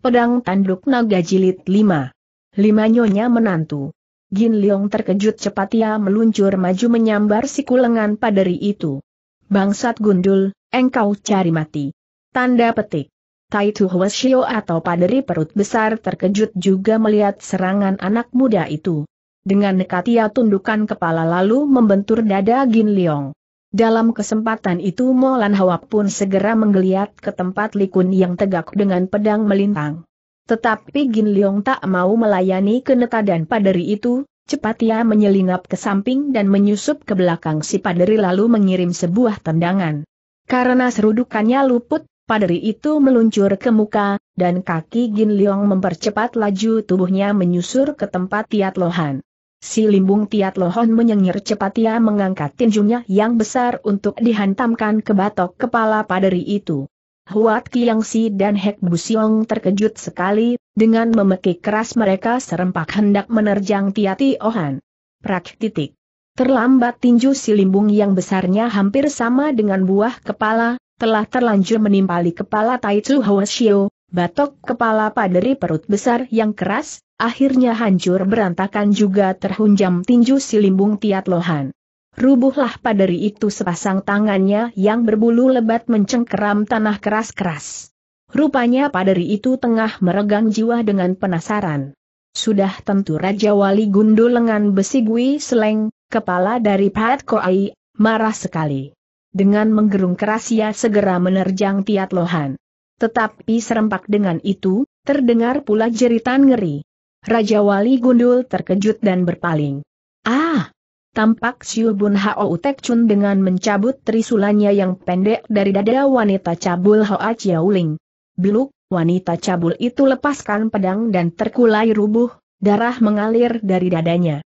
Pedang Tanduk Naga Jilid 5. Lima Nyonya Menantu. Gin Leong terkejut cepat ia meluncur maju menyambar siku lengan paderi itu. Bangsat gundul, engkau cari mati. Tanda petik. Tai Tu Shio atau paderi perut besar terkejut juga melihat serangan anak muda itu. Dengan nekat ia tundukkan kepala lalu membentur dada Gin Leong. Dalam kesempatan itu Molan Hawap pun segera menggeliat ke tempat Likun yang tegak dengan pedang melintang. Tetapi Gin Leong tak mau melayani keneta dan paderi itu, cepat ia menyelinap ke samping dan menyusup ke belakang si paderi lalu mengirim sebuah tendangan. Karena serudukannya luput, paderi itu meluncur ke muka, dan kaki Gin Leong mempercepat laju tubuhnya menyusur ke tempat Tiat Lohan. Si limbung Tiat Lohon menyengir cepat ia mengangkat tinjunya yang besar untuk dihantamkan ke batok kepala paderi itu. Huat Kiang Si dan Hek Busiong terkejut sekali, dengan memekik keras mereka serempak hendak menerjang Tiati Ohan. Prak titik. Terlambat tinju si limbung yang besarnya hampir sama dengan buah kepala, telah terlanjur menimpali kepala Hua Hwasio, batok kepala paderi perut besar yang keras, akhirnya hancur berantakan juga terhunjam tinju silimbung lohan. Rubuhlah padari itu sepasang tangannya yang berbulu lebat mencengkeram tanah keras-keras. Rupanya padari itu tengah meregang jiwa dengan penasaran. Sudah tentu Raja Wali gundul lengan besi Gui Seleng, kepala dari Pat Koai, marah sekali. Dengan menggerung keras ia segera menerjang lohan. Tetapi serempak dengan itu, terdengar pula jeritan ngeri. Raja Wali Gundul terkejut dan berpaling. Ah! Tampak Siu Bun Hao Tek Chun dengan mencabut trisulanya yang pendek dari dada wanita cabul Hao Chiauling. Beluk, wanita cabul itu lepaskan pedang dan terkulai rubuh, darah mengalir dari dadanya.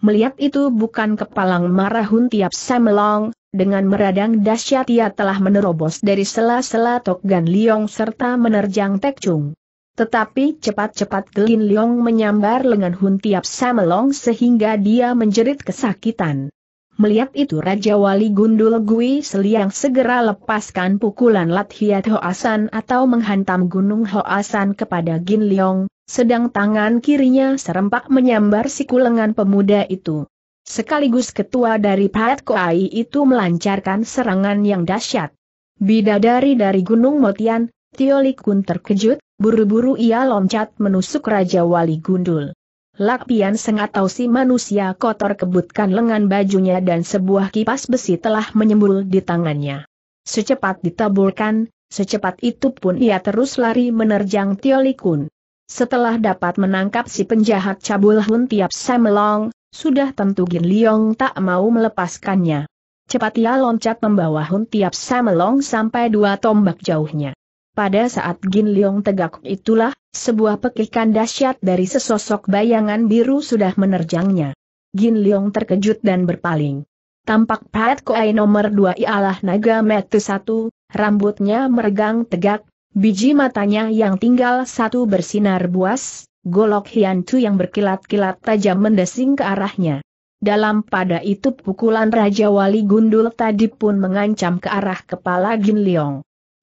Melihat itu bukan kepalang marahun tiap samelong, dengan meradang dahsyat ia telah menerobos dari sela-sela Tok Gan Liong serta menerjang Tek Chung. Tetapi cepat-cepat Gelin Leong menyambar lengan Hun Tiap Samelong sehingga dia menjerit kesakitan. Melihat itu Raja Wali Gundul Gui Seliang segera lepaskan pukulan Lat Hiat Hoasan atau menghantam Gunung Hoasan kepada Gin Leong, sedang tangan kirinya serempak menyambar siku lengan pemuda itu. Sekaligus ketua dari Pat Koai itu melancarkan serangan yang dahsyat. Bidadari dari Gunung Motian, Likun terkejut, Buru-buru ia loncat menusuk Raja Wali Gundul. Lapian sengatau tahu si manusia kotor kebutkan lengan bajunya dan sebuah kipas besi telah menyembul di tangannya. Secepat ditaburkan, secepat itu pun ia terus lari menerjang Tiolikun. Setelah dapat menangkap si penjahat cabul hun tiap samelong, sudah tentu Gin Liong tak mau melepaskannya. Cepat ia loncat membawa hun tiap samelong sampai dua tombak jauhnya. Pada saat Gin Leong tegak itulah, sebuah pekikan dahsyat dari sesosok bayangan biru sudah menerjangnya. Gin Leong terkejut dan berpaling. Tampak Pat Koei nomor dua ialah naga metu satu, rambutnya meregang tegak, biji matanya yang tinggal satu bersinar buas, golok hianchu yang berkilat-kilat tajam mendesing ke arahnya. Dalam pada itu pukulan Raja Wali Gundul tadi pun mengancam ke arah kepala Gin Leong.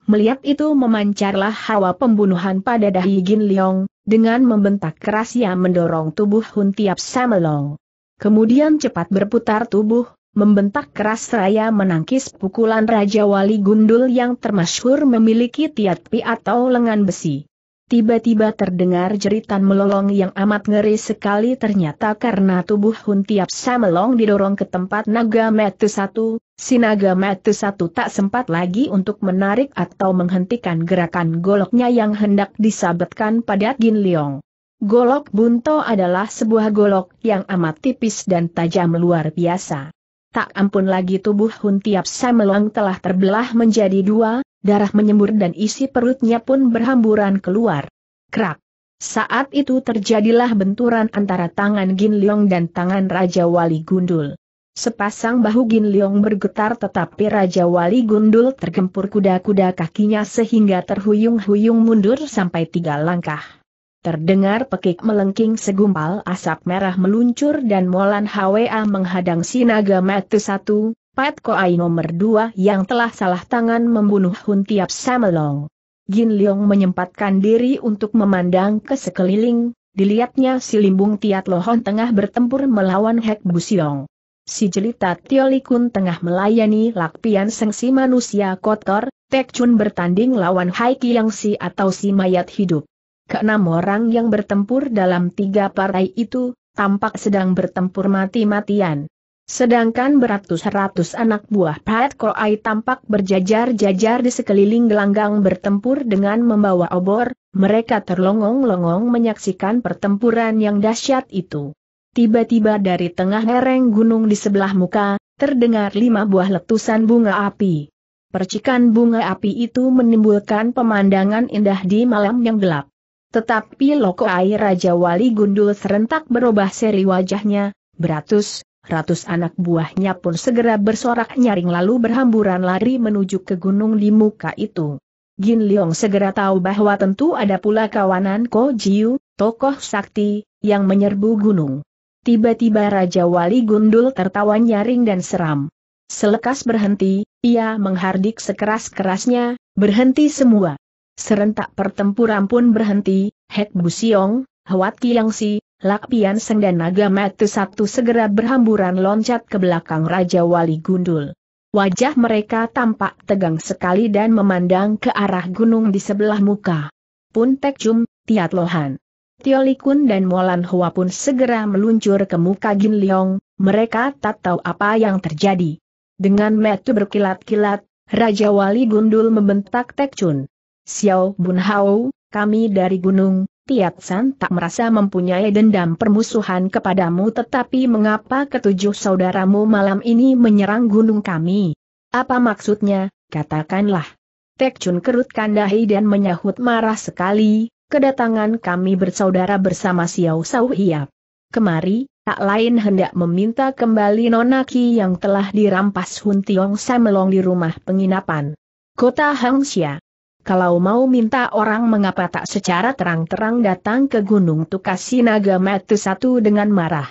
Melihat itu memancarlah hawa pembunuhan pada dahi Gin Leong, dengan membentak keras ia mendorong tubuh Hun Tiap Samelong. Kemudian cepat berputar tubuh, membentak keras seraya menangkis pukulan Raja Wali Gundul yang termasyhur memiliki tiat pi atau lengan besi. Tiba-tiba terdengar jeritan melolong yang amat ngeri sekali ternyata karena tubuh Hun Tiap Samelong didorong ke tempat naga metu satu, si naga metu satu tak sempat lagi untuk menarik atau menghentikan gerakan goloknya yang hendak disabetkan pada Gin Leong. Golok bunto adalah sebuah golok yang amat tipis dan tajam luar biasa. Tak ampun lagi tubuh Hun Tiap Samelong telah terbelah menjadi dua, darah menyembur dan isi perutnya pun berhamburan keluar. Krak! Saat itu terjadilah benturan antara tangan Gin Leong dan tangan Raja Wali Gundul. Sepasang bahu Gin Leong bergetar tetapi Raja Wali Gundul tergempur kuda-kuda kakinya sehingga terhuyung-huyung mundur sampai tiga langkah. Terdengar pekik melengking segumpal asap merah meluncur dan Molan Hwa menghadang Sinaga Matu satu, Pat Koai nomor dua yang telah salah tangan membunuh Hun Tiap Samelong. Jin Leong menyempatkan diri untuk memandang ke sekeliling, dilihatnya si Limbung Tiat Lohon tengah bertempur melawan Hek Busiong. Si Jelita Tiolikun tengah melayani lakpian sengsi manusia kotor, Tek Chun bertanding lawan Hai Kiang Si atau si mayat hidup. Keenam orang yang bertempur dalam tiga partai itu, tampak sedang bertempur mati-matian. Sedangkan beratus-ratus anak buah Pat Koai tampak berjajar-jajar di sekeliling gelanggang bertempur dengan membawa obor, mereka terlongong-longong menyaksikan pertempuran yang dahsyat itu. Tiba-tiba dari tengah lereng gunung di sebelah muka, terdengar lima buah letusan bunga api. Percikan bunga api itu menimbulkan pemandangan indah di malam yang gelap. Tetapi Loko Air Raja Wali Gundul serentak berubah seri wajahnya, beratus, ratus anak buahnya pun segera bersorak nyaring lalu berhamburan lari menuju ke gunung di muka itu. Gin Leong segera tahu bahwa tentu ada pula kawanan Ko Jiu, tokoh sakti, yang menyerbu gunung. Tiba-tiba Raja Wali Gundul tertawa nyaring dan seram. Selekas berhenti, ia menghardik sekeras-kerasnya, berhenti semua. Serentak pertempuran pun berhenti, Hek Bu Siong, Hwat Kiang Si, Lak Pian Seng dan Naga Matu Satu segera berhamburan loncat ke belakang Raja Wali Gundul. Wajah mereka tampak tegang sekali dan memandang ke arah gunung di sebelah muka. Pun Tek Jum, Tiat Lohan. Tiolikun dan Molan Hua pun segera meluncur ke muka Gin Leong, mereka tak tahu apa yang terjadi. Dengan metu berkilat-kilat, Raja Wali Gundul membentak Tek Chun. Xiao Bun Hao, kami dari gunung, Tiat San tak merasa mempunyai dendam permusuhan kepadamu tetapi mengapa ketujuh saudaramu malam ini menyerang gunung kami? Apa maksudnya, katakanlah. Tek Chun kerutkan dahi dan menyahut marah sekali, kedatangan kami bersaudara bersama Xiao Sau Hiap. Kemari, tak lain hendak meminta kembali nonaki yang telah dirampas Hun Tiong Samelong di rumah penginapan. Kota Hangxia kalau mau minta orang mengapa tak secara terang-terang datang ke Gunung Tukasi Naga Metu Satu dengan marah.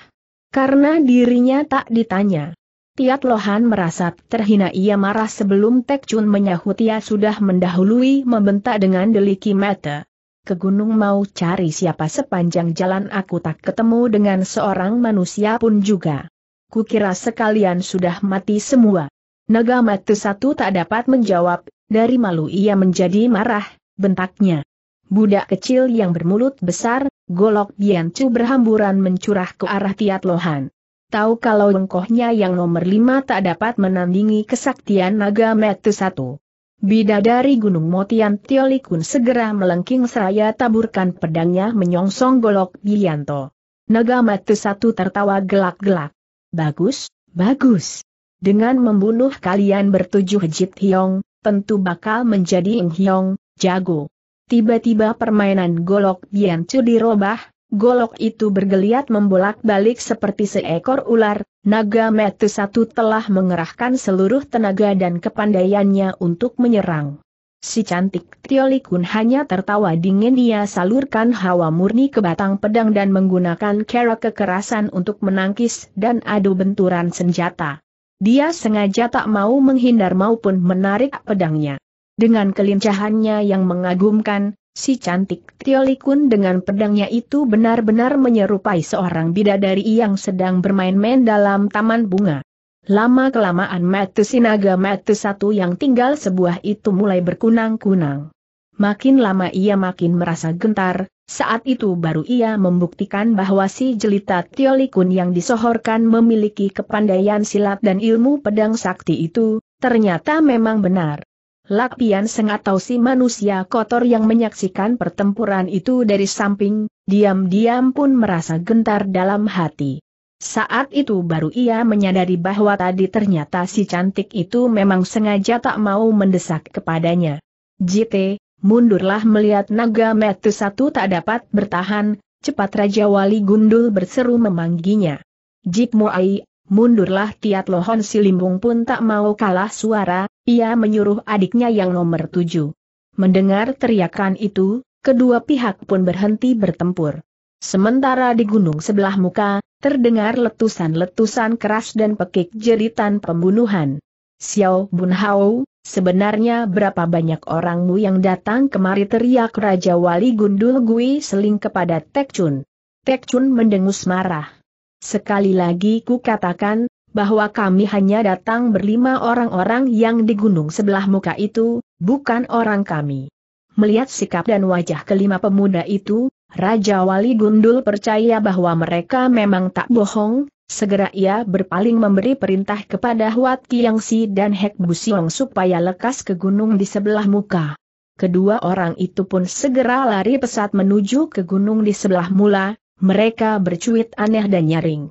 Karena dirinya tak ditanya. Tiat Lohan merasa terhina ia marah sebelum Tek Chun menyahut ia sudah mendahului membentak dengan deliki mata. Ke gunung mau cari siapa sepanjang jalan aku tak ketemu dengan seorang manusia pun juga. Kukira sekalian sudah mati semua. Naga Matu Satu tak dapat menjawab, dari malu ia menjadi marah, bentaknya. Budak kecil yang bermulut besar, golok Biancu berhamburan mencurah ke arah Tiat Lohan. Tahu kalau lengkohnya yang nomor lima tak dapat menandingi kesaktian naga metu satu. Bidadari Gunung Motian Tiolikun segera melengking seraya taburkan pedangnya menyongsong golok Bianto. Naga metu satu tertawa gelak-gelak. Bagus, bagus. Dengan membunuh kalian bertujuh Jit Hiong, tentu bakal menjadi Ing Hyong, jago. Tiba-tiba permainan golok Bian Chu dirobah, golok itu bergeliat membolak-balik seperti seekor ular, naga metu satu telah mengerahkan seluruh tenaga dan kepandaiannya untuk menyerang. Si cantik Tiolikun hanya tertawa dingin dia salurkan hawa murni ke batang pedang dan menggunakan kera kekerasan untuk menangkis dan adu benturan senjata. Dia sengaja tak mau menghindar maupun menarik pedangnya. Dengan kelincahannya yang mengagumkan, si cantik Tiolikun dengan pedangnya itu benar-benar menyerupai seorang bidadari yang sedang bermain-main dalam taman bunga. Lama-kelamaan mata sinaga mata satu yang tinggal sebuah itu mulai berkunang-kunang. Makin lama ia makin merasa gentar, saat itu baru ia membuktikan bahwa si jelita Tiolikun yang disohorkan memiliki kepandaian silat dan ilmu pedang sakti itu, ternyata memang benar. Lapian Seng atau si manusia kotor yang menyaksikan pertempuran itu dari samping, diam-diam pun merasa gentar dalam hati. Saat itu baru ia menyadari bahwa tadi ternyata si cantik itu memang sengaja tak mau mendesak kepadanya. JT, mundurlah melihat naga metu satu tak dapat bertahan, cepat Raja Wali Gundul berseru memangginya. jip Muai, mundurlah Tiat Lohon Silimbung pun tak mau kalah suara, ia menyuruh adiknya yang nomor tujuh. Mendengar teriakan itu, kedua pihak pun berhenti bertempur. Sementara di gunung sebelah muka, terdengar letusan-letusan keras dan pekik jeritan pembunuhan. Xiao Bun Hao, Sebenarnya berapa banyak orangmu yang datang kemari teriak Raja Wali Gundul Gui Seling kepada Tek Chun. Tek Chun mendengus marah. Sekali lagi ku katakan, bahwa kami hanya datang berlima orang-orang yang di gunung sebelah muka itu, bukan orang kami. Melihat sikap dan wajah kelima pemuda itu, Raja Wali Gundul percaya bahwa mereka memang tak bohong, Segera ia berpaling memberi perintah kepada Huat Kiangsi dan Hek Busiong supaya lekas ke gunung di sebelah muka. Kedua orang itu pun segera lari pesat menuju ke gunung di sebelah mula, mereka bercuit aneh dan nyaring.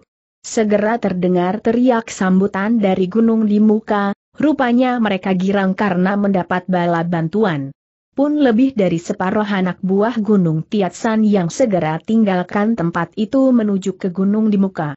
Segera terdengar teriak sambutan dari gunung di muka, rupanya mereka girang karena mendapat bala bantuan. Pun lebih dari separuh anak buah gunung Tiatsan yang segera tinggalkan tempat itu menuju ke gunung di muka.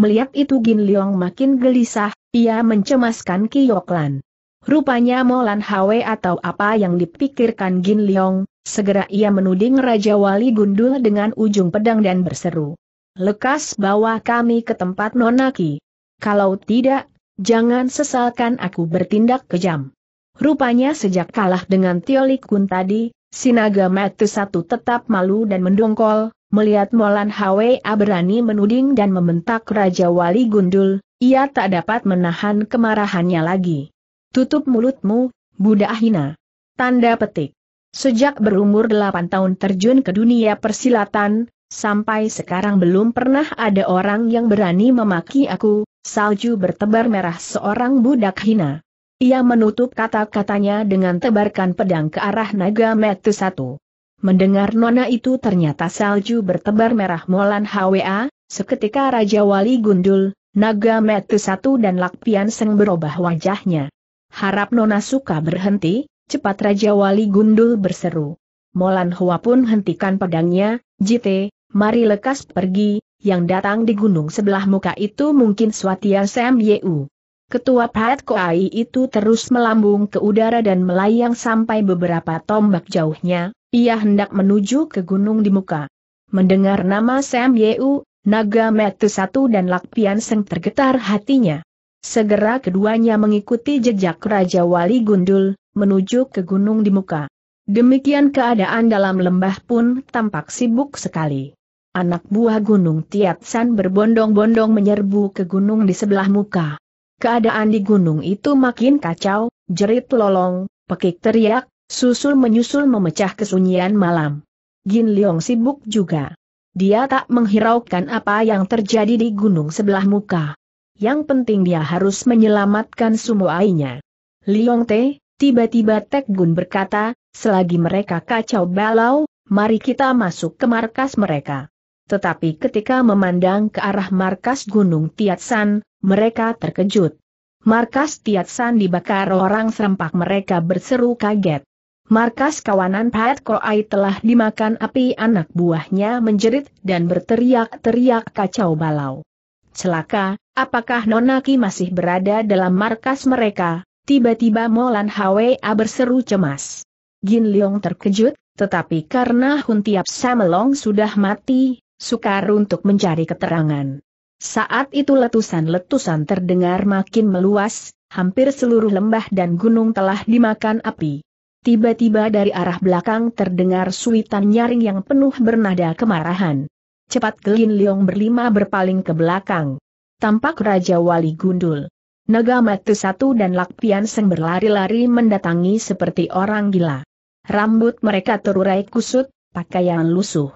Melihat itu Gin Leong makin gelisah, ia mencemaskan Kiyoklan. Rupanya Molan Hwe atau apa yang dipikirkan Gin Leong, segera ia menuding Raja Wali Gundul dengan ujung pedang dan berseru. Lekas bawa kami ke tempat Nonaki. Kalau tidak, jangan sesalkan aku bertindak kejam. Rupanya sejak kalah dengan Tiolikun tadi, Sinaga Metu satu tetap malu dan mendongkol, Melihat Molan Hwa berani menuding dan membentak Raja Wali Gundul, ia tak dapat menahan kemarahannya lagi. Tutup mulutmu, budak hina. Tanda petik. Sejak berumur 8 tahun terjun ke dunia persilatan, sampai sekarang belum pernah ada orang yang berani memaki aku, salju bertebar merah seorang budak hina. Ia menutup kata-katanya dengan tebarkan pedang ke arah naga metu satu. Mendengar nona itu ternyata salju bertebar merah molan HWA, seketika Raja Wali Gundul, Naga Metu Satu dan Lakpian Seng berubah wajahnya. Harap nona suka berhenti, cepat Raja Wali Gundul berseru. Molan Hua pun hentikan pedangnya, jite, mari lekas pergi, yang datang di gunung sebelah muka itu mungkin swatia Sam Yeu. Ketua pahat Koai itu terus melambung ke udara dan melayang sampai beberapa tombak jauhnya, ia hendak menuju ke gunung di muka. Mendengar nama Sam Yeu, Naga Metu Satu dan Lakpian Seng tergetar hatinya. Segera keduanya mengikuti jejak Raja Wali Gundul, menuju ke gunung di muka. Demikian keadaan dalam lembah pun tampak sibuk sekali. Anak buah gunung tiat san berbondong-bondong menyerbu ke gunung di sebelah muka. Keadaan di gunung itu makin kacau, jerit lolong, pekik teriak, Susul-menyusul memecah kesunyian malam. Gin Leong sibuk juga. Dia tak menghiraukan apa yang terjadi di gunung sebelah muka. Yang penting dia harus menyelamatkan semua semuanya. Liong Te, tiba-tiba Tek Gun berkata, selagi mereka kacau balau, mari kita masuk ke markas mereka. Tetapi ketika memandang ke arah markas Gunung Tiatsan, mereka terkejut. Markas Tiatsan dibakar orang serempak mereka berseru kaget markas kawanan Pat Koai telah dimakan api anak buahnya menjerit dan berteriak-teriak kacau balau. Celaka, apakah Nonaki masih berada dalam markas mereka? Tiba-tiba Molan Hwa berseru cemas. Gin Leong terkejut, tetapi karena Hun Tiap Samelong sudah mati, sukar untuk mencari keterangan. Saat itu letusan-letusan terdengar makin meluas, hampir seluruh lembah dan gunung telah dimakan api. Tiba-tiba dari arah belakang terdengar suitan nyaring yang penuh bernada kemarahan. Cepat Gelin Leong berlima berpaling ke belakang. Tampak Raja Wali Gundul. Matu satu dan Lakpian Seng berlari-lari mendatangi seperti orang gila. Rambut mereka terurai kusut, pakaian lusuh.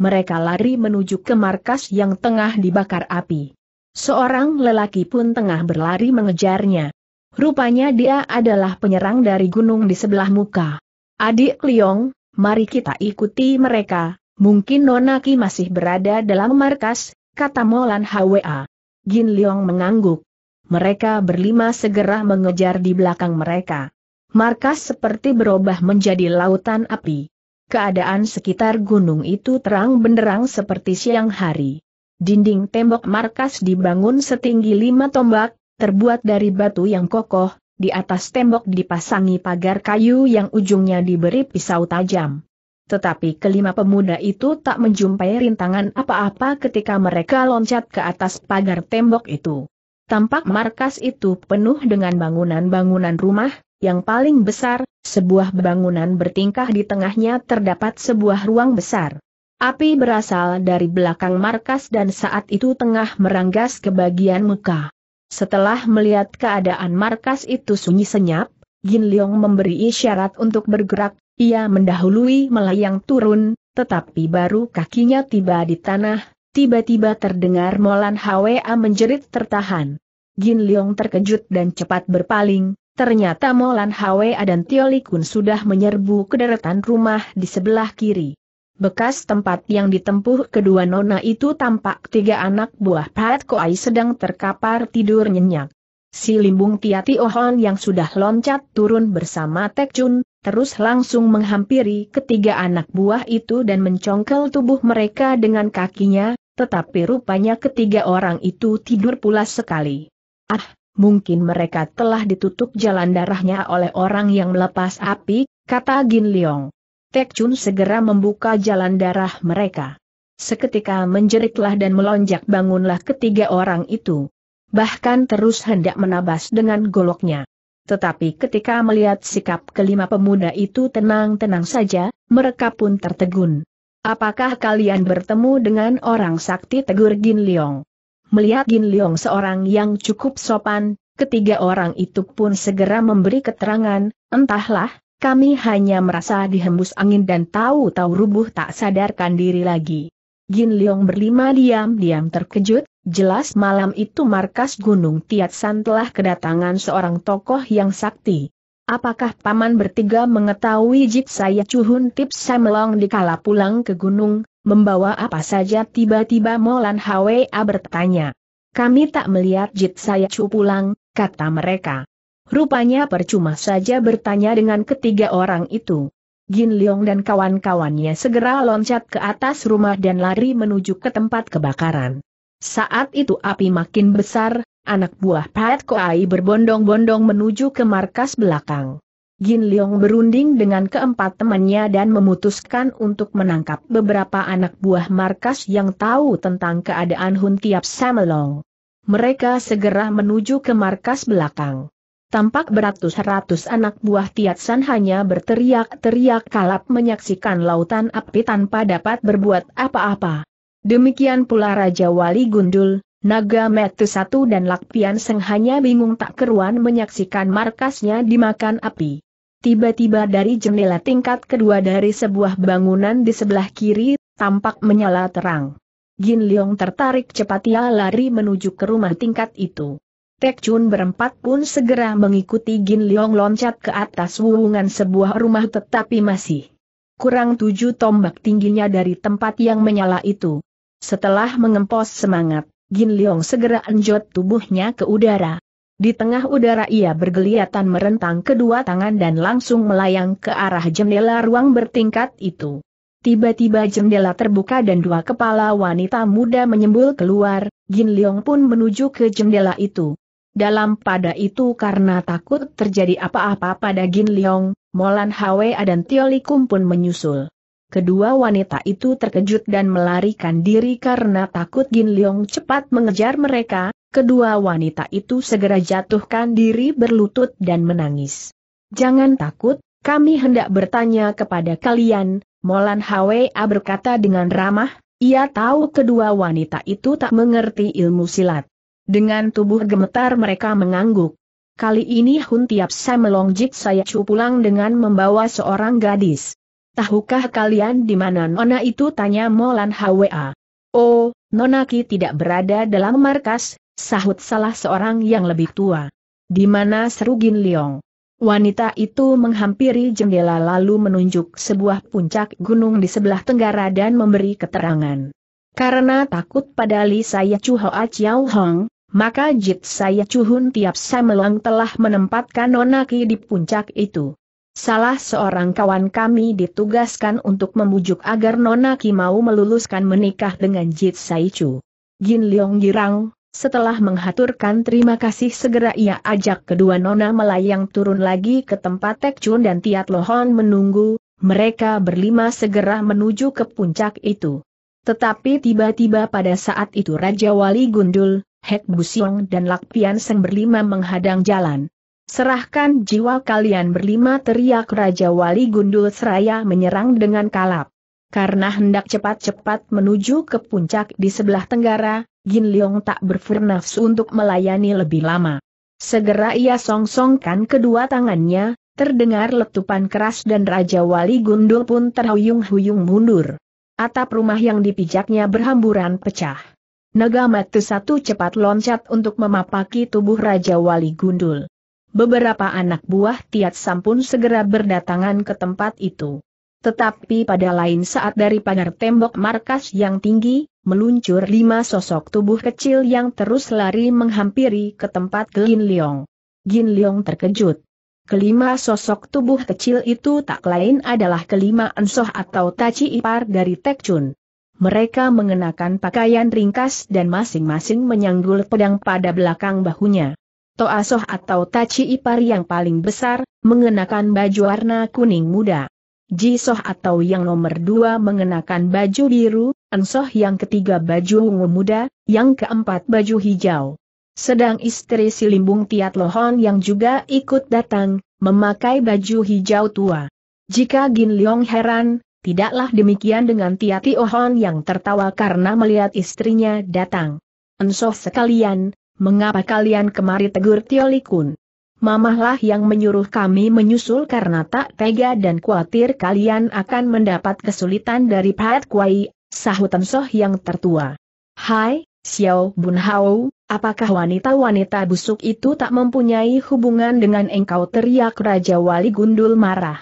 Mereka lari menuju ke markas yang tengah dibakar api. Seorang lelaki pun tengah berlari mengejarnya. Rupanya dia adalah penyerang dari gunung di sebelah muka. Adik Liong, mari kita ikuti mereka, mungkin Nonaki masih berada dalam markas, kata Molan Hwa. Gin Liong mengangguk. Mereka berlima segera mengejar di belakang mereka. Markas seperti berubah menjadi lautan api. Keadaan sekitar gunung itu terang benderang seperti siang hari. Dinding tembok markas dibangun setinggi lima tombak, terbuat dari batu yang kokoh, di atas tembok dipasangi pagar kayu yang ujungnya diberi pisau tajam. Tetapi kelima pemuda itu tak menjumpai rintangan apa-apa ketika mereka loncat ke atas pagar tembok itu. Tampak markas itu penuh dengan bangunan-bangunan rumah, yang paling besar, sebuah bangunan bertingkah di tengahnya terdapat sebuah ruang besar. Api berasal dari belakang markas dan saat itu tengah meranggas ke bagian muka. Setelah melihat keadaan markas itu sunyi senyap, Gin Leong memberi isyarat untuk bergerak, ia mendahului melayang turun, tetapi baru kakinya tiba di tanah, tiba-tiba terdengar Molan Hwa menjerit tertahan. Gin Leong terkejut dan cepat berpaling, ternyata Molan Hwa dan Tio Likun sudah menyerbu ke deretan rumah di sebelah kiri. Bekas tempat yang ditempuh kedua nona itu tampak tiga anak buah Pat Koai sedang terkapar tidur nyenyak. Si limbung Tiati Ohon yang sudah loncat turun bersama Tek Chun, terus langsung menghampiri ketiga anak buah itu dan mencongkel tubuh mereka dengan kakinya, tetapi rupanya ketiga orang itu tidur pulas sekali. Ah, mungkin mereka telah ditutup jalan darahnya oleh orang yang melepas api, kata Gin Leong. Tek Chun segera membuka jalan darah mereka. Seketika menjeritlah dan melonjak bangunlah ketiga orang itu. Bahkan terus hendak menabas dengan goloknya. Tetapi ketika melihat sikap kelima pemuda itu tenang-tenang saja, mereka pun tertegun. Apakah kalian bertemu dengan orang sakti tegur Gin Leong? Melihat Gin Leong seorang yang cukup sopan, ketiga orang itu pun segera memberi keterangan, entahlah, kami hanya merasa dihembus angin dan tahu-tahu rubuh tak sadarkan diri lagi. Gin Leong berlima diam-diam terkejut, jelas malam itu markas Gunung Tiat San telah kedatangan seorang tokoh yang sakti. Apakah paman bertiga mengetahui Jit saya cuhun tips Samelong dikala pulang ke gunung, membawa apa saja tiba-tiba Molan Hwa bertanya. Kami tak melihat jit saya cu pulang, kata mereka. Rupanya percuma saja bertanya dengan ketiga orang itu. Gin Leong dan kawan-kawannya segera loncat ke atas rumah dan lari menuju ke tempat kebakaran. Saat itu api makin besar, anak buah Pat Koai berbondong-bondong menuju ke markas belakang. Gin Leong berunding dengan keempat temannya dan memutuskan untuk menangkap beberapa anak buah markas yang tahu tentang keadaan Hun Tiap Samelong. Mereka segera menuju ke markas belakang tampak beratus-ratus anak buah Tiatsan hanya berteriak-teriak kalap menyaksikan lautan api tanpa dapat berbuat apa-apa. Demikian pula Raja Wali Gundul, Naga Metu Satu dan Lakpian Seng hanya bingung tak keruan menyaksikan markasnya dimakan api. Tiba-tiba dari jendela tingkat kedua dari sebuah bangunan di sebelah kiri, tampak menyala terang. Gin Leong tertarik cepat ia lari menuju ke rumah tingkat itu. Tek Chun berempat pun segera mengikuti Gin Leong loncat ke atas wuungan sebuah rumah tetapi masih kurang tujuh tombak tingginya dari tempat yang menyala itu. Setelah mengempos semangat, Gin Leong segera enjot tubuhnya ke udara. Di tengah udara ia bergeliatan merentang kedua tangan dan langsung melayang ke arah jendela ruang bertingkat itu. Tiba-tiba jendela terbuka dan dua kepala wanita muda menyembul keluar, Gin Leong pun menuju ke jendela itu. Dalam pada itu karena takut terjadi apa-apa pada Gin Leong, Molan Hwe dan Tio pun menyusul. Kedua wanita itu terkejut dan melarikan diri karena takut Gin Leong cepat mengejar mereka, kedua wanita itu segera jatuhkan diri berlutut dan menangis. Jangan takut, kami hendak bertanya kepada kalian, Molan Hwe berkata dengan ramah, ia tahu kedua wanita itu tak mengerti ilmu silat. Dengan tubuh gemetar mereka mengangguk. Kali ini Hun Tiap Sam melongjik saya cu pulang dengan membawa seorang gadis. Tahukah kalian di mana Nona itu tanya Molan HWA? Oh, Nona Ki tidak berada dalam markas, sahut salah seorang yang lebih tua. Di mana Serugin Liong? Wanita itu menghampiri jendela lalu menunjuk sebuah puncak gunung di sebelah tenggara dan memberi keterangan. Karena takut pada Li Saya Chu Hoa Chiao Hong, maka Jit saya Cuhun Tiap Samelang telah menempatkan Nonaki di puncak itu. Salah seorang kawan kami ditugaskan untuk membujuk agar Nonaki mau meluluskan menikah dengan Jit Saichu. Jin Leong girang, setelah menghaturkan terima kasih segera ia ajak kedua Nona melayang turun lagi ke tempat Tek Chun dan Tiat Lohon menunggu, mereka berlima segera menuju ke puncak itu. Tetapi tiba-tiba pada saat itu Raja Wali Gundul, Hek Busiong dan Lak Pian Seng berlima menghadang jalan. Serahkan jiwa kalian berlima teriak Raja Wali Gundul Seraya menyerang dengan kalap. Karena hendak cepat-cepat menuju ke puncak di sebelah tenggara, Gin Leong tak berfurnas untuk melayani lebih lama. Segera ia songsongkan kedua tangannya, terdengar letupan keras dan Raja Wali Gundul pun terhuyung-huyung mundur. Atap rumah yang dipijaknya berhamburan pecah. Naga mati satu cepat loncat untuk memapaki tubuh Raja Wali Gundul. Beberapa anak buah Tiat Sampun segera berdatangan ke tempat itu. Tetapi pada lain saat dari pagar tembok markas yang tinggi, meluncur lima sosok tubuh kecil yang terus lari menghampiri ke tempat Gin Leong. Gin Leong terkejut. Kelima sosok tubuh kecil itu tak lain adalah kelima ensoh atau taci ipar dari Tek Chun mereka mengenakan pakaian ringkas dan masing-masing menyanggul pedang pada belakang bahunya. Toasoh atau Tachi Ipar yang paling besar, mengenakan baju warna kuning muda. Jisoh atau yang nomor dua mengenakan baju biru, Ansoh yang ketiga baju ungu muda, yang keempat baju hijau. Sedang istri Silimbung Tiat Lohon yang juga ikut datang, memakai baju hijau tua. Jika Gin Leong heran, Tidaklah demikian dengan Tia Tiohon yang tertawa karena melihat istrinya datang. Ensof sekalian, mengapa kalian kemari tegur Tiolikun? Mamahlah yang menyuruh kami menyusul karena tak tega dan khawatir kalian akan mendapat kesulitan dari Pahat Kuai, sahut Ensof yang tertua. Hai, Xiao Bun Hao, apakah wanita-wanita busuk itu tak mempunyai hubungan dengan engkau teriak Raja Wali Gundul marah.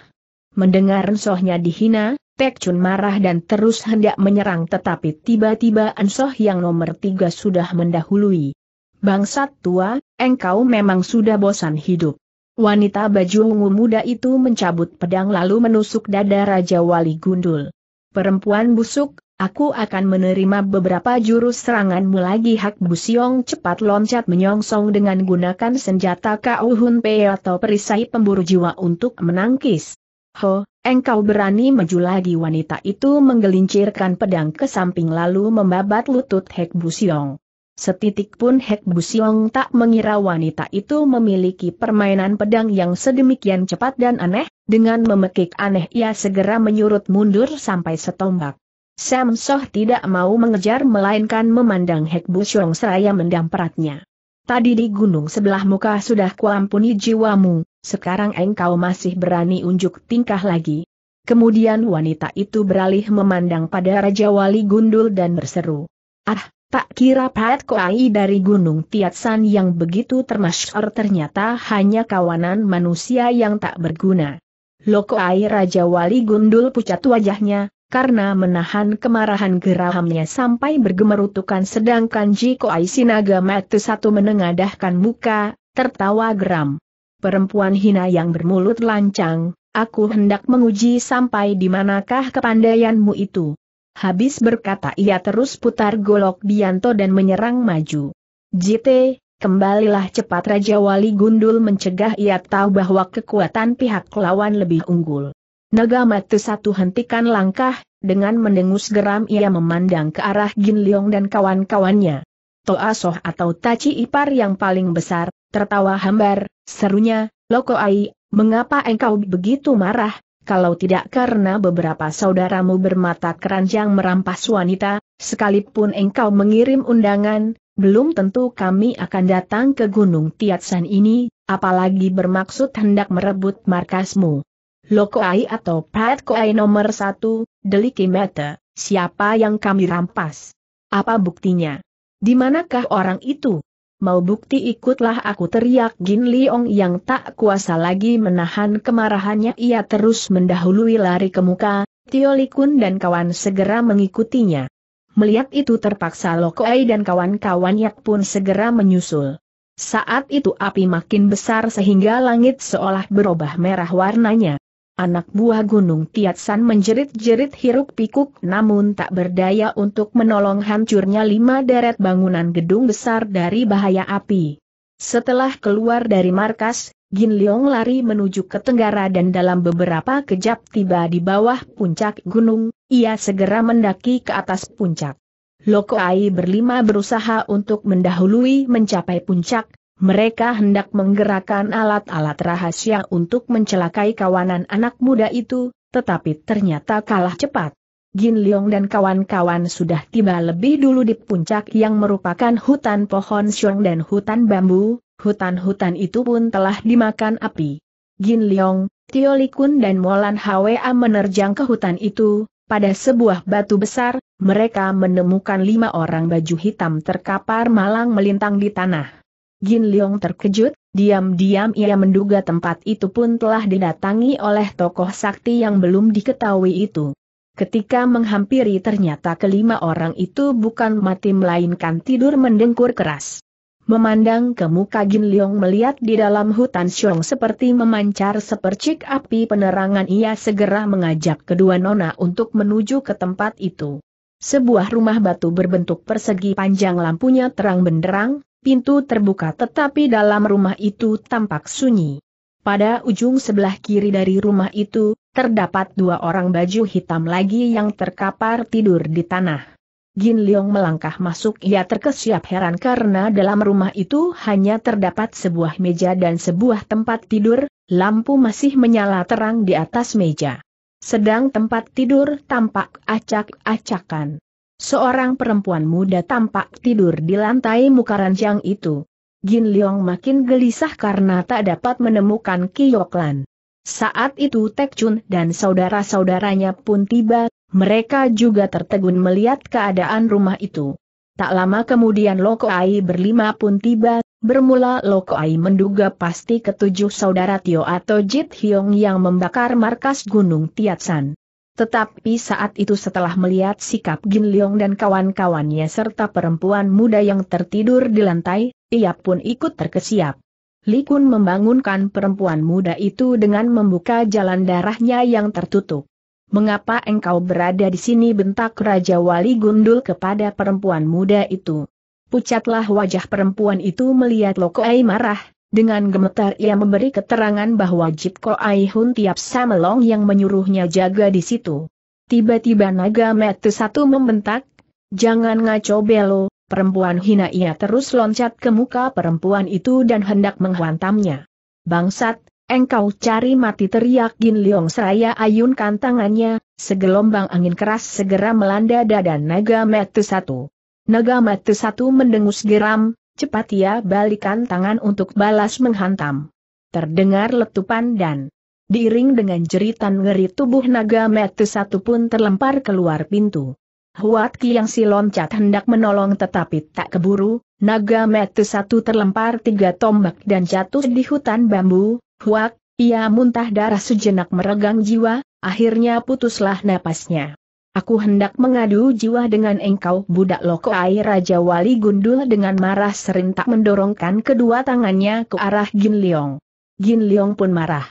Mendengar sohnya dihina, Tek Chun marah dan terus hendak menyerang tetapi tiba-tiba Ansoh yang nomor tiga sudah mendahului. Bangsat tua, engkau memang sudah bosan hidup. Wanita baju ungu muda itu mencabut pedang lalu menusuk dada Raja Wali Gundul. Perempuan busuk, aku akan menerima beberapa jurus seranganmu lagi Hak Busiong cepat loncat menyongsong dengan gunakan senjata Kauhun Pei atau perisai pemburu jiwa untuk menangkis. Ho, engkau berani maju lagi wanita itu menggelincirkan pedang ke samping lalu membabat lutut Hek Busiong. Setitik pun Hek Busiong tak mengira wanita itu memiliki permainan pedang yang sedemikian cepat dan aneh, dengan memekik aneh ia segera menyurut mundur sampai setombak. Sam Soh tidak mau mengejar melainkan memandang Hek Busiong seraya mendamperatnya. Tadi di gunung sebelah muka sudah kuampuni jiwamu, sekarang engkau masih berani unjuk tingkah lagi. Kemudian wanita itu beralih memandang pada Raja Wali Gundul dan berseru. Ah, tak kira Pat Koai dari Gunung Tiatsan yang begitu termasyur ternyata hanya kawanan manusia yang tak berguna. Loko Ai Raja Wali Gundul pucat wajahnya, karena menahan kemarahan gerahamnya sampai bergemerutukan sedangkan Jiko Ai Sinaga Matu satu menengadahkan muka, tertawa geram perempuan hina yang bermulut lancang, aku hendak menguji sampai di manakah kepandaianmu itu. Habis berkata ia terus putar golok Bianto dan menyerang maju. JT, kembalilah cepat Raja Wali Gundul mencegah ia tahu bahwa kekuatan pihak lawan lebih unggul. Naga Nagamatu satu hentikan langkah, dengan mendengus geram ia memandang ke arah Gin Leong dan kawan-kawannya. Toa Soh atau Taci Ipar yang paling besar, tertawa hambar, Serunya, Loko Ai, mengapa engkau begitu marah, kalau tidak karena beberapa saudaramu bermata keranjang merampas wanita, sekalipun engkau mengirim undangan, belum tentu kami akan datang ke Gunung Tiatsan ini, apalagi bermaksud hendak merebut markasmu. Loko Ai atau Pat Ai nomor satu, Deliki Mata. siapa yang kami rampas? Apa buktinya? Di manakah orang itu? mau bukti ikutlah aku teriak Gin Liong yang tak kuasa lagi menahan kemarahannya ia terus mendahului lari ke muka, Tio Kun dan kawan segera mengikutinya. Melihat itu terpaksa Lokoai dan kawan-kawannya pun segera menyusul. Saat itu api makin besar sehingga langit seolah berubah merah warnanya. Anak buah Gunung Tiatsan menjerit-jerit hiruk pikuk namun tak berdaya untuk menolong hancurnya lima deret bangunan gedung besar dari bahaya api. Setelah keluar dari markas, Gin Leong lari menuju ke tenggara dan dalam beberapa kejap tiba di bawah puncak gunung, ia segera mendaki ke atas puncak. Loko berlima berusaha untuk mendahului mencapai puncak, mereka hendak menggerakkan alat-alat rahasia untuk mencelakai kawanan anak muda itu, tetapi ternyata kalah cepat. Gin Leong dan kawan-kawan sudah tiba lebih dulu di puncak yang merupakan hutan pohon siung dan hutan bambu, hutan-hutan itu pun telah dimakan api. Gin Leong, Tio Likun dan Molan Hwa menerjang ke hutan itu, pada sebuah batu besar, mereka menemukan lima orang baju hitam terkapar malang melintang di tanah. Gin Leong terkejut, diam-diam ia menduga tempat itu pun telah didatangi oleh tokoh sakti yang belum diketahui itu. Ketika menghampiri ternyata kelima orang itu bukan mati melainkan tidur mendengkur keras. Memandang ke muka Gin Leong melihat di dalam hutan Xiong seperti memancar sepercik api penerangan ia segera mengajak kedua nona untuk menuju ke tempat itu. Sebuah rumah batu berbentuk persegi panjang lampunya terang benderang, pintu terbuka tetapi dalam rumah itu tampak sunyi. Pada ujung sebelah kiri dari rumah itu, terdapat dua orang baju hitam lagi yang terkapar tidur di tanah. Gin Leong melangkah masuk ia terkesiap heran karena dalam rumah itu hanya terdapat sebuah meja dan sebuah tempat tidur, lampu masih menyala terang di atas meja. Sedang tempat tidur tampak acak-acakan. Seorang perempuan muda tampak tidur di lantai muka ranjang itu. Jin Leong makin gelisah karena tak dapat menemukan Kiyoklan. Saat itu Tek Chun dan saudara-saudaranya pun tiba, mereka juga tertegun melihat keadaan rumah itu. Tak lama kemudian Loko Ai berlima pun tiba, bermula Loko Ai menduga pasti ketujuh saudara Tio atau Jit Hyong yang membakar markas Gunung Tiatsan. Tetapi saat itu setelah melihat sikap Gin Leong dan kawan-kawannya serta perempuan muda yang tertidur di lantai, ia pun ikut terkesiap. Li Kun membangunkan perempuan muda itu dengan membuka jalan darahnya yang tertutup. Mengapa engkau berada di sini bentak Raja Wali Gundul kepada perempuan muda itu. Pucatlah wajah perempuan itu melihat Lokoai marah, dengan gemetar ia memberi keterangan bahwa Jip Ko Ai Hun Tiap Samelong yang menyuruhnya jaga di situ. Tiba-tiba naga Mete satu membentak, jangan ngaco belo, perempuan hina ia terus loncat ke muka perempuan itu dan hendak menghantamnya. Bangsat, engkau cari mati teriak Gin Leong seraya ayunkan tangannya, segelombang angin keras segera melanda dada naga Mete satu. Naga Mete satu mendengus geram, Cepat ia balikan tangan untuk balas menghantam. Terdengar letupan dan diiring dengan jeritan ngeri tubuh naga metu satu pun terlempar keluar pintu. Huat Kiang si loncat hendak menolong tetapi tak keburu, naga metu satu terlempar tiga tombak dan jatuh di hutan bambu, Huat, ia muntah darah sejenak meregang jiwa, akhirnya putuslah napasnya. Aku hendak mengadu jiwa dengan engkau budak loko air Raja Wali Gundul dengan marah serentak mendorongkan kedua tangannya ke arah Gin Leong. Gin Leong pun marah.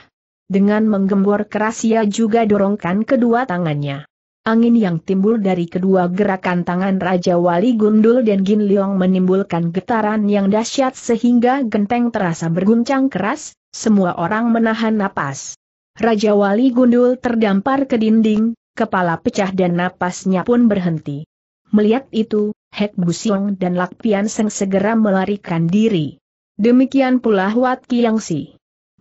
Dengan menggembor keras ia juga dorongkan kedua tangannya. Angin yang timbul dari kedua gerakan tangan Raja Wali Gundul dan Gin Leong menimbulkan getaran yang dahsyat sehingga genteng terasa berguncang keras, semua orang menahan napas. Raja Wali Gundul terdampar ke dinding, kepala pecah dan napasnya pun berhenti. Melihat itu, Hek Busiong dan Lak Pian Seng segera melarikan diri. Demikian pula Huat Si.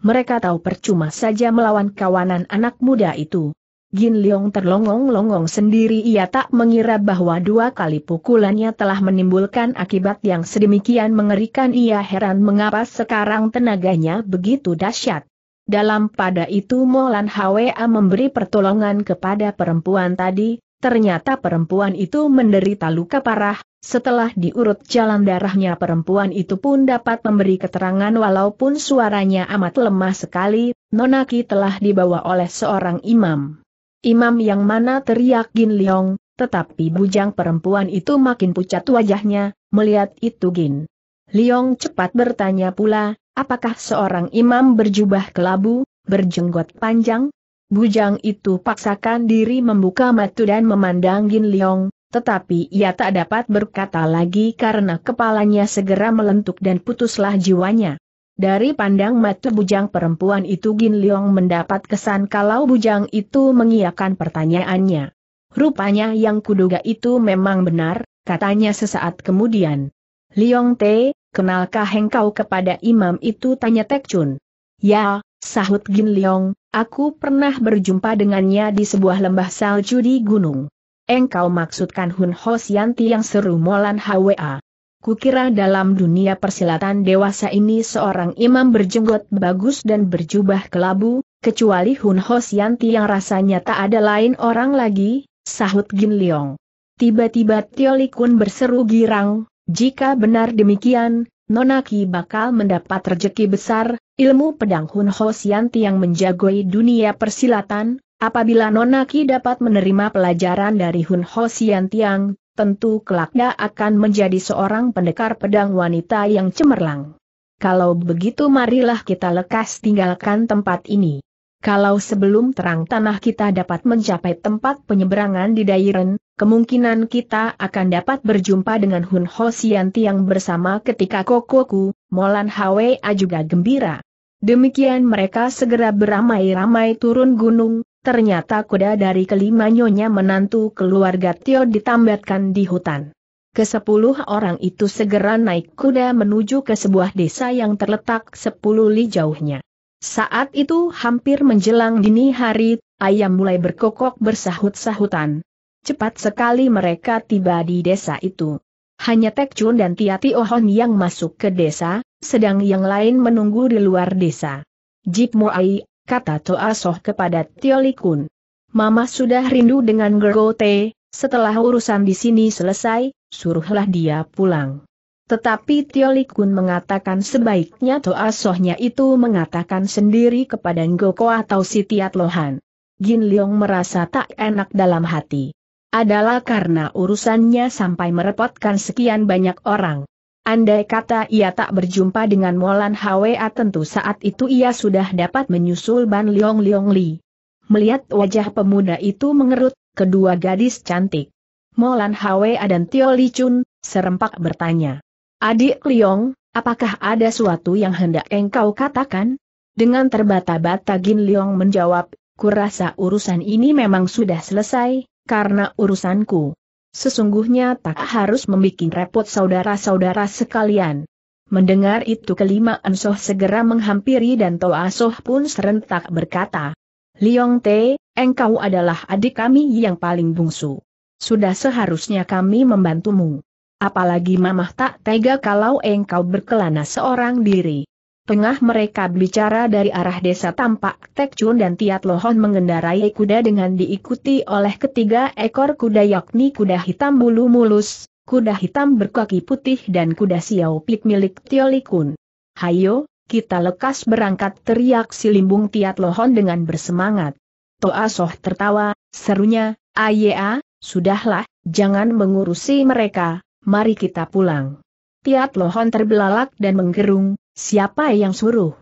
Mereka tahu percuma saja melawan kawanan anak muda itu. Gin Leong terlongong-longong sendiri ia tak mengira bahwa dua kali pukulannya telah menimbulkan akibat yang sedemikian mengerikan ia heran mengapa sekarang tenaganya begitu dahsyat. Dalam pada itu Molan Hwa memberi pertolongan kepada perempuan tadi, ternyata perempuan itu menderita luka parah, setelah diurut jalan darahnya perempuan itu pun dapat memberi keterangan walaupun suaranya amat lemah sekali, Nonaki telah dibawa oleh seorang imam. Imam yang mana teriak Gin Liong, tetapi bujang perempuan itu makin pucat wajahnya, melihat itu Gin. Liong cepat bertanya pula, apakah seorang imam berjubah kelabu, berjenggot panjang? Bujang itu paksakan diri membuka mata dan memandang Gin Liong, tetapi ia tak dapat berkata lagi karena kepalanya segera melentuk dan putuslah jiwanya. Dari pandang mata bujang perempuan itu Gin Liong mendapat kesan kalau bujang itu mengiakan pertanyaannya. Rupanya yang kuduga itu memang benar, katanya sesaat kemudian. Liong Te, Kenalkah engkau kepada imam itu? Tanya Tek Chun. Ya, sahut Gin Leong, aku pernah berjumpa dengannya di sebuah lembah salju di gunung. Engkau maksudkan Hun Ho Sianti yang seru Molan HWA. Kukira dalam dunia persilatan dewasa ini seorang imam berjenggot bagus dan berjubah kelabu, kecuali Hun Ho Sianti yang rasanya tak ada lain orang lagi, sahut Gin Leong. Tiba-tiba Kun berseru girang, jika benar demikian, Nonaki bakal mendapat rejeki besar, ilmu pedang Hun Ho Sianti yang menjagoi dunia persilatan, apabila Nonaki dapat menerima pelajaran dari Hun Ho Siantiang, tentu kelaknya akan menjadi seorang pendekar pedang wanita yang cemerlang. Kalau begitu marilah kita lekas tinggalkan tempat ini. Kalau sebelum terang tanah kita dapat mencapai tempat penyeberangan di Dairen, kemungkinan kita akan dapat berjumpa dengan Hun Ho Sian Tiang bersama ketika Kokoku, Molan Hwa juga gembira. Demikian mereka segera beramai-ramai turun gunung, ternyata kuda dari kelima nyonya menantu keluarga Tio ditambatkan di hutan. Kesepuluh orang itu segera naik kuda menuju ke sebuah desa yang terletak sepuluh li jauhnya. Saat itu hampir menjelang dini hari, ayam mulai berkokok bersahut-sahutan, Cepat sekali mereka tiba di desa itu. Hanya Tek Chun dan Tiati Ohon yang masuk ke desa, sedang yang lain menunggu di luar desa. Jip Moai, kata Toa Soh kepada Likun, Mama sudah rindu dengan Gergote, setelah urusan di sini selesai, suruhlah dia pulang. Tetapi Likun mengatakan sebaiknya Toa Sohnya itu mengatakan sendiri kepada Ngoko atau Tiat Lohan. Gin Leong merasa tak enak dalam hati adalah karena urusannya sampai merepotkan sekian banyak orang. Andai kata ia tak berjumpa dengan Molan Hwa tentu saat itu ia sudah dapat menyusul Ban Leong Leong Li. Melihat wajah pemuda itu mengerut, kedua gadis cantik. Molan Hwa dan Tio Li Chun, serempak bertanya. Adik Leong, apakah ada suatu yang hendak engkau katakan? Dengan terbata-bata Gin Leong menjawab, kurasa urusan ini memang sudah selesai, karena urusanku. Sesungguhnya tak harus membuat repot saudara-saudara sekalian. Mendengar itu kelima Ansoh segera menghampiri dan Toa Asoh pun serentak berkata, Liong Te, engkau adalah adik kami yang paling bungsu. Sudah seharusnya kami membantumu. Apalagi mamah tak tega kalau engkau berkelana seorang diri. Tengah mereka berbicara dari arah desa tampak Tek Chun dan Tiat Lohon mengendarai kuda dengan diikuti oleh ketiga ekor kuda yakni kuda hitam bulu mulus, kuda hitam berkaki putih dan kuda siau pik milik Tiolikun. Hayo, kita lekas berangkat teriak si limbung Tiat Lohon dengan bersemangat. Toa Soh tertawa, serunya, Ayea, sudahlah, jangan mengurusi mereka, mari kita pulang. Tiat Lohon terbelalak dan menggerung, Siapa yang suruh?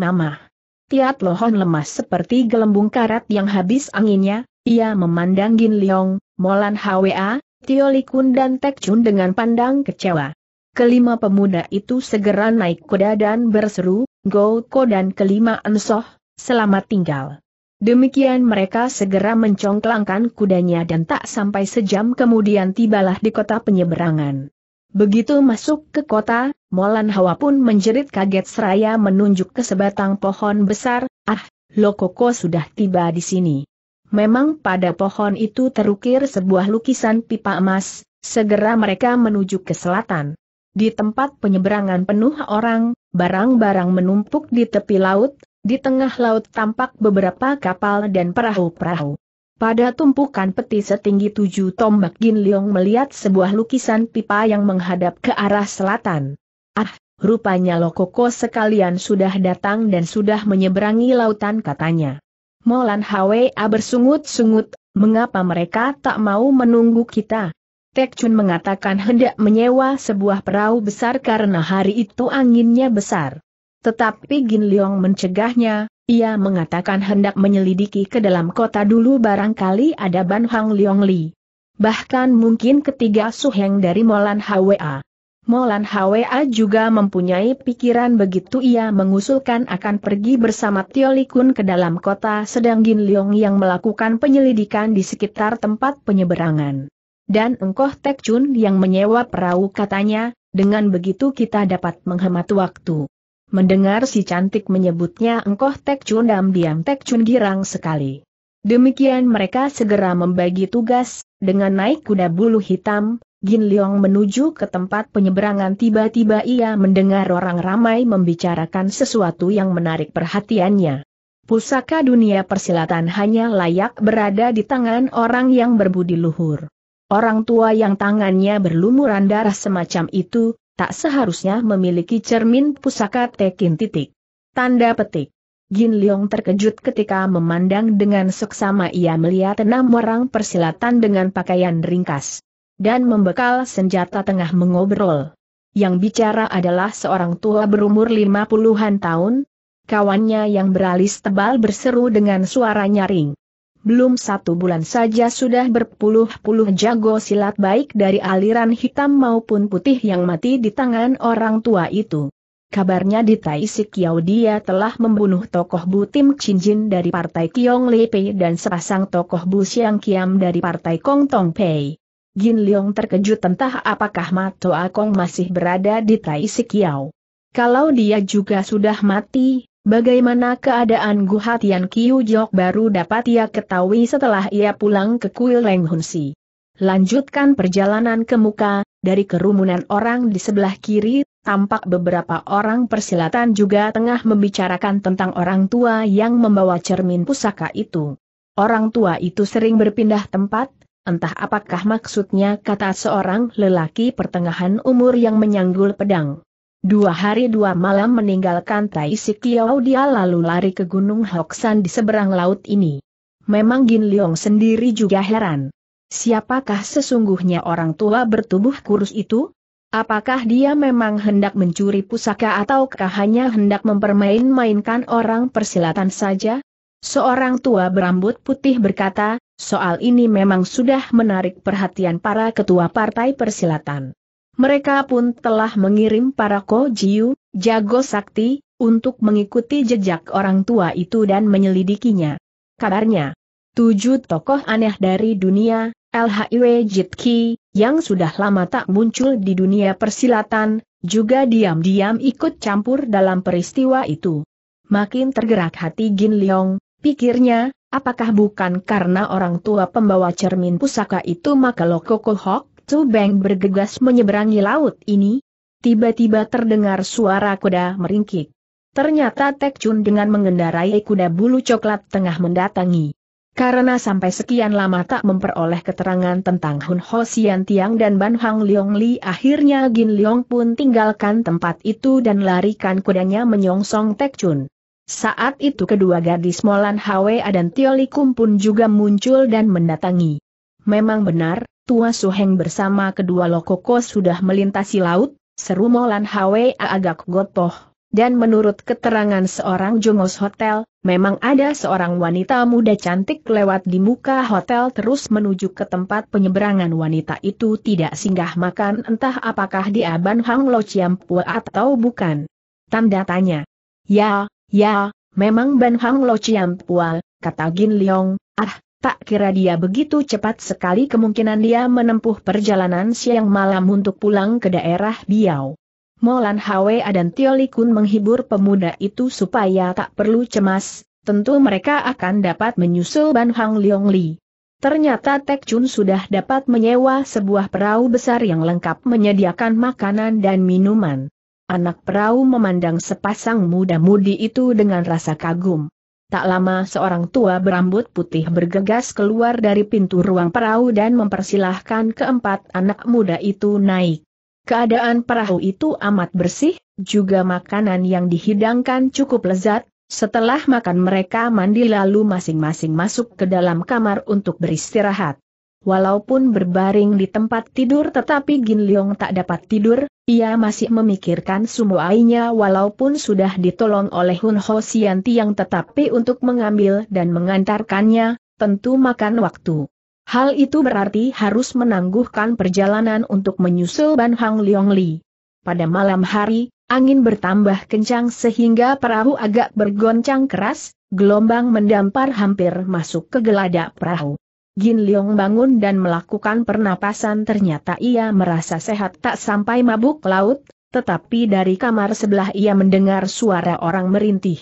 Mama. Tiat Lohon lemas seperti gelembung karat yang habis anginnya, ia memandang Gin Leong, Molan Hwa, Tio Likun dan Tek Chun dengan pandang kecewa. Kelima pemuda itu segera naik kuda dan berseru, Go Ko dan kelima Ensoh, selamat tinggal. Demikian mereka segera mencongklangkan kudanya dan tak sampai sejam kemudian tibalah di kota penyeberangan. Begitu masuk ke kota, Molan Hawa pun menjerit kaget seraya menunjuk ke sebatang pohon besar, ah, Lokoko sudah tiba di sini. Memang pada pohon itu terukir sebuah lukisan pipa emas, segera mereka menuju ke selatan. Di tempat penyeberangan penuh orang, barang-barang menumpuk di tepi laut, di tengah laut tampak beberapa kapal dan perahu-perahu. Pada tumpukan peti setinggi tujuh tombak Gin Leong melihat sebuah lukisan pipa yang menghadap ke arah selatan. Rupanya Lokoko sekalian sudah datang dan sudah menyeberangi lautan katanya. Molan Hwa bersungut-sungut, mengapa mereka tak mau menunggu kita? Tek Chun mengatakan hendak menyewa sebuah perahu besar karena hari itu anginnya besar. Tetapi Gin Leong mencegahnya, ia mengatakan hendak menyelidiki ke dalam kota dulu barangkali ada Ban Hang Leong Li. Bahkan mungkin ketiga suheng dari Molan Hwa. Molan Hwa juga mempunyai pikiran begitu ia mengusulkan akan pergi bersama Tio ke dalam kota sedang Gin Leong yang melakukan penyelidikan di sekitar tempat penyeberangan. Dan Engkoh Tek Chun yang menyewa perahu katanya, dengan begitu kita dapat menghemat waktu. Mendengar si cantik menyebutnya Engkoh Tek Chun diam-diam Tek Chun girang sekali. Demikian mereka segera membagi tugas, dengan naik kuda bulu hitam, Gin Leong menuju ke tempat penyeberangan tiba-tiba ia mendengar orang ramai membicarakan sesuatu yang menarik perhatiannya. Pusaka dunia persilatan hanya layak berada di tangan orang yang berbudi luhur. Orang tua yang tangannya berlumuran darah semacam itu, tak seharusnya memiliki cermin pusaka tekin titik. Tanda petik. Gin Leong terkejut ketika memandang dengan seksama ia melihat enam orang persilatan dengan pakaian ringkas dan membekal senjata tengah mengobrol. Yang bicara adalah seorang tua berumur lima puluhan tahun, kawannya yang beralis tebal berseru dengan suara nyaring. Belum satu bulan saja sudah berpuluh-puluh jago silat baik dari aliran hitam maupun putih yang mati di tangan orang tua itu. Kabarnya di Taisik Kiao dia telah membunuh tokoh Bu Tim Chinjin dari partai Kiong Lepe dan sepasang tokoh Bu Siang Kiam dari partai Kong Tong Pei. Gin Leong terkejut entah apakah Mato Akong masih berada di Tai Sikiao. Kalau dia juga sudah mati, bagaimana keadaan Guhatian Kiu Jok baru dapat ia ketahui setelah ia pulang ke kuil Leng Hun Si. Lanjutkan perjalanan ke muka, dari kerumunan orang di sebelah kiri, tampak beberapa orang persilatan juga tengah membicarakan tentang orang tua yang membawa cermin pusaka itu. Orang tua itu sering berpindah tempat, Entah apakah maksudnya kata seorang lelaki pertengahan umur yang menyanggul pedang. Dua hari dua malam meninggalkan Tai Sikiao dia lalu lari ke Gunung Hoksan di seberang laut ini. Memang Gin Leong sendiri juga heran. Siapakah sesungguhnya orang tua bertubuh kurus itu? Apakah dia memang hendak mencuri pusaka ataukah hanya hendak mempermain-mainkan orang persilatan saja? Seorang tua berambut putih berkata, soal ini memang sudah menarik perhatian para ketua partai persilatan. Mereka pun telah mengirim para Kojiu, Jago Sakti, untuk mengikuti jejak orang tua itu dan menyelidikinya. Kabarnya, tujuh tokoh aneh dari dunia, LHIW Jitki, yang sudah lama tak muncul di dunia persilatan, juga diam-diam ikut campur dalam peristiwa itu. Makin tergerak hati Gin Leong, Pikirnya, apakah bukan karena orang tua pembawa cermin pusaka itu maka Lokoko Hok Tu Beng bergegas menyeberangi laut ini? Tiba-tiba terdengar suara kuda meringkik. Ternyata Tek Chun dengan mengendarai kuda bulu coklat tengah mendatangi. Karena sampai sekian lama tak memperoleh keterangan tentang Hun Ho Sian Tiang dan Ban Hang Leong Li akhirnya Gin Leong pun tinggalkan tempat itu dan larikan kudanya menyongsong Tek Chun. Saat itu kedua gadis Molan Hwa dan Tiolikum pun juga muncul dan mendatangi. Memang benar, Tua Suheng bersama kedua Lokoko sudah melintasi laut, seru Molan Hwa agak gotoh. Dan menurut keterangan seorang jongos hotel, memang ada seorang wanita muda cantik lewat di muka hotel terus menuju ke tempat penyeberangan wanita itu tidak singgah makan entah apakah di Aban Hang Lo Pua atau bukan. Tanda tanya. Ya, Ya, memang Ban Hang Lo Chiam Pua, kata Gin Leong, ah, tak kira dia begitu cepat sekali kemungkinan dia menempuh perjalanan siang malam untuk pulang ke daerah Biao. Molan Hwa dan Kun menghibur pemuda itu supaya tak perlu cemas, tentu mereka akan dapat menyusul Ban Hang Leong Li. Ternyata Tek Chun sudah dapat menyewa sebuah perahu besar yang lengkap menyediakan makanan dan minuman. Anak perahu memandang sepasang muda-mudi itu dengan rasa kagum. Tak lama seorang tua berambut putih bergegas keluar dari pintu ruang perahu dan mempersilahkan keempat anak muda itu naik. Keadaan perahu itu amat bersih, juga makanan yang dihidangkan cukup lezat, setelah makan mereka mandi lalu masing-masing masuk ke dalam kamar untuk beristirahat. Walaupun berbaring di tempat tidur tetapi Gin Leong tak dapat tidur, ia masih memikirkan sumuainya walaupun sudah ditolong oleh Hun Ho Sian Tiang tetapi untuk mengambil dan mengantarkannya, tentu makan waktu. Hal itu berarti harus menangguhkan perjalanan untuk menyusul Ban Hang Leong Li. Pada malam hari, angin bertambah kencang sehingga perahu agak bergoncang keras, gelombang mendampar hampir masuk ke geladak perahu. Gin Leong bangun dan melakukan pernapasan ternyata ia merasa sehat tak sampai mabuk laut, tetapi dari kamar sebelah ia mendengar suara orang merintih.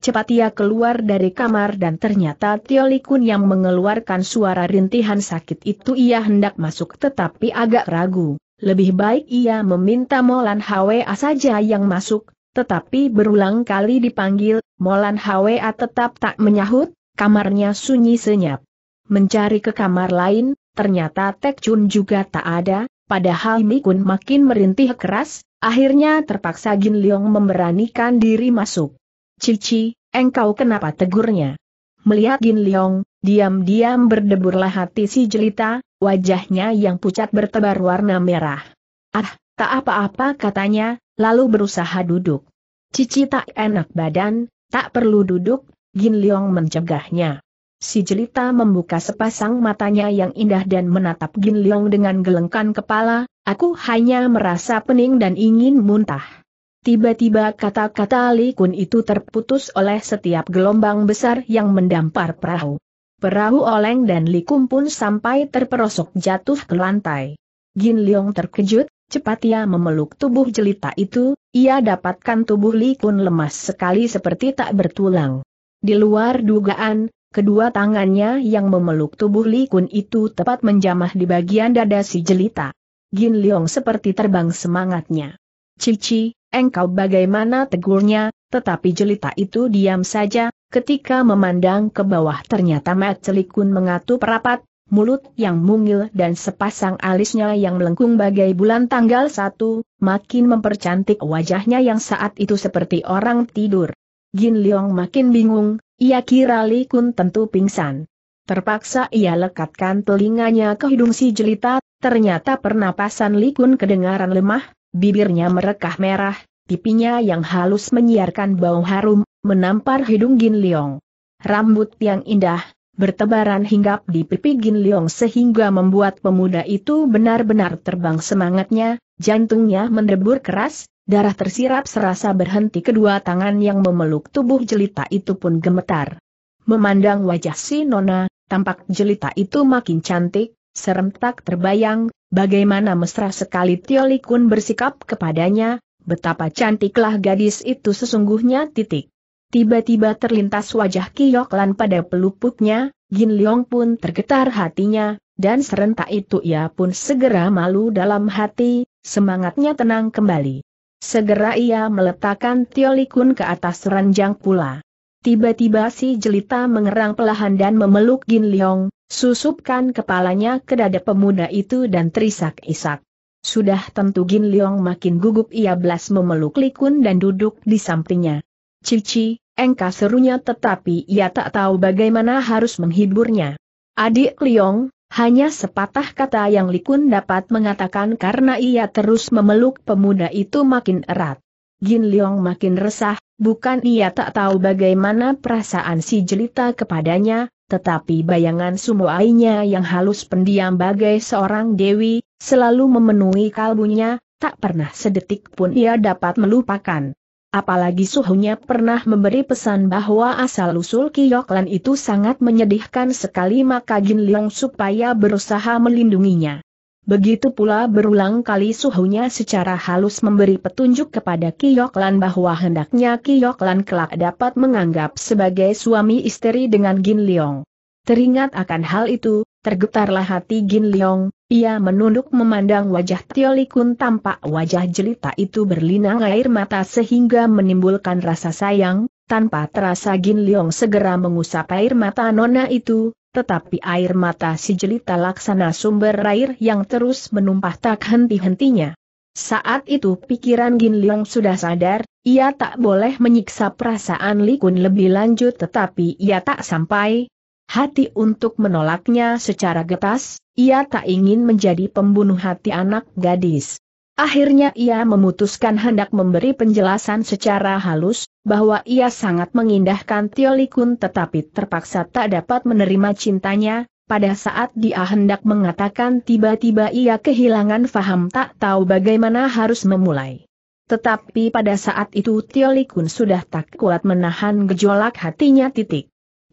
Cepat ia keluar dari kamar dan ternyata Tio Likun yang mengeluarkan suara rintihan sakit itu ia hendak masuk tetapi agak ragu. Lebih baik ia meminta Molan HWA saja yang masuk, tetapi berulang kali dipanggil, Molan HWA tetap tak menyahut, kamarnya sunyi senyap. Mencari ke kamar lain, ternyata Tek Chun juga tak ada, padahal Mi Mikun makin merintih keras, akhirnya terpaksa Jin Leong memberanikan diri masuk. Cici, engkau kenapa tegurnya? Melihat Jin Leong, diam-diam berdeburlah hati si jelita, wajahnya yang pucat bertebar warna merah. Ah, tak apa-apa katanya, lalu berusaha duduk. Cici tak enak badan, tak perlu duduk, Jin Leong mencegahnya. Si jelita membuka sepasang matanya yang indah dan menatap Gin Leong dengan gelengkan kepala, aku hanya merasa pening dan ingin muntah. Tiba-tiba kata-kata Li Kun itu terputus oleh setiap gelombang besar yang mendampar perahu. Perahu oleng dan Li Kun pun sampai terperosok jatuh ke lantai. Gin Leong terkejut, cepat ia memeluk tubuh jelita itu, ia dapatkan tubuh Li Kun lemas sekali seperti tak bertulang. Di luar dugaan, Kedua tangannya yang memeluk tubuh Li Kun itu tepat menjamah di bagian dada si jelita. Gin Leong seperti terbang semangatnya. Cici, engkau bagaimana tegurnya, tetapi jelita itu diam saja, ketika memandang ke bawah ternyata Mat Kun mengatup rapat, mulut yang mungil dan sepasang alisnya yang melengkung bagai bulan tanggal satu, makin mempercantik wajahnya yang saat itu seperti orang tidur. Gin Leong makin bingung, ia kira Li Kun tentu pingsan. Terpaksa ia lekatkan telinganya ke hidung si jelita, ternyata pernapasan Li Kun kedengaran lemah, bibirnya merekah merah, pipinya yang halus menyiarkan bau harum, menampar hidung Gin Liong. Rambut yang indah, bertebaran hinggap di pipi Gin Leong sehingga membuat pemuda itu benar-benar terbang semangatnya, jantungnya mendebur keras, darah tersirap serasa berhenti kedua tangan yang memeluk tubuh jelita itu pun gemetar. Memandang wajah si Nona, tampak jelita itu makin cantik, serentak terbayang, bagaimana mesra sekali Tiolikun bersikap kepadanya, betapa cantiklah gadis itu sesungguhnya titik. Tiba-tiba terlintas wajah Kiyoklan pada peluputnya, Gin Leong pun tergetar hatinya, dan serentak itu ia pun segera malu dalam hati, semangatnya tenang kembali. Segera ia meletakkan Tiolikun ke atas ranjang pula. Tiba-tiba si jelita mengerang pelahan dan memeluk Gin Leong, susupkan kepalanya ke dada pemuda itu dan terisak-isak. Sudah tentu Gin Leong makin gugup ia belas memeluk Likun dan duduk di sampingnya. Cici, engka serunya tetapi ia tak tahu bagaimana harus menghiburnya. Adik Liong, hanya sepatah kata yang Likun dapat mengatakan karena ia terus memeluk pemuda itu makin erat. Gin Liong makin resah, bukan ia tak tahu bagaimana perasaan si jelita kepadanya, tetapi bayangan sumoainya yang halus pendiam bagai seorang dewi, selalu memenuhi kalbunya, tak pernah sedetik pun ia dapat melupakan. Apalagi suhunya pernah memberi pesan bahwa asal-usul Kiyoklan itu sangat menyedihkan sekali maka Jin Leong supaya berusaha melindunginya. Begitu pula berulang kali suhunya secara halus memberi petunjuk kepada Kiyoklan bahwa hendaknya Kiyoklan kelak dapat menganggap sebagai suami istri dengan Jin Leong. Teringat akan hal itu, tergetarlah hati Jin Leong, ia menunduk memandang wajah Tiolikun tampak wajah jelita itu berlinang air mata sehingga menimbulkan rasa sayang, tanpa terasa Gin Leong segera mengusap air mata nona itu, tetapi air mata si jelita laksana sumber air yang terus menumpah tak henti-hentinya. Saat itu pikiran Gin Leong sudah sadar, ia tak boleh menyiksa perasaan Likun lebih lanjut tetapi ia tak sampai, hati untuk menolaknya secara getas, ia tak ingin menjadi pembunuh hati anak gadis. Akhirnya ia memutuskan hendak memberi penjelasan secara halus, bahwa ia sangat mengindahkan Tiolikun tetapi terpaksa tak dapat menerima cintanya, pada saat dia hendak mengatakan tiba-tiba ia kehilangan faham tak tahu bagaimana harus memulai. Tetapi pada saat itu Tiolikun sudah tak kuat menahan gejolak hatinya titik.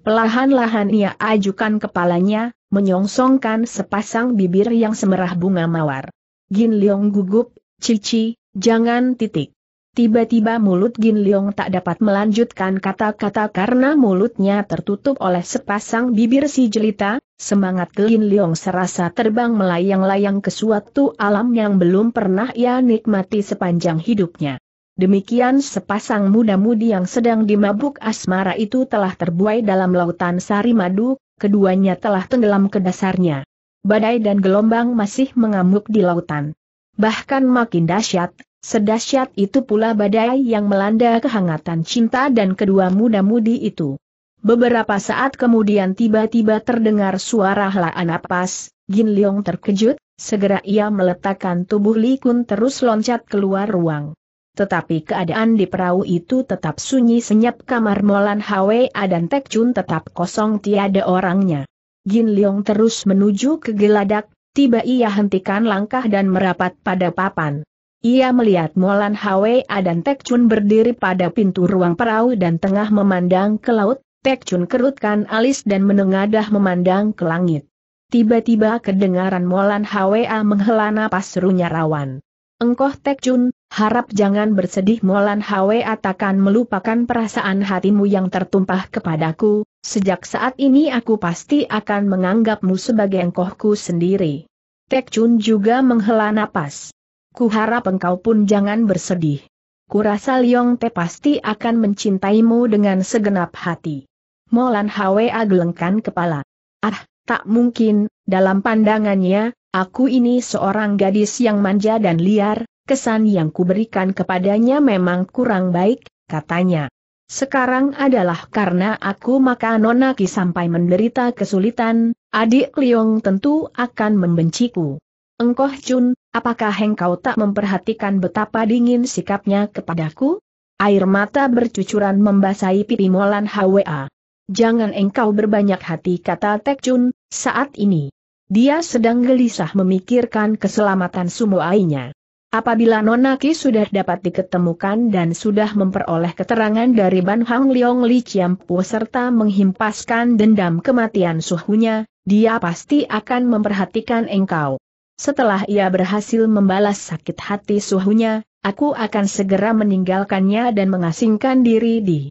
Pelahan-lahan ia ajukan kepalanya, menyongsongkan sepasang bibir yang semerah bunga mawar. Gin Leong gugup, cici, jangan titik. Tiba-tiba mulut Gin Leong tak dapat melanjutkan kata-kata karena mulutnya tertutup oleh sepasang bibir si jelita, semangat Gin Leong serasa terbang melayang-layang ke suatu alam yang belum pernah ia nikmati sepanjang hidupnya. Demikian sepasang muda-mudi yang sedang dimabuk asmara itu telah terbuai dalam lautan sari madu, keduanya telah tenggelam ke dasarnya. Badai dan gelombang masih mengamuk di lautan. Bahkan makin dahsyat, sedahsyat itu pula badai yang melanda kehangatan cinta dan kedua muda-mudi itu. Beberapa saat kemudian tiba-tiba terdengar suara helaan napas, Gin Leong terkejut, segera ia meletakkan tubuh Li Kun terus loncat keluar ruang. Tetapi keadaan di perahu itu tetap sunyi senyap kamar Molan Hwa dan Tek Chun tetap kosong tiada orangnya. Gin Leong terus menuju ke geladak, tiba ia hentikan langkah dan merapat pada papan. Ia melihat Molan Hwa dan Tek Chun berdiri pada pintu ruang perahu dan tengah memandang ke laut, Tek Chun kerutkan alis dan menengadah memandang ke langit. Tiba-tiba kedengaran Molan Hwa menghela napas serunya rawan. Engkoh Tek Jun, harap jangan bersedih Molan Hwe atakan melupakan perasaan hatimu yang tertumpah kepadaku, sejak saat ini aku pasti akan menganggapmu sebagai engkohku sendiri. Tek Jun juga menghela napas. Kuharap engkau pun jangan bersedih. Kurasa Liong Te pasti akan mencintaimu dengan segenap hati. Molan Hwe gelengkan kepala. Ah, tak mungkin, dalam pandangannya, Aku ini seorang gadis yang manja dan liar, kesan yang kuberikan kepadanya memang kurang baik, katanya. Sekarang adalah karena aku maka Nonaki sampai menderita kesulitan, adik Liong tentu akan membenciku. Engkoh Chun, apakah engkau tak memperhatikan betapa dingin sikapnya kepadaku? Air mata bercucuran membasahi pipi Molan Hwa. Jangan engkau berbanyak hati kata Tek Chun, saat ini. Dia sedang gelisah memikirkan keselamatan Sumoainya. Apabila Nonaki sudah dapat diketemukan dan sudah memperoleh keterangan dari Ban Hang Leong Li Chiampu serta menghimpaskan dendam kematian suhunya, dia pasti akan memperhatikan engkau. Setelah ia berhasil membalas sakit hati suhunya, aku akan segera meninggalkannya dan mengasingkan diri di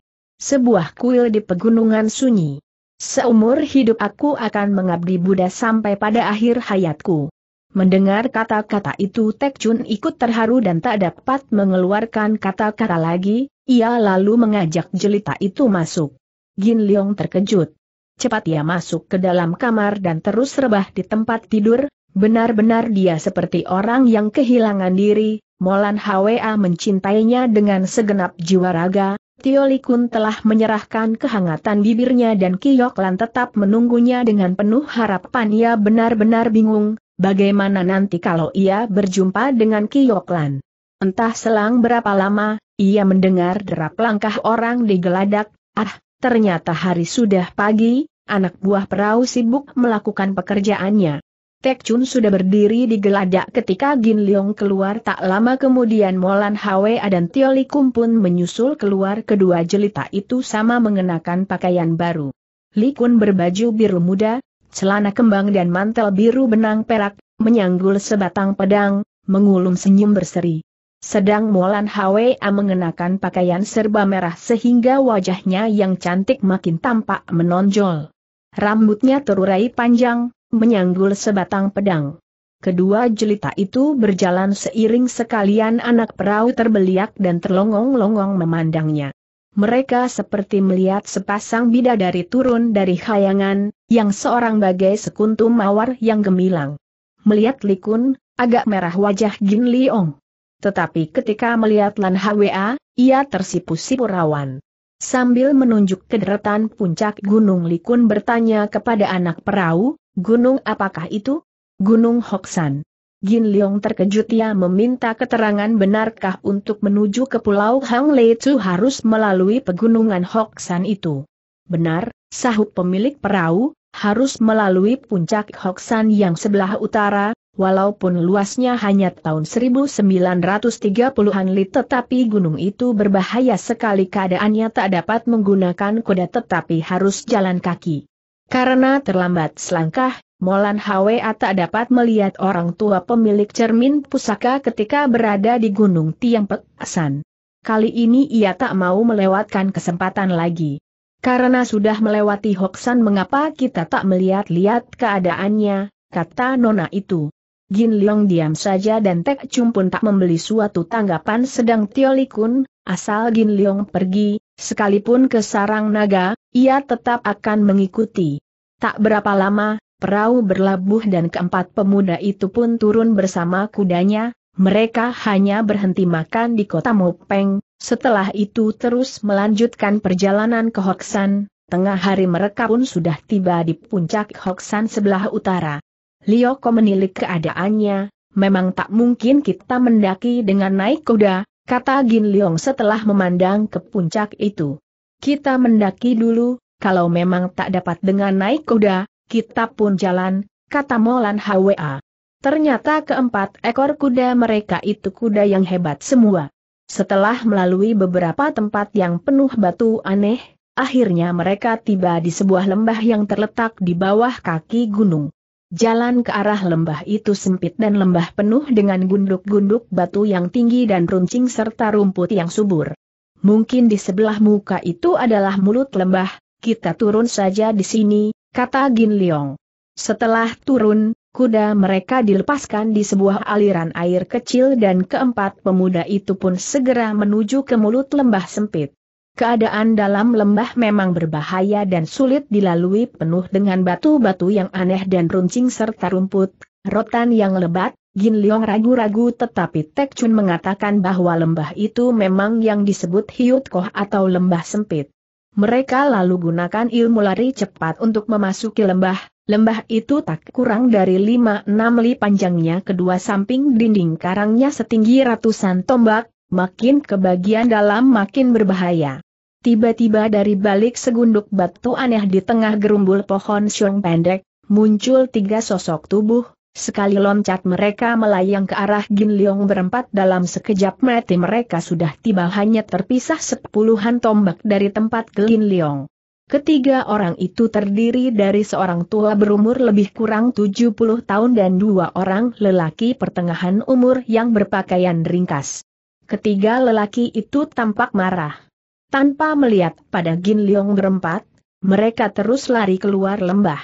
sebuah kuil di pegunungan sunyi. Seumur hidup aku akan mengabdi Buddha sampai pada akhir hayatku. Mendengar kata-kata itu Tek Chun ikut terharu dan tak dapat mengeluarkan kata-kata lagi, ia lalu mengajak jelita itu masuk. Gin Leong terkejut. Cepat ia masuk ke dalam kamar dan terus rebah di tempat tidur, benar-benar dia seperti orang yang kehilangan diri, Molan Hwa mencintainya dengan segenap jiwa raga, Tio Likun telah menyerahkan kehangatan bibirnya dan Kiyoklan tetap menunggunya dengan penuh harapan ia benar-benar bingung, bagaimana nanti kalau ia berjumpa dengan Kiyoklan. Entah selang berapa lama, ia mendengar derap langkah orang di geladak, ah, ternyata hari sudah pagi, anak buah perahu sibuk melakukan pekerjaannya. Tek Chun sudah berdiri di geladak ketika Gin Leong keluar tak lama kemudian Molan Hwa dan Tio Kum pun menyusul keluar kedua jelita itu sama mengenakan pakaian baru. Li Kun berbaju biru muda, celana kembang dan mantel biru benang perak, menyanggul sebatang pedang, mengulung senyum berseri. Sedang Molan Hwa mengenakan pakaian serba merah sehingga wajahnya yang cantik makin tampak menonjol. Rambutnya terurai panjang, menyanggul sebatang pedang. Kedua jelita itu berjalan seiring sekalian anak perahu terbeliak dan terlongong-longong memandangnya. Mereka seperti melihat sepasang bidadari turun dari hayangan, yang seorang bagai sekuntum mawar yang gemilang. Melihat Likun, agak merah wajah Jin Liong. Tetapi ketika melihat Lan Hwa, ia tersipu-sipu rawan. Sambil menunjuk ke deretan puncak Gunung Likun bertanya kepada anak perahu, Gunung apakah itu? Gunung Hoksan. Gin Leong terkejut ia meminta keterangan benarkah untuk menuju ke Pulau Hang Le Tzu harus melalui pegunungan Hoksan itu. Benar, sahut pemilik perahu, harus melalui puncak Hoksan yang sebelah utara, walaupun luasnya hanya tahun 1930-an li tetapi gunung itu berbahaya sekali keadaannya tak dapat menggunakan kuda tetapi harus jalan kaki. Karena terlambat selangkah, Molan Hwa tak dapat melihat orang tua pemilik cermin pusaka ketika berada di Gunung Tiang Pekasan. Kali ini ia tak mau melewatkan kesempatan lagi. Karena sudah melewati Hoksan mengapa kita tak melihat-lihat keadaannya, kata Nona itu. Gin Leong diam saja dan Tek Chum pun tak membeli suatu tanggapan sedang Tio Likun, asal Gin Leong pergi, Sekalipun ke sarang naga, ia tetap akan mengikuti. Tak berapa lama, perahu berlabuh dan keempat pemuda itu pun turun bersama kudanya, mereka hanya berhenti makan di kota Mopeng, setelah itu terus melanjutkan perjalanan ke Hoksan, tengah hari mereka pun sudah tiba di puncak Hoksan sebelah utara. Lioko menilik keadaannya, memang tak mungkin kita mendaki dengan naik kuda, kata Gin Leong setelah memandang ke puncak itu. Kita mendaki dulu, kalau memang tak dapat dengan naik kuda, kita pun jalan, kata Molan Hwa. Ternyata keempat ekor kuda mereka itu kuda yang hebat semua. Setelah melalui beberapa tempat yang penuh batu aneh, akhirnya mereka tiba di sebuah lembah yang terletak di bawah kaki gunung. Jalan ke arah lembah itu sempit dan lembah penuh dengan gunduk-gunduk batu yang tinggi dan runcing serta rumput yang subur. Mungkin di sebelah muka itu adalah mulut lembah, kita turun saja di sini, kata Gin Leong. Setelah turun, kuda mereka dilepaskan di sebuah aliran air kecil dan keempat pemuda itu pun segera menuju ke mulut lembah sempit. Keadaan dalam lembah memang berbahaya dan sulit dilalui penuh dengan batu-batu yang aneh dan runcing serta rumput, rotan yang lebat, Gin Leong ragu-ragu tetapi Tek Chun mengatakan bahwa lembah itu memang yang disebut Hiut Koh atau lembah sempit. Mereka lalu gunakan ilmu lari cepat untuk memasuki lembah, lembah itu tak kurang dari 5-6 li panjangnya kedua samping dinding karangnya setinggi ratusan tombak, makin ke bagian dalam makin berbahaya. Tiba-tiba dari balik segunduk batu aneh di tengah gerumbul pohon siung pendek, muncul tiga sosok tubuh, sekali loncat mereka melayang ke arah Gin Leong berempat dalam sekejap mati mereka sudah tiba hanya terpisah sepuluhan tombak dari tempat Gin Leong. Ketiga orang itu terdiri dari seorang tua berumur lebih kurang 70 tahun dan dua orang lelaki pertengahan umur yang berpakaian ringkas. Ketiga lelaki itu tampak marah. Tanpa melihat pada Gin Leong berempat, mereka terus lari keluar lembah.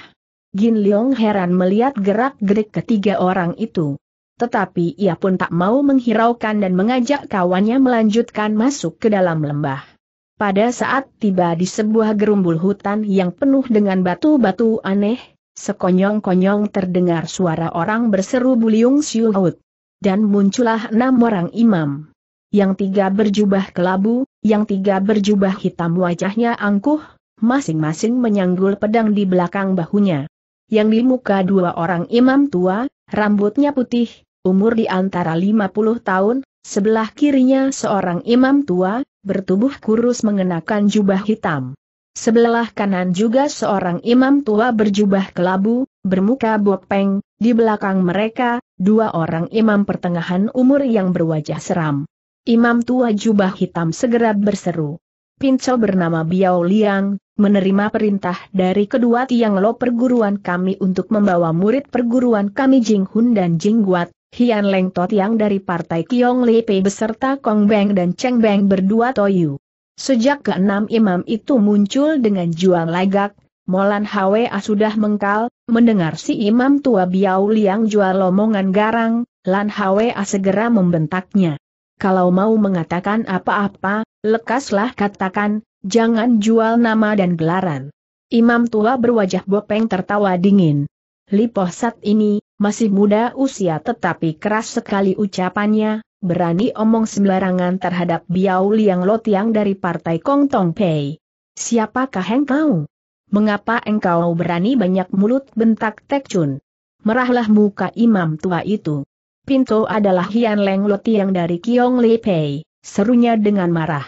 Gin Leong heran melihat gerak-gerik ketiga orang itu. Tetapi ia pun tak mau menghiraukan dan mengajak kawannya melanjutkan masuk ke dalam lembah. Pada saat tiba di sebuah gerumbul hutan yang penuh dengan batu-batu aneh, sekonyong-konyong terdengar suara orang berseru Buliung Siuhut. Dan muncullah enam orang imam. Yang tiga berjubah kelabu, yang tiga berjubah hitam wajahnya angkuh, masing-masing menyanggul pedang di belakang bahunya. Yang di muka dua orang imam tua, rambutnya putih, umur di antara 50 tahun, sebelah kirinya seorang imam tua, bertubuh kurus mengenakan jubah hitam. Sebelah kanan juga seorang imam tua berjubah kelabu, bermuka bopeng, di belakang mereka, dua orang imam pertengahan umur yang berwajah seram. Imam tua jubah hitam segera berseru. Pincel bernama Biao Liang, menerima perintah dari kedua tiang lo perguruan kami untuk membawa murid perguruan kami Jing Hun dan Jing Guat, Hian Leng Tot yang dari partai Kiong Li Pei beserta Kong Beng dan Cheng Beng berdua Toyu. Sejak keenam imam itu muncul dengan juang lagak, Molan Hwa sudah mengkal, mendengar si imam tua Biao Liang jual lomongan garang, Lan Hwa segera membentaknya kalau mau mengatakan apa-apa, lekaslah katakan, jangan jual nama dan gelaran. Imam tua berwajah bopeng tertawa dingin. Lipoh Sat ini, masih muda usia tetapi keras sekali ucapannya, berani omong sembarangan terhadap Biao Liang Lotiang dari partai Kong Tong Pei. Siapakah engkau? Mengapa engkau berani banyak mulut bentak Tek Chun? Merahlah muka imam tua itu. Pinto adalah Hian Leng Loti yang dari Kiong Li Pei, serunya dengan marah.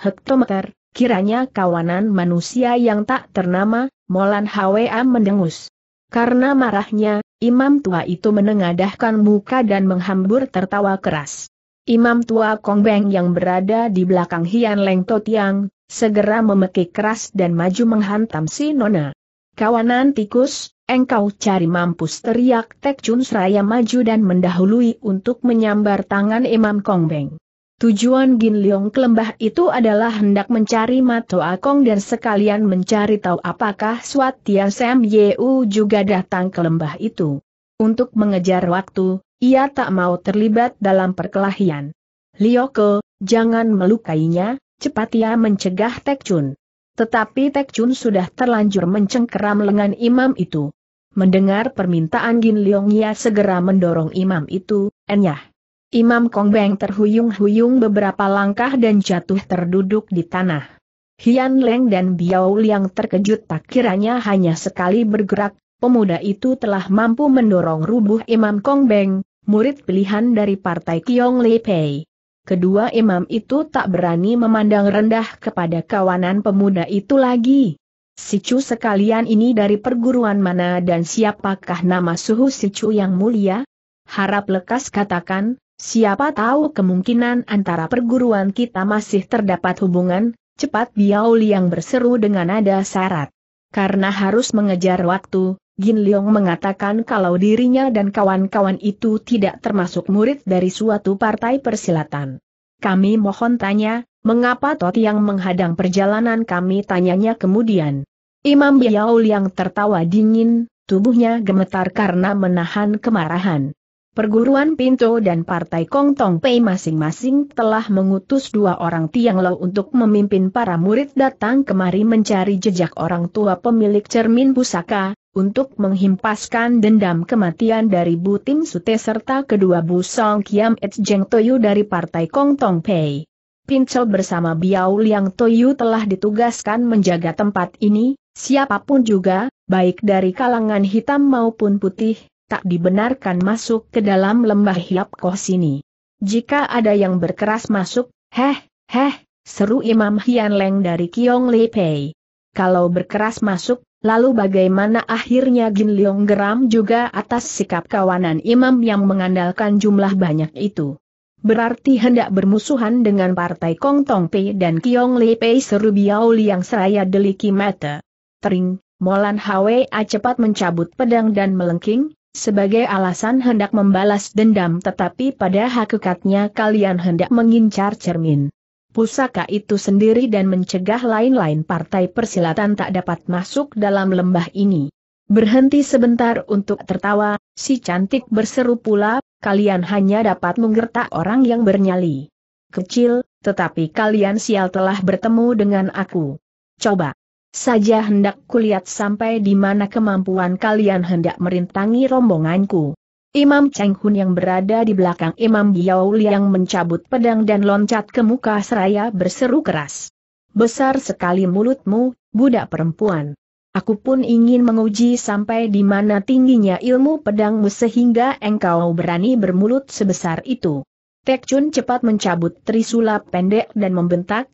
Hektometer, kiranya kawanan manusia yang tak ternama, Molan Hwa mendengus. Karena marahnya, imam tua itu menengadahkan muka dan menghambur tertawa keras. Imam tua Kong Beng yang berada di belakang Hian Leng Totiang, segera memekik keras dan maju menghantam si Nona. Kawanan tikus, Engkau cari mampus teriak Tek Chun Seraya maju dan mendahului untuk menyambar tangan Imam Kong Beng. Tujuan Gin Leong ke lembah itu adalah hendak mencari Mato Akong dan sekalian mencari tahu apakah Swatia Sam Yeu juga datang ke lembah itu. Untuk mengejar waktu, ia tak mau terlibat dalam perkelahian. Lioko, jangan melukainya, cepat ia mencegah Tekchun. Tetapi Tekchun sudah terlanjur mencengkeram lengan imam itu. Mendengar permintaan Gin Leong ia segera mendorong imam itu, enyah. Imam Kong Beng terhuyung-huyung beberapa langkah dan jatuh terduduk di tanah. Hian Leng dan Biao Liang terkejut tak kiranya hanya sekali bergerak, pemuda itu telah mampu mendorong rubuh Imam Kong Beng, murid pilihan dari partai Kiong Li Pei. Kedua imam itu tak berani memandang rendah kepada kawanan pemuda itu lagi. Sicu sekalian ini dari perguruan mana dan siapakah nama suhu Sicu yang mulia? Harap lekas katakan, siapa tahu kemungkinan antara perguruan kita masih terdapat hubungan, cepat Biao Liang berseru dengan nada syarat. Karena harus mengejar waktu, Gin Leong mengatakan kalau dirinya dan kawan-kawan itu tidak termasuk murid dari suatu partai persilatan. Kami mohon tanya, mengapa Tot yang menghadang perjalanan kami tanyanya kemudian. Imam Biao yang tertawa dingin, tubuhnya gemetar karena menahan kemarahan. Perguruan Pinto dan Partai Kong Tong Pei masing-masing telah mengutus dua orang Tiang Lo untuk memimpin para murid datang kemari mencari jejak orang tua pemilik cermin pusaka, untuk menghimpaskan dendam kematian dari Bu Tim Sute serta kedua Bu Song Kiam Et Jeng Toyu dari Partai Kong Tong Pei. Pinto bersama Biao yang Toyu telah ditugaskan menjaga tempat ini, Siapapun juga, baik dari kalangan hitam maupun putih, tak dibenarkan masuk ke dalam lembah hiap koh sini. Jika ada yang berkeras masuk, heh, heh, seru Imam Hian Leng dari Kiong Li Pei. Kalau berkeras masuk, Lalu bagaimana akhirnya Gin Leong geram juga atas sikap kawanan imam yang mengandalkan jumlah banyak itu. Berarti hendak bermusuhan dengan partai Kong Tong Pei dan Kiong Li Pei seru Biao Liang Seraya Deliki Mata. Tering, Molan Hwa cepat mencabut pedang dan melengking, sebagai alasan hendak membalas dendam tetapi pada hakikatnya kalian hendak mengincar cermin. Pusaka itu sendiri dan mencegah lain-lain partai persilatan tak dapat masuk dalam lembah ini. Berhenti sebentar untuk tertawa, si cantik berseru pula, kalian hanya dapat menggertak orang yang bernyali. Kecil, tetapi kalian sial telah bertemu dengan aku. Coba. Saja hendak kulihat sampai di mana kemampuan kalian hendak merintangi rombonganku. Imam Cheng Hun yang berada di belakang Imam Biao Liang mencabut pedang dan loncat ke muka seraya berseru keras. Besar sekali mulutmu, budak perempuan. Aku pun ingin menguji sampai di mana tingginya ilmu pedangmu sehingga engkau berani bermulut sebesar itu. Tek Chun cepat mencabut trisula pendek dan membentak,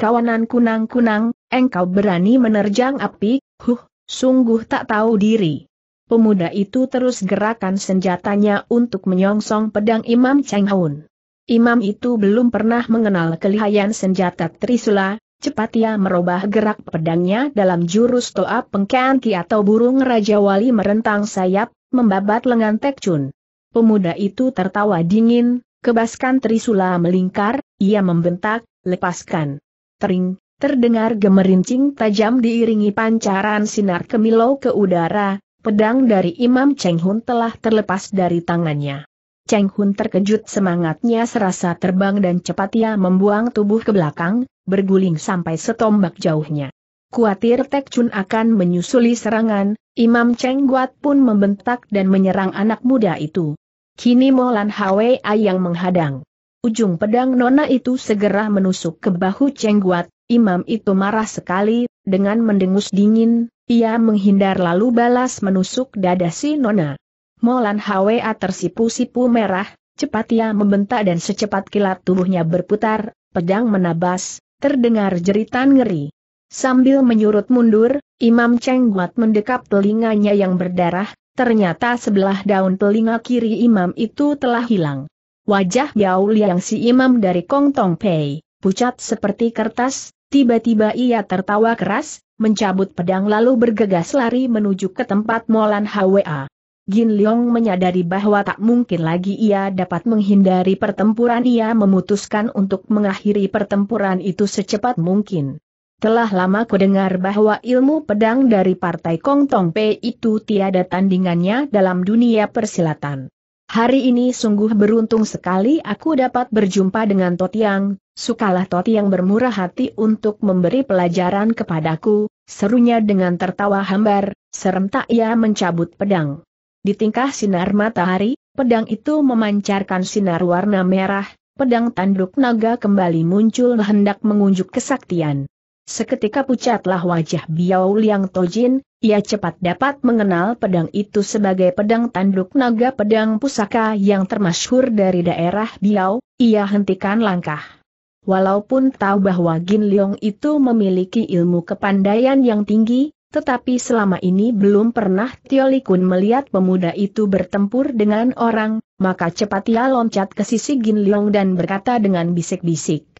kawanan kunang-kunang, engkau berani menerjang api, huh, sungguh tak tahu diri. Pemuda itu terus gerakan senjatanya untuk menyongsong pedang Imam Cheng Haun. Imam itu belum pernah mengenal kelihayan senjata Trisula, cepat ia merubah gerak pedangnya dalam jurus toa pengkian atau burung Raja Wali merentang sayap, membabat lengan Tekchun. Pemuda itu tertawa dingin, kebaskan Trisula melingkar, ia membentak, lepaskan tering, terdengar gemerincing tajam diiringi pancaran sinar kemilau ke udara, pedang dari Imam Cheng Hun telah terlepas dari tangannya. Cheng Hun terkejut semangatnya serasa terbang dan cepat ia membuang tubuh ke belakang, berguling sampai setombak jauhnya. Kuatir Tek Chun akan menyusuli serangan, Imam Cheng Guat pun membentak dan menyerang anak muda itu. Kini Molan Hwa yang menghadang. Ujung pedang nona itu segera menusuk ke bahu Cengguat, imam itu marah sekali, dengan mendengus dingin, ia menghindar lalu balas menusuk dada si nona. Molan Hwa tersipu-sipu merah, cepat ia membentak dan secepat kilat tubuhnya berputar, pedang menabas, terdengar jeritan ngeri. Sambil menyurut mundur, Imam Cengguat mendekap telinganya yang berdarah, ternyata sebelah daun telinga kiri imam itu telah hilang. Wajah Yao Liang si imam dari Kong Tong Pei, pucat seperti kertas, tiba-tiba ia tertawa keras, mencabut pedang lalu bergegas lari menuju ke tempat Molan Hwa. Gin Leong menyadari bahwa tak mungkin lagi ia dapat menghindari pertempuran ia memutuskan untuk mengakhiri pertempuran itu secepat mungkin. Telah lama dengar bahwa ilmu pedang dari partai Kong Tong Pei itu tiada tandingannya dalam dunia persilatan. Hari ini sungguh beruntung sekali aku dapat berjumpa dengan Totiang, sukalah Totiang bermurah hati untuk memberi pelajaran kepadaku, serunya dengan tertawa hambar, serentak ia mencabut pedang. Di tingkah sinar matahari, pedang itu memancarkan sinar warna merah, pedang tanduk naga kembali muncul hendak mengunjuk kesaktian. Seketika pucatlah wajah Biao Liang Tojin, ia cepat dapat mengenal pedang itu sebagai pedang tanduk naga pedang pusaka yang termasyhur dari daerah Biao, ia hentikan langkah. Walaupun tahu bahwa Gin Leong itu memiliki ilmu kepandaian yang tinggi, tetapi selama ini belum pernah kun melihat pemuda itu bertempur dengan orang, maka cepat ia loncat ke sisi Gin Leong dan berkata dengan bisik-bisik.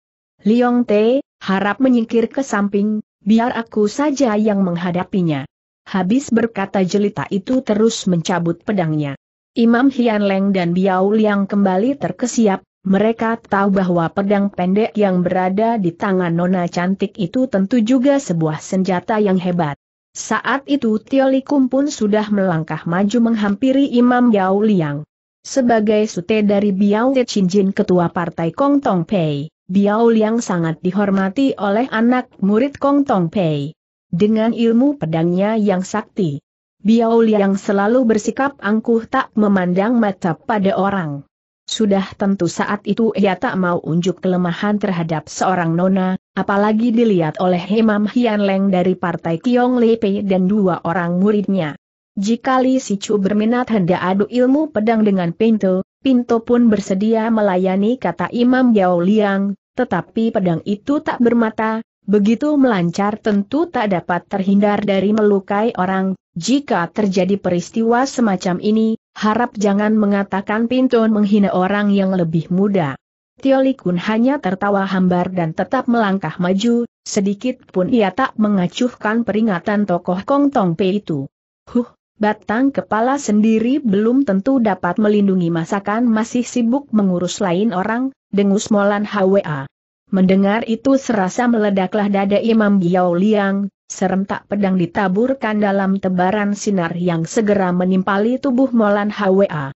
Leong Te, harap menyingkir ke samping, biar aku saja yang menghadapinya. Habis berkata jelita itu terus mencabut pedangnya. Imam Hian Leng dan Biao Liang kembali terkesiap, mereka tahu bahwa pedang pendek yang berada di tangan Nona Cantik itu tentu juga sebuah senjata yang hebat. Saat itu Tiolikum pun sudah melangkah maju menghampiri Imam Yao Liang. Sebagai sute dari Biao Te Chin Jin Ketua Partai Kong Tong Pei, Biao Liang sangat dihormati oleh anak murid Kong Tong Pei. Dengan ilmu pedangnya yang sakti, Biao Liang selalu bersikap angkuh tak memandang mata pada orang. Sudah tentu saat itu ia tak mau unjuk kelemahan terhadap seorang nona, apalagi dilihat oleh Imam Hian Leng dari partai Kiong Lepe dan dua orang muridnya. Jika Li Sicu berminat hendak adu ilmu pedang dengan Pinto, Pinto pun bersedia melayani kata Imam Yao Liang, tetapi pedang itu tak bermata, begitu melancar tentu tak dapat terhindar dari melukai orang, jika terjadi peristiwa semacam ini, harap jangan mengatakan Pintun menghina orang yang lebih muda. Tiolikun hanya tertawa hambar dan tetap melangkah maju, sedikit pun ia tak mengacuhkan peringatan tokoh Kong Tong Pei itu. Huh, batang kepala sendiri belum tentu dapat melindungi masakan masih sibuk mengurus lain orang, dengus Molan HWA. Mendengar itu serasa meledaklah dada Imam Biao Liang, serentak pedang ditaburkan dalam tebaran sinar yang segera menimpali tubuh Molan HWA.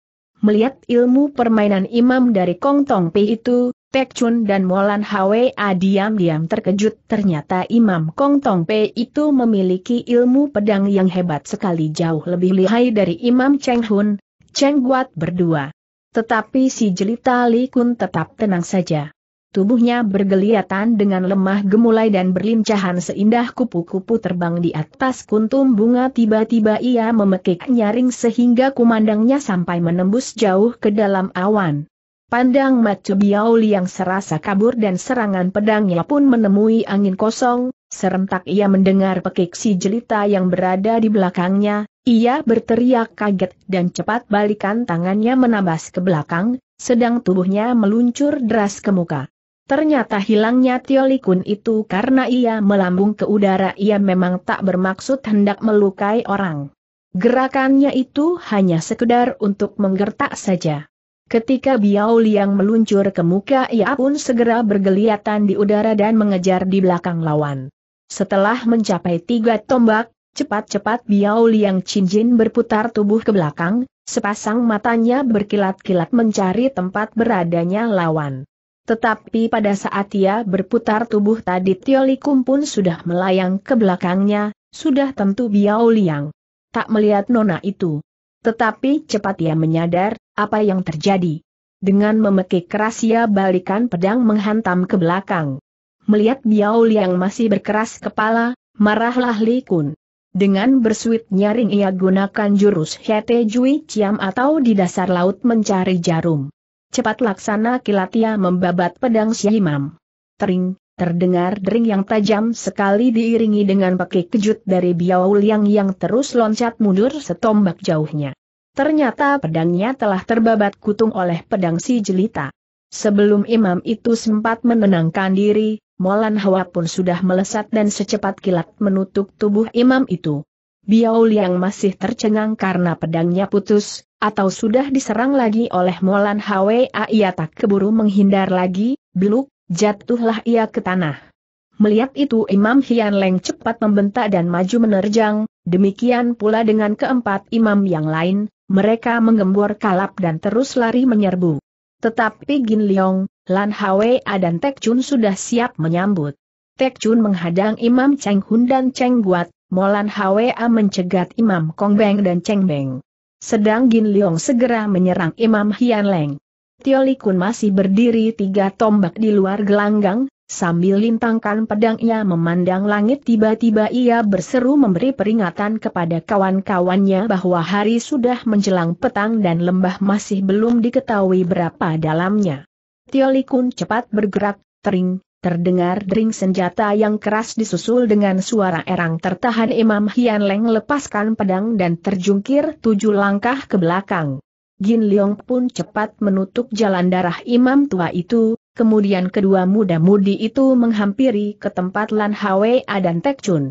Melihat ilmu permainan imam dari Kong Tong Pi itu, Tek Chun dan Molan HWA diam-diam terkejut ternyata imam Kong Tong Pi itu memiliki ilmu pedang yang hebat sekali jauh lebih lihai dari imam Cheng Hun, Cheng Guat berdua. Tetapi si jelita Li Kun tetap tenang saja. Tubuhnya bergeliatan dengan lemah gemulai dan berlincahan seindah kupu-kupu terbang di atas kuntum bunga tiba-tiba ia memekik nyaring sehingga kumandangnya sampai menembus jauh ke dalam awan. Pandang Matsubiauli yang serasa kabur dan serangan pedangnya pun menemui angin kosong, Serentak ia mendengar pekik si jelita yang berada di belakangnya, ia berteriak kaget dan cepat balikan tangannya menabas ke belakang, sedang tubuhnya meluncur deras ke muka. Ternyata hilangnya Tiolikun itu karena ia melambung ke udara ia memang tak bermaksud hendak melukai orang. Gerakannya itu hanya sekedar untuk menggertak saja. Ketika Biao Liang meluncur ke muka ia pun segera bergeliatan di udara dan mengejar di belakang lawan. Setelah mencapai tiga tombak, cepat-cepat Biao Liang Cinjin berputar tubuh ke belakang, sepasang matanya berkilat-kilat mencari tempat beradanya lawan. Tetapi pada saat ia berputar tubuh tadi Tiolikum pun sudah melayang ke belakangnya, sudah tentu Biao Liang. Tak melihat nona itu. Tetapi cepat ia menyadar, apa yang terjadi. Dengan memekik keras ia balikan pedang menghantam ke belakang. Melihat Biao Liang masih berkeras kepala, marahlah Li Kun. Dengan bersuit nyaring ia gunakan jurus Hete Jui Ciam atau di dasar laut mencari jarum. Cepat laksana kilat ia membabat pedang si Imam. Tering, terdengar dering yang tajam sekali diiringi dengan pekik kejut dari Biao Liang yang terus loncat mundur setombak jauhnya. Ternyata pedangnya telah terbabat kutung oleh pedang si jelita. Sebelum imam itu sempat menenangkan diri, Molan hawa pun sudah melesat dan secepat kilat menutup tubuh imam itu. Biao Liang masih tercengang karena pedangnya putus, atau sudah diserang lagi oleh Molan Hwa ia tak keburu menghindar lagi, beluk, jatuhlah ia ke tanah. Melihat itu Imam Hian Leng cepat membentak dan maju menerjang, demikian pula dengan keempat imam yang lain, mereka menggembor kalap dan terus lari menyerbu. Tetapi Gin Leong, Lan Hwa dan Tek Chun sudah siap menyambut. Tek Chun menghadang Imam Cheng Hun dan Cheng Guat, Molan Hwa mencegat Imam Kong Beng dan Cheng Beng. Sedang Gin Leong segera menyerang Imam Hian Leng. Tio Kun masih berdiri tiga tombak di luar gelanggang, sambil lintangkan pedang ia memandang langit tiba-tiba ia berseru memberi peringatan kepada kawan-kawannya bahwa hari sudah menjelang petang dan lembah masih belum diketahui berapa dalamnya. Tiolikun cepat bergerak, tering, terdengar dering senjata yang keras disusul dengan suara erang tertahan Imam Hian Leng lepaskan pedang dan terjungkir tujuh langkah ke belakang. Gin Leong pun cepat menutup jalan darah imam tua itu, kemudian kedua muda-mudi itu menghampiri ke tempat Lan A dan Tek Chun.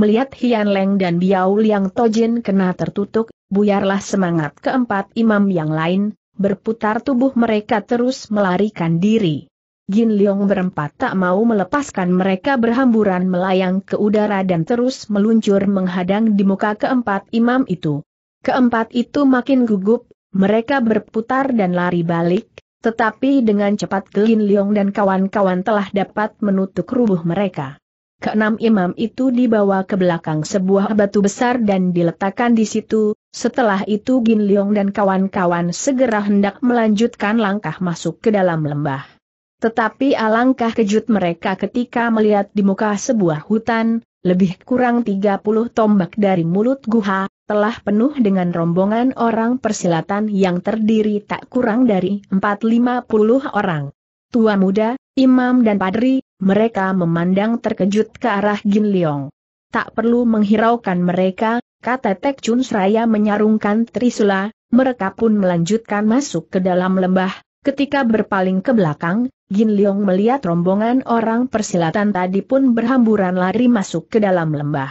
Melihat Hian Leng dan Biao Liang Tojin kena tertutup, buyarlah semangat keempat imam yang lain, berputar tubuh mereka terus melarikan diri. Jin Leong berempat tak mau melepaskan mereka berhamburan melayang ke udara dan terus meluncur menghadang di muka keempat imam itu. Keempat itu makin gugup, mereka berputar dan lari balik, tetapi dengan cepat Jin Leong dan kawan-kawan telah dapat menutup rubuh mereka. Keenam imam itu dibawa ke belakang sebuah batu besar dan diletakkan di situ, setelah itu Gin Leong dan kawan-kawan segera hendak melanjutkan langkah masuk ke dalam lembah. Tetapi alangkah kejut mereka ketika melihat di muka sebuah hutan, lebih kurang 30 tombak dari mulut guha, telah penuh dengan rombongan orang persilatan yang terdiri tak kurang dari 450 orang. Tua muda, imam dan padri, mereka memandang terkejut ke arah Gin Leong. Tak perlu menghiraukan mereka, Kata Tek Chun Seraya menyarungkan Trisula, mereka pun melanjutkan masuk ke dalam lembah, ketika berpaling ke belakang, Gin Leong melihat rombongan orang persilatan tadi pun berhamburan lari masuk ke dalam lembah.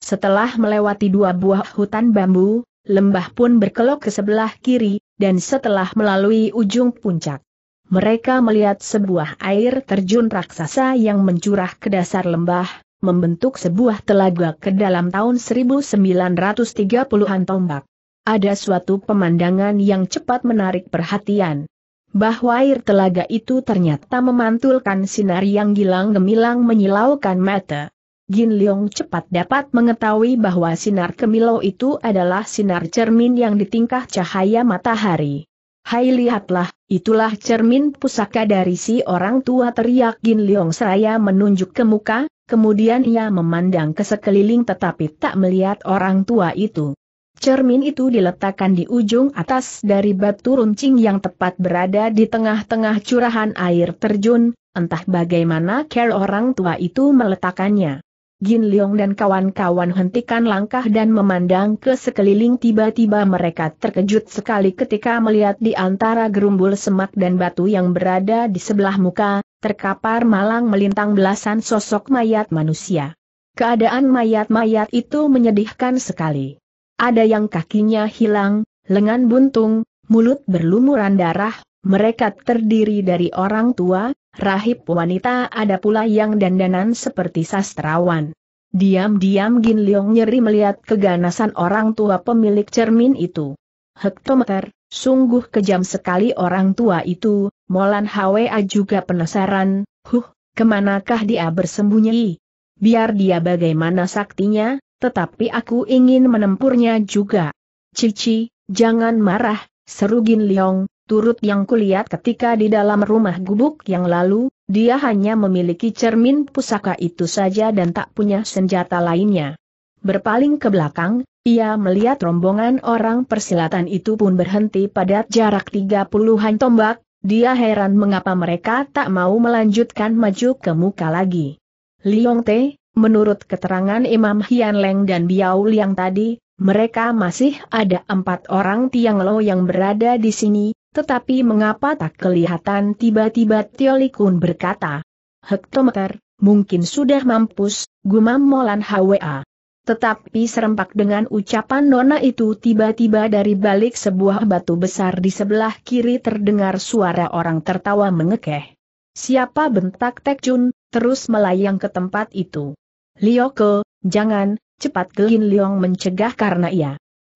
Setelah melewati dua buah hutan bambu, lembah pun berkelok ke sebelah kiri, dan setelah melalui ujung puncak. Mereka melihat sebuah air terjun raksasa yang mencurah ke dasar lembah, membentuk sebuah telaga ke dalam tahun 1930-an tombak. Ada suatu pemandangan yang cepat menarik perhatian. Bahwa air telaga itu ternyata memantulkan sinar yang gilang gemilang menyilaukan mata. Gin Leong cepat dapat mengetahui bahwa sinar kemilau itu adalah sinar cermin yang ditingkah cahaya matahari. Hai lihatlah, itulah cermin pusaka dari si orang tua teriak Gin Leong seraya menunjuk ke muka, kemudian ia memandang ke sekeliling tetapi tak melihat orang tua itu. Cermin itu diletakkan di ujung atas dari batu runcing yang tepat berada di tengah-tengah curahan air terjun, entah bagaimana care orang tua itu meletakkannya. Jin Leong dan kawan-kawan hentikan langkah dan memandang ke sekeliling tiba-tiba mereka terkejut sekali ketika melihat di antara gerumbul semak dan batu yang berada di sebelah muka, terkapar malang melintang belasan sosok mayat manusia. Keadaan mayat-mayat itu menyedihkan sekali. Ada yang kakinya hilang, lengan buntung, mulut berlumuran darah, mereka terdiri dari orang tua, rahib wanita ada pula yang dandanan seperti sastrawan. Diam-diam Gin Leong nyeri melihat keganasan orang tua pemilik cermin itu hektometer, sungguh kejam sekali orang tua itu, Molan Hwa juga penasaran, huh, kemanakah dia bersembunyi? Biar dia bagaimana saktinya, tetapi aku ingin menempurnya juga. Cici, jangan marah, seru Gin Leong, turut yang kulihat ketika di dalam rumah gubuk yang lalu, dia hanya memiliki cermin pusaka itu saja dan tak punya senjata lainnya. Berpaling ke belakang, ia melihat rombongan orang persilatan itu pun berhenti pada jarak tiga puluhan tombak, dia heran mengapa mereka tak mau melanjutkan maju ke muka lagi. Liong Te, menurut keterangan Imam Hian Leng dan Biao Liang tadi, mereka masih ada empat orang Tiang Lo yang berada di sini, tetapi mengapa tak kelihatan tiba-tiba Kun berkata. Hektometer, mungkin sudah mampus, gumam Molan HWA. Tetapi serempak dengan ucapan Nona itu tiba-tiba dari balik sebuah batu besar di sebelah kiri terdengar suara orang tertawa mengekeh. Siapa bentak Tekjun, terus melayang ke tempat itu. Lioko, jangan, cepat Gelin Liong mencegah karena ia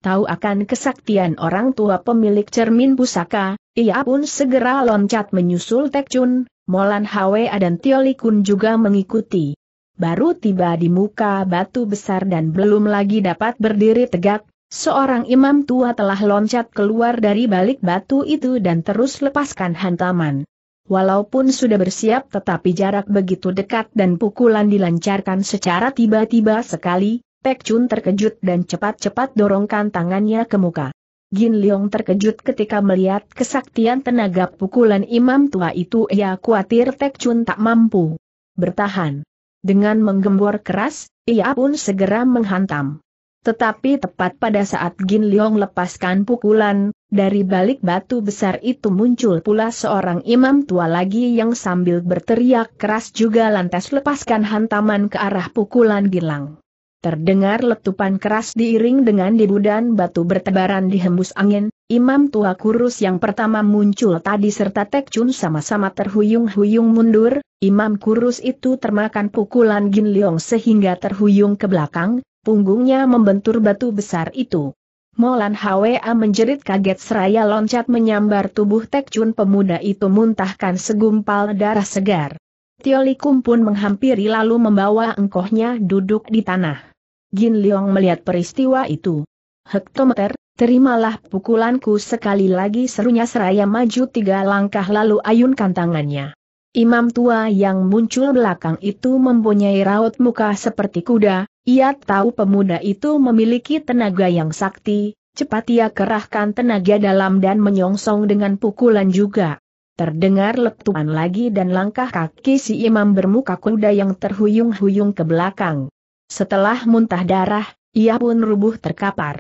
tahu akan kesaktian orang tua pemilik cermin pusaka, ia pun segera loncat menyusul Tekjun, Molan Hwa dan Kun juga mengikuti baru tiba di muka batu besar dan belum lagi dapat berdiri tegak, seorang imam tua telah loncat keluar dari balik batu itu dan terus lepaskan hantaman. Walaupun sudah bersiap tetapi jarak begitu dekat dan pukulan dilancarkan secara tiba-tiba sekali, Pek Chun terkejut dan cepat-cepat dorongkan tangannya ke muka. Gin Leong terkejut ketika melihat kesaktian tenaga pukulan imam tua itu ia khawatir Tek Chun tak mampu bertahan. Dengan menggembor keras, ia pun segera menghantam. Tetapi tepat pada saat Gin Leong lepaskan pukulan, dari balik batu besar itu muncul pula seorang imam tua lagi yang sambil berteriak keras juga lantas lepaskan hantaman ke arah pukulan Gilang. Terdengar letupan keras diiring dengan dan batu bertebaran dihembus angin, Imam tua kurus yang pertama muncul tadi serta Tek Chun sama-sama terhuyung-huyung mundur, imam kurus itu termakan pukulan Gin Leong sehingga terhuyung ke belakang, punggungnya membentur batu besar itu. Molan Hwa menjerit kaget seraya loncat menyambar tubuh Tek Chun pemuda itu muntahkan segumpal darah segar. Tiolikum pun menghampiri lalu membawa engkohnya duduk di tanah. Gin Leong melihat peristiwa itu. Hektometer, Terimalah pukulanku sekali lagi serunya seraya maju tiga langkah lalu ayunkan tangannya. Imam tua yang muncul belakang itu mempunyai raut muka seperti kuda, ia tahu pemuda itu memiliki tenaga yang sakti, cepat ia kerahkan tenaga dalam dan menyongsong dengan pukulan juga. Terdengar letupan lagi dan langkah kaki si imam bermuka kuda yang terhuyung-huyung ke belakang. Setelah muntah darah, ia pun rubuh terkapar.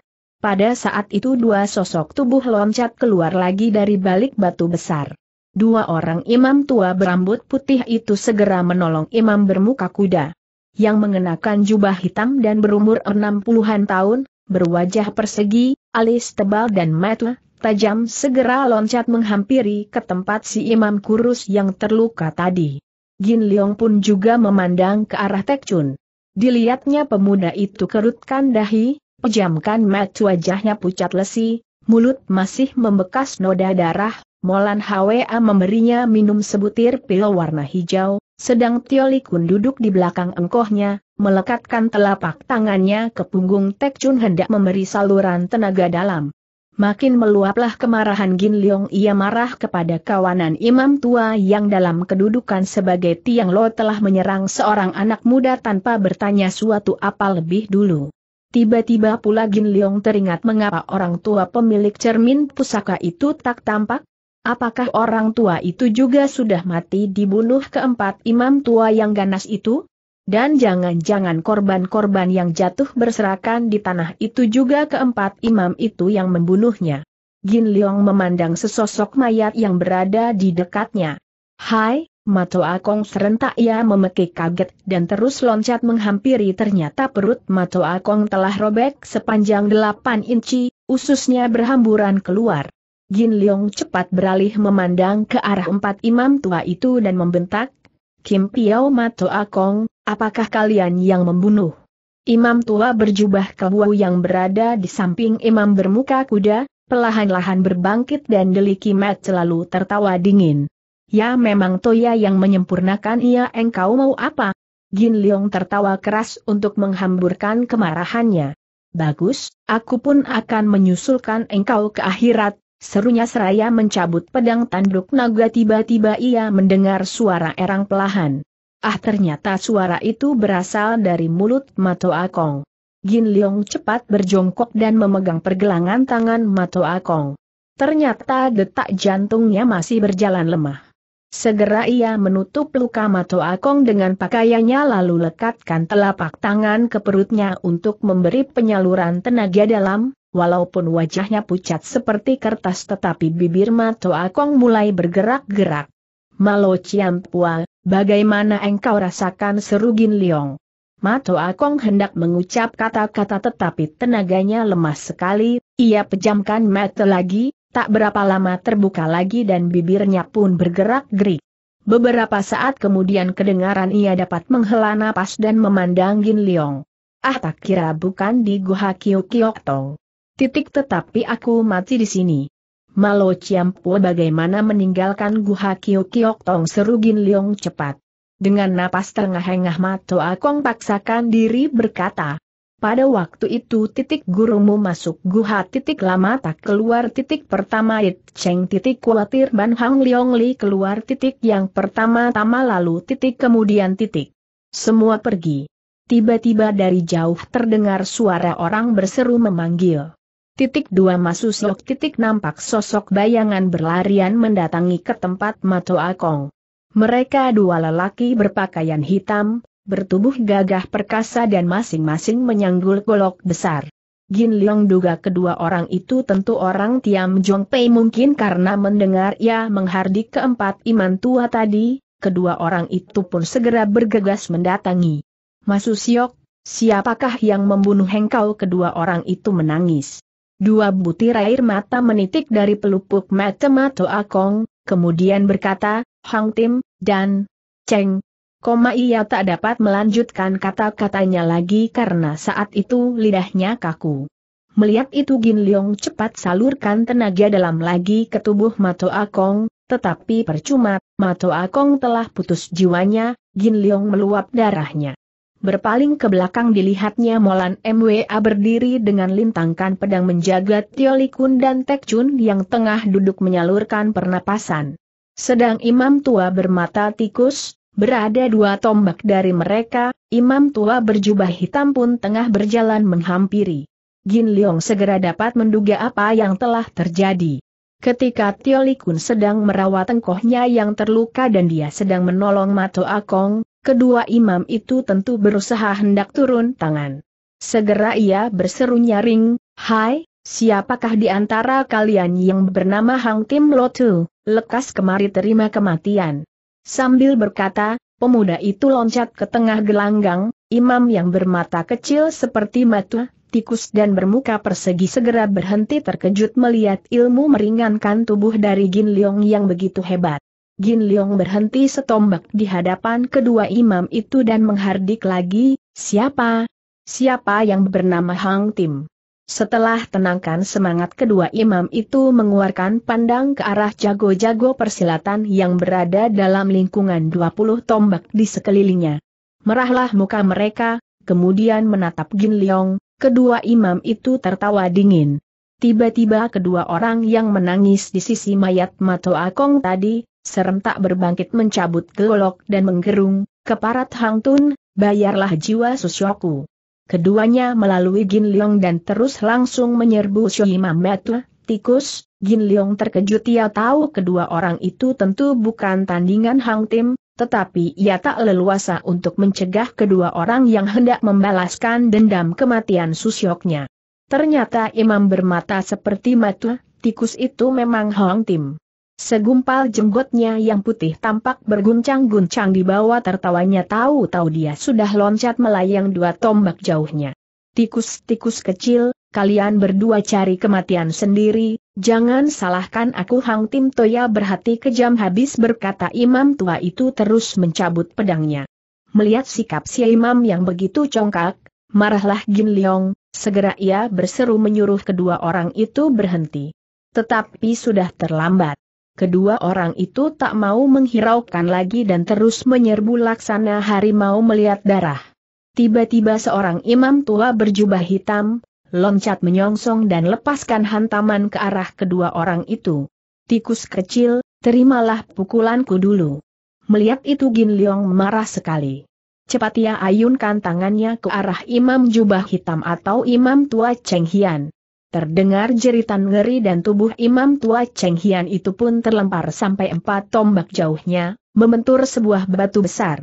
Pada saat itu dua sosok tubuh loncat keluar lagi dari balik batu besar. Dua orang imam tua berambut putih itu segera menolong imam bermuka kuda. Yang mengenakan jubah hitam dan berumur enam puluhan tahun, berwajah persegi, alis tebal dan mata tajam segera loncat menghampiri ke tempat si imam kurus yang terluka tadi. Gin Leong pun juga memandang ke arah Tek Chun. Dilihatnya pemuda itu kerutkan dahi, pejamkan mata wajahnya pucat lesi, mulut masih membekas noda darah, Molan Hwa memberinya minum sebutir pil warna hijau, sedang kun duduk di belakang engkohnya, melekatkan telapak tangannya ke punggung Tek Chun hendak memberi saluran tenaga dalam. Makin meluaplah kemarahan Gin Leong ia marah kepada kawanan imam tua yang dalam kedudukan sebagai Tiang Lo telah menyerang seorang anak muda tanpa bertanya suatu apa lebih dulu. Tiba-tiba pula Gin Leong teringat mengapa orang tua pemilik cermin pusaka itu tak tampak. Apakah orang tua itu juga sudah mati dibunuh keempat imam tua yang ganas itu? Dan jangan-jangan korban-korban yang jatuh berserakan di tanah itu juga keempat imam itu yang membunuhnya. Gin Leong memandang sesosok mayat yang berada di dekatnya. Hai, Mato Akong serentak ia memekik kaget dan terus loncat menghampiri ternyata perut Mato Akong telah robek sepanjang 8 inci, ususnya berhamburan keluar. Jin Leong cepat beralih memandang ke arah empat imam tua itu dan membentak, Kim Piao Mato Akong, apakah kalian yang membunuh? Imam tua berjubah kebu yang berada di samping imam bermuka kuda, pelahan-lahan berbangkit dan Deli Kimat selalu tertawa dingin. Ya memang Toya yang menyempurnakan ia engkau mau apa? Gin Leong tertawa keras untuk menghamburkan kemarahannya. Bagus, aku pun akan menyusulkan engkau ke akhirat, serunya seraya mencabut pedang tanduk naga tiba-tiba ia mendengar suara erang pelahan. Ah ternyata suara itu berasal dari mulut Mato Akong. Gin Leong cepat berjongkok dan memegang pergelangan tangan Mato Akong. Ternyata detak jantungnya masih berjalan lemah. Segera ia menutup luka Mato Akong dengan pakaiannya lalu lekatkan telapak tangan ke perutnya untuk memberi penyaluran tenaga dalam, walaupun wajahnya pucat seperti kertas tetapi bibir Mato Akong mulai bergerak-gerak. Malo Ciampua, bagaimana engkau rasakan seru Gin Liong? Mato Akong hendak mengucap kata-kata tetapi tenaganya lemah sekali, ia pejamkan mata lagi, Tak berapa lama terbuka lagi dan bibirnya pun bergerak-gerik. Beberapa saat kemudian kedengaran ia dapat menghela napas dan memandang Gin Leong. Ah tak kira bukan di Kiu Kiyok Tong. Titik tetapi aku mati di sini. Malo Ciampu bagaimana meninggalkan Guha Kiyok Tong seru Gin Leong cepat. Dengan napas terengah-engah Mato Akong paksakan diri berkata, pada waktu itu titik gurumu masuk guha titik lama tak keluar titik pertama it ceng titik khawatir ban hang liong li keluar titik yang pertama-tama lalu titik kemudian titik. Semua pergi. Tiba-tiba dari jauh terdengar suara orang berseru memanggil. Titik dua masuk sok titik nampak sosok bayangan berlarian mendatangi ke tempat Mato Akong. Mereka dua lelaki berpakaian hitam, bertubuh gagah perkasa dan masing-masing menyanggul golok besar. Gin Leong duga kedua orang itu tentu orang Tiam Jong Pei mungkin karena mendengar ia menghardik keempat iman tua tadi, kedua orang itu pun segera bergegas mendatangi. Masu Siok, siapakah yang membunuh engkau kedua orang itu menangis. Dua butir air mata menitik dari pelupuk mata Mato Akong, kemudian berkata, Hang Tim, dan Cheng, Koma ia tak dapat melanjutkan kata-katanya lagi karena saat itu lidahnya kaku. Melihat itu Gin Leong cepat salurkan tenaga dalam lagi ke tubuh Mato Akong, tetapi percuma, Mato Akong telah putus jiwanya, Gin Leong meluap darahnya. Berpaling ke belakang dilihatnya Molan MWA berdiri dengan lintangkan pedang menjaga Tiolikun dan Tek Tekchun yang tengah duduk menyalurkan pernapasan. Sedang imam tua bermata tikus, Berada dua tombak dari mereka, imam tua berjubah hitam pun tengah berjalan menghampiri. Gin Leong segera dapat menduga apa yang telah terjadi. Ketika Tio Likun sedang merawat tengkohnya yang terluka dan dia sedang menolong Mato Akong, kedua imam itu tentu berusaha hendak turun tangan. Segera ia berseru nyaring, Hai, siapakah di antara kalian yang bernama Hang Tim Lotu, lekas kemari terima kematian. Sambil berkata, pemuda itu loncat ke tengah gelanggang, imam yang bermata kecil seperti matu, tikus dan bermuka persegi segera berhenti terkejut melihat ilmu meringankan tubuh dari Gin Leong yang begitu hebat. Gin Leong berhenti setombak di hadapan kedua imam itu dan menghardik lagi, siapa? Siapa yang bernama Hang Tim? Setelah tenangkan semangat kedua imam itu mengeluarkan pandang ke arah jago-jago persilatan yang berada dalam lingkungan 20 tombak di sekelilingnya. Merahlah muka mereka, kemudian menatap Gin Leong, kedua imam itu tertawa dingin. Tiba-tiba kedua orang yang menangis di sisi mayat Mato Akong tadi, serentak berbangkit mencabut golok dan menggerung, keparat Hang Tun, bayarlah jiwa susyoku. Keduanya melalui Jin Leong dan terus langsung menyerbu Shohimam Metle, tikus, Jin Leong terkejut ia tahu kedua orang itu tentu bukan tandingan Hang Tim, tetapi ia tak leluasa untuk mencegah kedua orang yang hendak membalaskan dendam kematian susyoknya. Ternyata imam bermata seperti mata, tikus itu memang Hang Tim. Segumpal jenggotnya yang putih tampak berguncang-guncang di bawah tertawanya tahu-tahu dia sudah loncat melayang dua tombak jauhnya. Tikus-tikus kecil, kalian berdua cari kematian sendiri, jangan salahkan aku Hang Tim Toya berhati kejam habis berkata imam tua itu terus mencabut pedangnya. Melihat sikap si imam yang begitu congkak, marahlah Gin Leong, segera ia berseru menyuruh kedua orang itu berhenti. Tetapi sudah terlambat. Kedua orang itu tak mau menghiraukan lagi dan terus menyerbu laksana harimau melihat darah. Tiba-tiba seorang imam tua berjubah hitam, loncat menyongsong dan lepaskan hantaman ke arah kedua orang itu. Tikus kecil, terimalah pukulanku dulu. Melihat itu Gin Leong marah sekali. Cepat ia ayunkan tangannya ke arah imam jubah hitam atau imam tua Cheng Hian. Terdengar jeritan ngeri dan tubuh imam tua Cheng Hian itu pun terlempar sampai empat tombak jauhnya, membentur sebuah batu besar.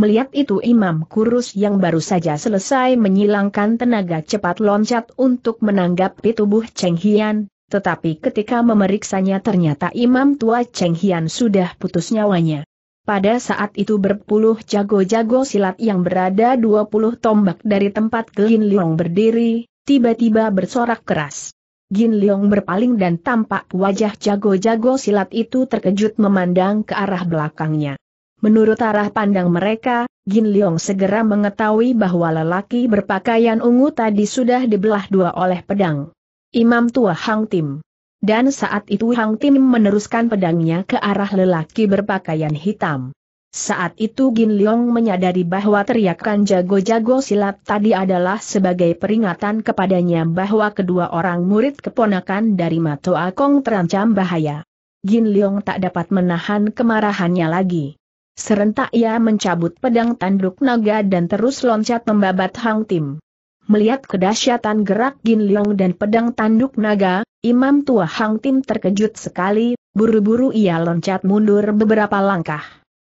Melihat itu imam kurus yang baru saja selesai menyilangkan tenaga cepat loncat untuk menanggapi tubuh Cheng Hian, tetapi ketika memeriksanya ternyata imam tua Cheng Hian sudah putus nyawanya. Pada saat itu berpuluh jago-jago silat yang berada 20 tombak dari tempat Gelin Liong berdiri, tiba-tiba bersorak keras. Gin Leong berpaling dan tampak wajah jago-jago silat itu terkejut memandang ke arah belakangnya. Menurut arah pandang mereka, Gin Leong segera mengetahui bahwa lelaki berpakaian ungu tadi sudah dibelah dua oleh pedang. Imam tua Hang Tim. Dan saat itu Hang Tim meneruskan pedangnya ke arah lelaki berpakaian hitam. Saat itu Gin Leong menyadari bahwa teriakan jago-jago silat tadi adalah sebagai peringatan kepadanya bahwa kedua orang murid keponakan dari Mato Akong terancam bahaya. Gin Leong tak dapat menahan kemarahannya lagi. Serentak ia mencabut pedang tanduk naga dan terus loncat membabat Hang Tim. Melihat kedahsyatan gerak Gin Leong dan pedang tanduk naga, Imam tua Hang Tim terkejut sekali, buru-buru ia loncat mundur beberapa langkah.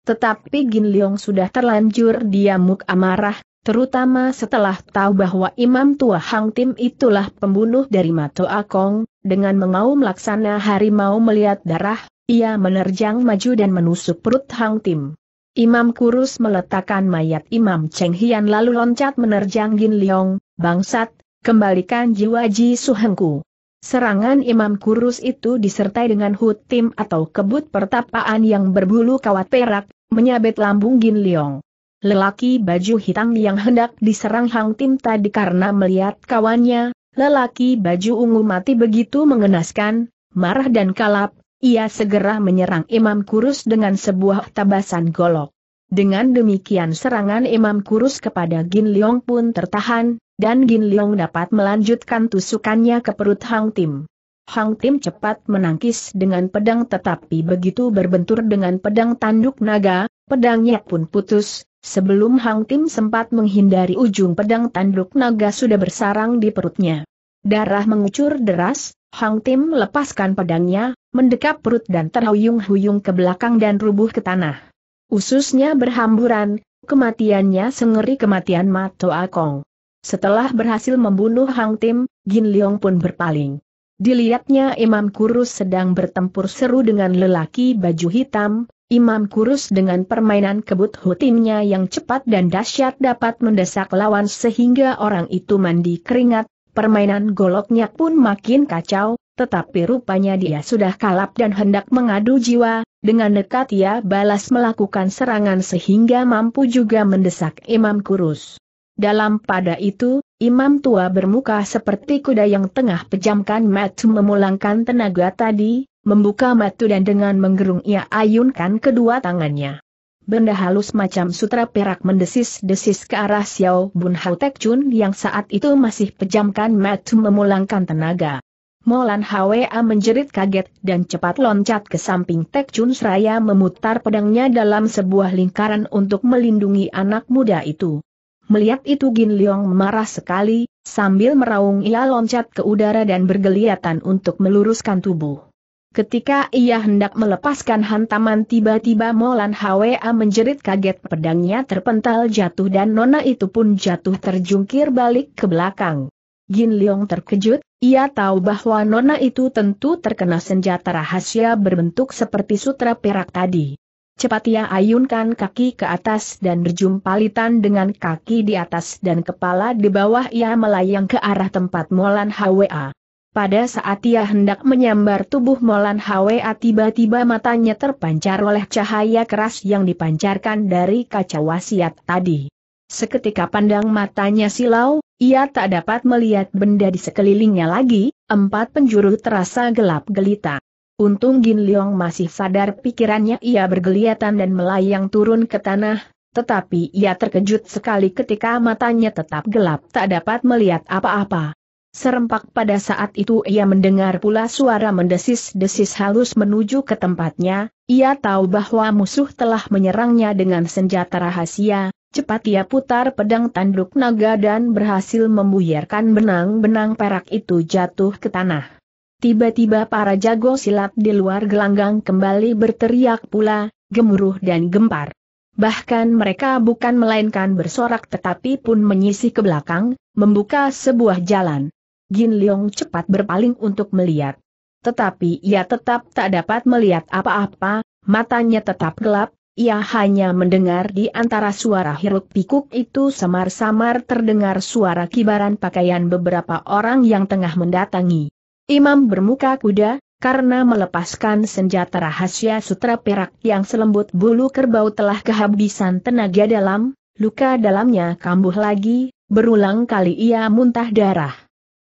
Tetapi Gin Leong sudah terlanjur diamuk amarah, terutama setelah tahu bahwa Imam Tua Hang Tim itulah pembunuh dari Mato Akong, dengan mengaum laksana harimau melihat darah, ia menerjang maju dan menusuk perut Hang Tim. Imam Kurus meletakkan mayat Imam Cheng Hian lalu loncat menerjang Gin Leong, bangsat, kembalikan jiwa Ji Suhengku. Serangan Imam Kurus itu disertai dengan hutim atau kebut pertapaan yang berbulu kawat perak, menyabet lambung Gin Leong. Lelaki baju hitam yang hendak diserang Hang Tim tadi karena melihat kawannya, lelaki baju ungu mati begitu mengenaskan, marah dan kalap, ia segera menyerang Imam Kurus dengan sebuah tabasan golok. Dengan demikian serangan Imam Kurus kepada Gin Leong pun tertahan, dan Gin Leong dapat melanjutkan tusukannya ke perut Hang Tim. Hang Tim cepat menangkis dengan pedang tetapi begitu berbentur dengan pedang tanduk naga, pedangnya pun putus, sebelum Hang Tim sempat menghindari ujung pedang tanduk naga sudah bersarang di perutnya. Darah mengucur deras, Hang Tim lepaskan pedangnya, mendekap perut dan terhuyung-huyung ke belakang dan rubuh ke tanah. Ususnya berhamburan, kematiannya sengeri kematian Mato Akong. Setelah berhasil membunuh Hang Tim, Gin Leong pun berpaling. Dilihatnya Imam Kurus sedang bertempur seru dengan lelaki baju hitam, Imam Kurus dengan permainan kebut hutimnya yang cepat dan dahsyat dapat mendesak lawan sehingga orang itu mandi keringat, permainan goloknya pun makin kacau, tetapi rupanya dia sudah kalap dan hendak mengadu jiwa, dengan dekat ia balas melakukan serangan sehingga mampu juga mendesak Imam Kurus. Dalam pada itu, imam tua bermuka seperti kuda yang tengah pejamkan matu memulangkan tenaga tadi, membuka matu dan dengan menggerung ia ayunkan kedua tangannya. Benda halus macam sutra perak mendesis-desis ke arah Xiao Bun Hao Tek Chun yang saat itu masih pejamkan matu memulangkan tenaga. Molan Hwa menjerit kaget dan cepat loncat ke samping Tek Chun seraya memutar pedangnya dalam sebuah lingkaran untuk melindungi anak muda itu. Melihat itu Gin Leong marah sekali, sambil meraung ia loncat ke udara dan bergeliatan untuk meluruskan tubuh. Ketika ia hendak melepaskan hantaman tiba-tiba Molan Hwa menjerit kaget pedangnya terpental jatuh dan Nona itu pun jatuh terjungkir balik ke belakang. Gin Leong terkejut, ia tahu bahwa Nona itu tentu terkena senjata rahasia berbentuk seperti sutra perak tadi. Cepat ia ayunkan kaki ke atas dan berjumpalitan dengan kaki di atas dan kepala di bawah ia melayang ke arah tempat Molan Hwa. Pada saat ia hendak menyambar tubuh Molan Hwa tiba-tiba matanya terpancar oleh cahaya keras yang dipancarkan dari kaca wasiat tadi. Seketika pandang matanya silau, ia tak dapat melihat benda di sekelilingnya lagi, empat penjuru terasa gelap gelita. Untung Gin Leong masih sadar pikirannya ia bergeliatan dan melayang turun ke tanah, tetapi ia terkejut sekali ketika matanya tetap gelap tak dapat melihat apa-apa. Serempak pada saat itu ia mendengar pula suara mendesis-desis halus menuju ke tempatnya, ia tahu bahwa musuh telah menyerangnya dengan senjata rahasia, cepat ia putar pedang tanduk naga dan berhasil membuyarkan benang-benang perak itu jatuh ke tanah. Tiba-tiba para jago silat di luar gelanggang kembali berteriak pula, gemuruh dan gempar. Bahkan mereka bukan melainkan bersorak tetapi pun menyisi ke belakang, membuka sebuah jalan. Gin Leong cepat berpaling untuk melihat. Tetapi ia tetap tak dapat melihat apa-apa, matanya tetap gelap, ia hanya mendengar di antara suara hiruk pikuk itu samar-samar terdengar suara kibaran pakaian beberapa orang yang tengah mendatangi. Imam bermuka kuda, karena melepaskan senjata rahasia sutra perak yang selembut bulu kerbau telah kehabisan tenaga dalam, luka dalamnya kambuh lagi, berulang kali ia muntah darah.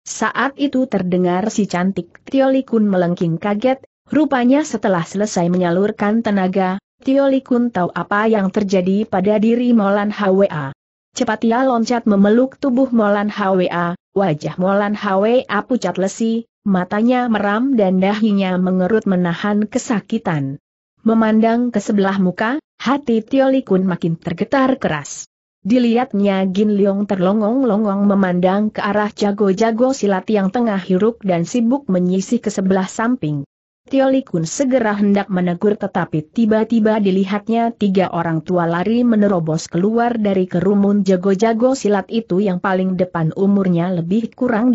Saat itu terdengar si cantik Tiolikun melengking kaget, rupanya setelah selesai menyalurkan tenaga, Tiolikun tahu apa yang terjadi pada diri Molan Hwa. Cepat ia loncat memeluk tubuh Molan Hwa, wajah Molan Hwa pucat lesi, matanya meram dan dahinya mengerut menahan kesakitan. Memandang ke sebelah muka, hati Tiolikun makin tergetar keras. Dilihatnya Gin Leong terlongong-longong memandang ke arah jago-jago silat yang tengah hiruk dan sibuk menyisih ke sebelah samping. Tiolikun segera hendak menegur tetapi tiba-tiba dilihatnya tiga orang tua lari menerobos keluar dari kerumun jago-jago silat itu yang paling depan umurnya lebih kurang 80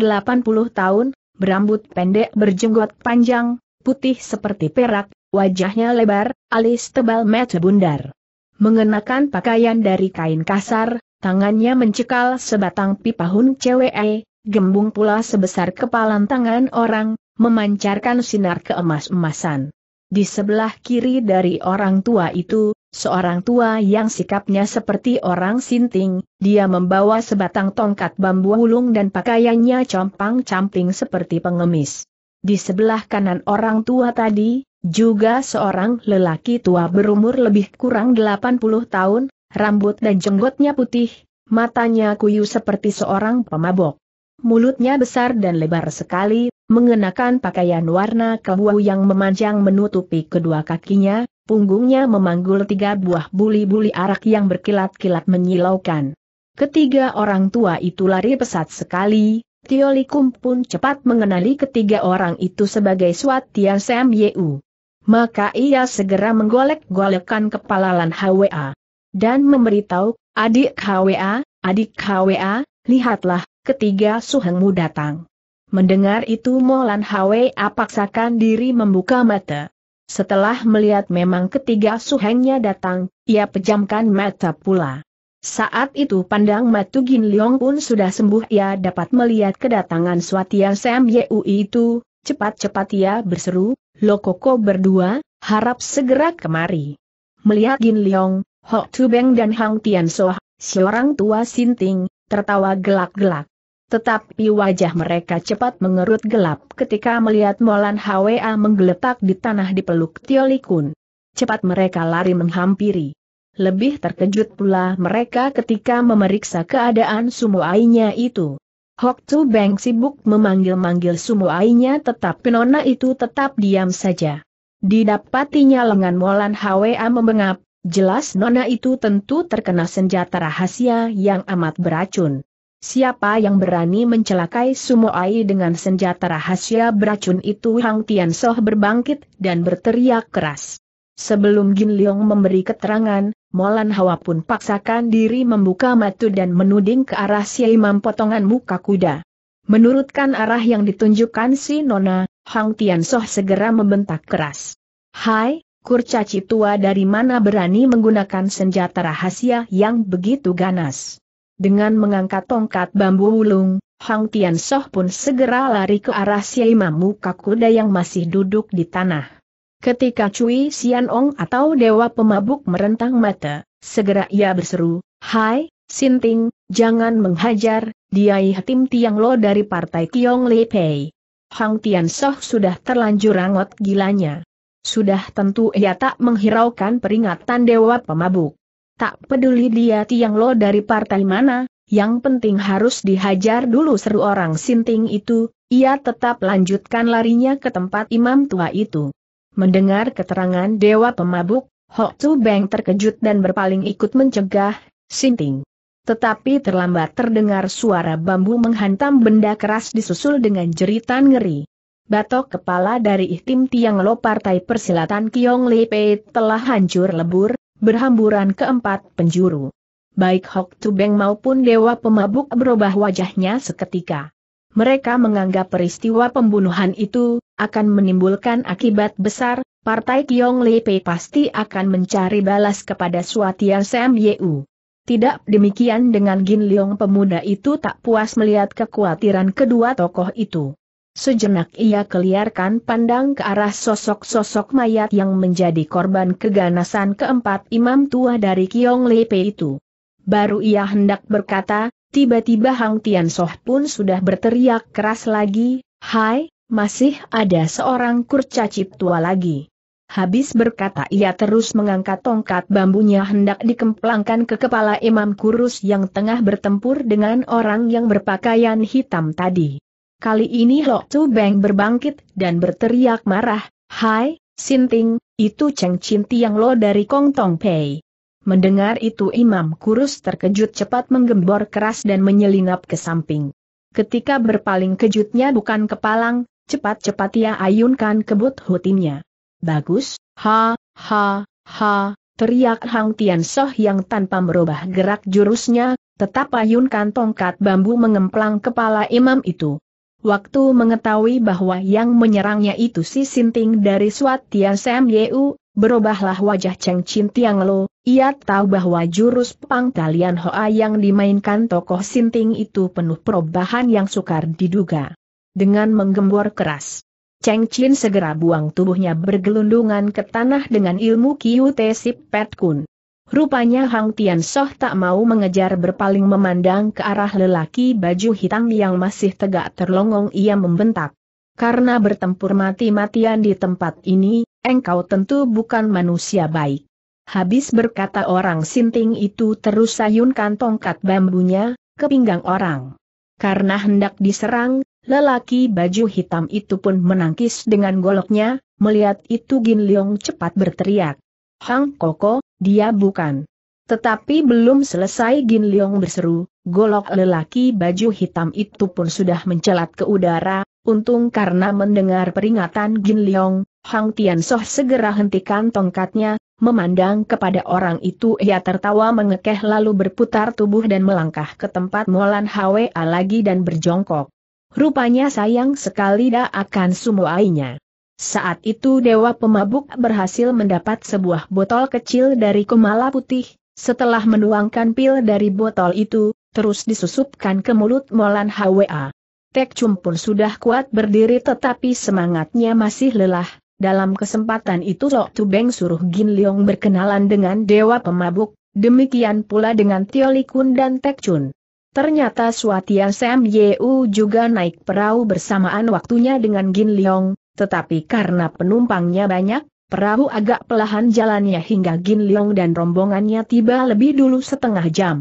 tahun, berambut pendek berjenggot panjang, putih seperti perak, wajahnya lebar, alis tebal mata bundar. Mengenakan pakaian dari kain kasar, tangannya mencekal sebatang pipa hun cewek, gembung pula sebesar kepalan tangan orang, memancarkan sinar keemas-emasan. Di sebelah kiri dari orang tua itu, Seorang tua yang sikapnya seperti orang sinting, dia membawa sebatang tongkat bambu ulung dan pakaiannya compang-camping seperti pengemis. Di sebelah kanan orang tua tadi, juga seorang lelaki tua berumur lebih kurang 80 tahun, rambut dan jenggotnya putih, matanya kuyu seperti seorang pemabok. Mulutnya besar dan lebar sekali, mengenakan pakaian warna kebu yang memanjang menutupi kedua kakinya, punggungnya memanggul tiga buah buli-buli arak yang berkilat-kilat menyilaukan. Ketiga orang tua itu lari pesat sekali, Tiolikum pun cepat mengenali ketiga orang itu sebagai Swatian Sam Yeu. Maka ia segera menggolek-golekkan kepala Lan Hwa. Dan memberitahu, adik Hwa, adik Hwa, lihatlah, ketiga Suhengmu datang. Mendengar itu Molan Hwa paksakan diri membuka mata. Setelah melihat memang ketiga suhengnya datang, ia pejamkan mata pula. Saat itu pandang Matu Gin Leong pun sudah sembuh ia dapat melihat kedatangan Swatia Sam Yeu itu, cepat-cepat ia berseru, Lokoko berdua, harap segera kemari. Melihat Gin Leong, Hok Tu Beng dan Hang Tian Soh, seorang tua sinting, tertawa gelak-gelak. Tetapi wajah mereka cepat mengerut gelap ketika melihat Molan Hwa menggeletak di tanah di peluk Tiolikun. Cepat mereka lari menghampiri. Lebih terkejut pula mereka ketika memeriksa keadaan sumuainya itu. Hok Tu Beng sibuk memanggil-manggil sumuainya tetapi nona itu tetap diam saja. Didapatinya lengan Molan Hwa membengap, jelas nona itu tentu terkena senjata rahasia yang amat beracun. Siapa yang berani mencelakai sumo air dengan senjata rahasia beracun itu Hang Tian Soh berbangkit dan berteriak keras. Sebelum Jin Leong memberi keterangan, Molan Hawa pun paksakan diri membuka mata dan menuding ke arah si imam potongan muka kuda. Menurutkan arah yang ditunjukkan si Nona, Hang Tian Soh segera membentak keras. Hai, kurcaci tua dari mana berani menggunakan senjata rahasia yang begitu ganas? Dengan mengangkat tongkat bambu wulung, Hang Tian Soh pun segera lari ke arah Siai Muka Kuda yang masih duduk di tanah. Ketika Cui Sian Ong atau Dewa Pemabuk merentang mata, segera ia berseru, Hai, Sinting, jangan menghajar, diai Hatim Tiang Lo dari Partai Kiong Li Pei. Hang Tian Soh sudah terlanjur angot gilanya. Sudah tentu ia tak menghiraukan peringatan Dewa Pemabuk. Tak peduli dia Tiang Lo dari partai mana, yang penting harus dihajar dulu seru orang sinting itu, ia tetap lanjutkan larinya ke tempat imam tua itu. Mendengar keterangan dewa pemabuk, Hok Tzu Beng terkejut dan berpaling ikut mencegah, sinting. Tetapi terlambat terdengar suara bambu menghantam benda keras disusul dengan jeritan ngeri. Batok kepala dari Ihtim Tiang Lo Partai Persilatan Kiong Lepe telah hancur lebur, berhamburan keempat penjuru. Baik Hok Tubeng maupun Dewa Pemabuk berubah wajahnya seketika. Mereka menganggap peristiwa pembunuhan itu akan menimbulkan akibat besar, Partai Kiong Lepe pasti akan mencari balas kepada Suatian Sam Yeu. Tidak demikian dengan Gin Leong pemuda itu tak puas melihat kekhawatiran kedua tokoh itu. Sejenak ia keliarkan pandang ke arah sosok-sosok mayat yang menjadi korban keganasan keempat imam tua dari Kiong Lepe itu. Baru ia hendak berkata, tiba-tiba Hang Tian Soh pun sudah berteriak keras lagi, Hai, masih ada seorang kurcacip tua lagi. Habis berkata ia terus mengangkat tongkat bambunya hendak dikemplangkan ke kepala imam kurus yang tengah bertempur dengan orang yang berpakaian hitam tadi. Kali ini Lok Tu Beng berbangkit dan berteriak marah, Hai, Sinting, itu Cheng Cinti yang lo dari Kong Tong Pei. Mendengar itu Imam Kurus terkejut cepat menggembor keras dan menyelinap ke samping. Ketika berpaling kejutnya bukan kepalang, cepat-cepat ia ayunkan kebut hutinya. Bagus, ha, ha, ha, teriak Hang Tian Soh yang tanpa merubah gerak jurusnya, tetap ayunkan tongkat bambu mengemplang kepala imam itu. Waktu mengetahui bahwa yang menyerangnya itu si Sinting dari Swatian Sam Yeu, berubahlah wajah Cheng Chin Tiang Lo, ia tahu bahwa jurus pangkalian Hoa yang dimainkan tokoh Sinting itu penuh perubahan yang sukar diduga. Dengan menggembor keras, Cheng Chin segera buang tubuhnya bergelundungan ke tanah dengan ilmu Kiu Te Sip Pet Kun. Rupanya Hang Tian Soh tak mau mengejar berpaling memandang ke arah lelaki baju hitam yang masih tegak terlongong ia membentak. Karena bertempur mati-matian di tempat ini, engkau tentu bukan manusia baik. Habis berkata orang sinting itu terus sayunkan tongkat bambunya, ke pinggang orang. Karena hendak diserang, lelaki baju hitam itu pun menangkis dengan goloknya, melihat itu Gin Leong cepat berteriak. Hang Koko, dia bukan. Tetapi belum selesai Gin Leong berseru, golok lelaki baju hitam itu pun sudah mencelat ke udara, untung karena mendengar peringatan Gin Leong, Hang Tian Soh segera hentikan tongkatnya, memandang kepada orang itu ia tertawa mengekeh lalu berputar tubuh dan melangkah ke tempat Molan Hwa lagi dan berjongkok. Rupanya sayang sekali dah akan sumuainya. Saat itu Dewa Pemabuk berhasil mendapat sebuah botol kecil dari Kumala Putih, setelah menuangkan pil dari botol itu, terus disusupkan ke mulut Molan HWA. Tek Chum pun sudah kuat berdiri tetapi semangatnya masih lelah, dalam kesempatan itu Tu Beng suruh Gin Leong berkenalan dengan Dewa Pemabuk, demikian pula dengan Tio Likun dan Tek Chun. Ternyata Suatian Sam Yeu juga naik perahu bersamaan waktunya dengan Gin Leong, tetapi karena penumpangnya banyak, perahu agak pelahan jalannya hingga Gin Leong dan rombongannya tiba lebih dulu setengah jam.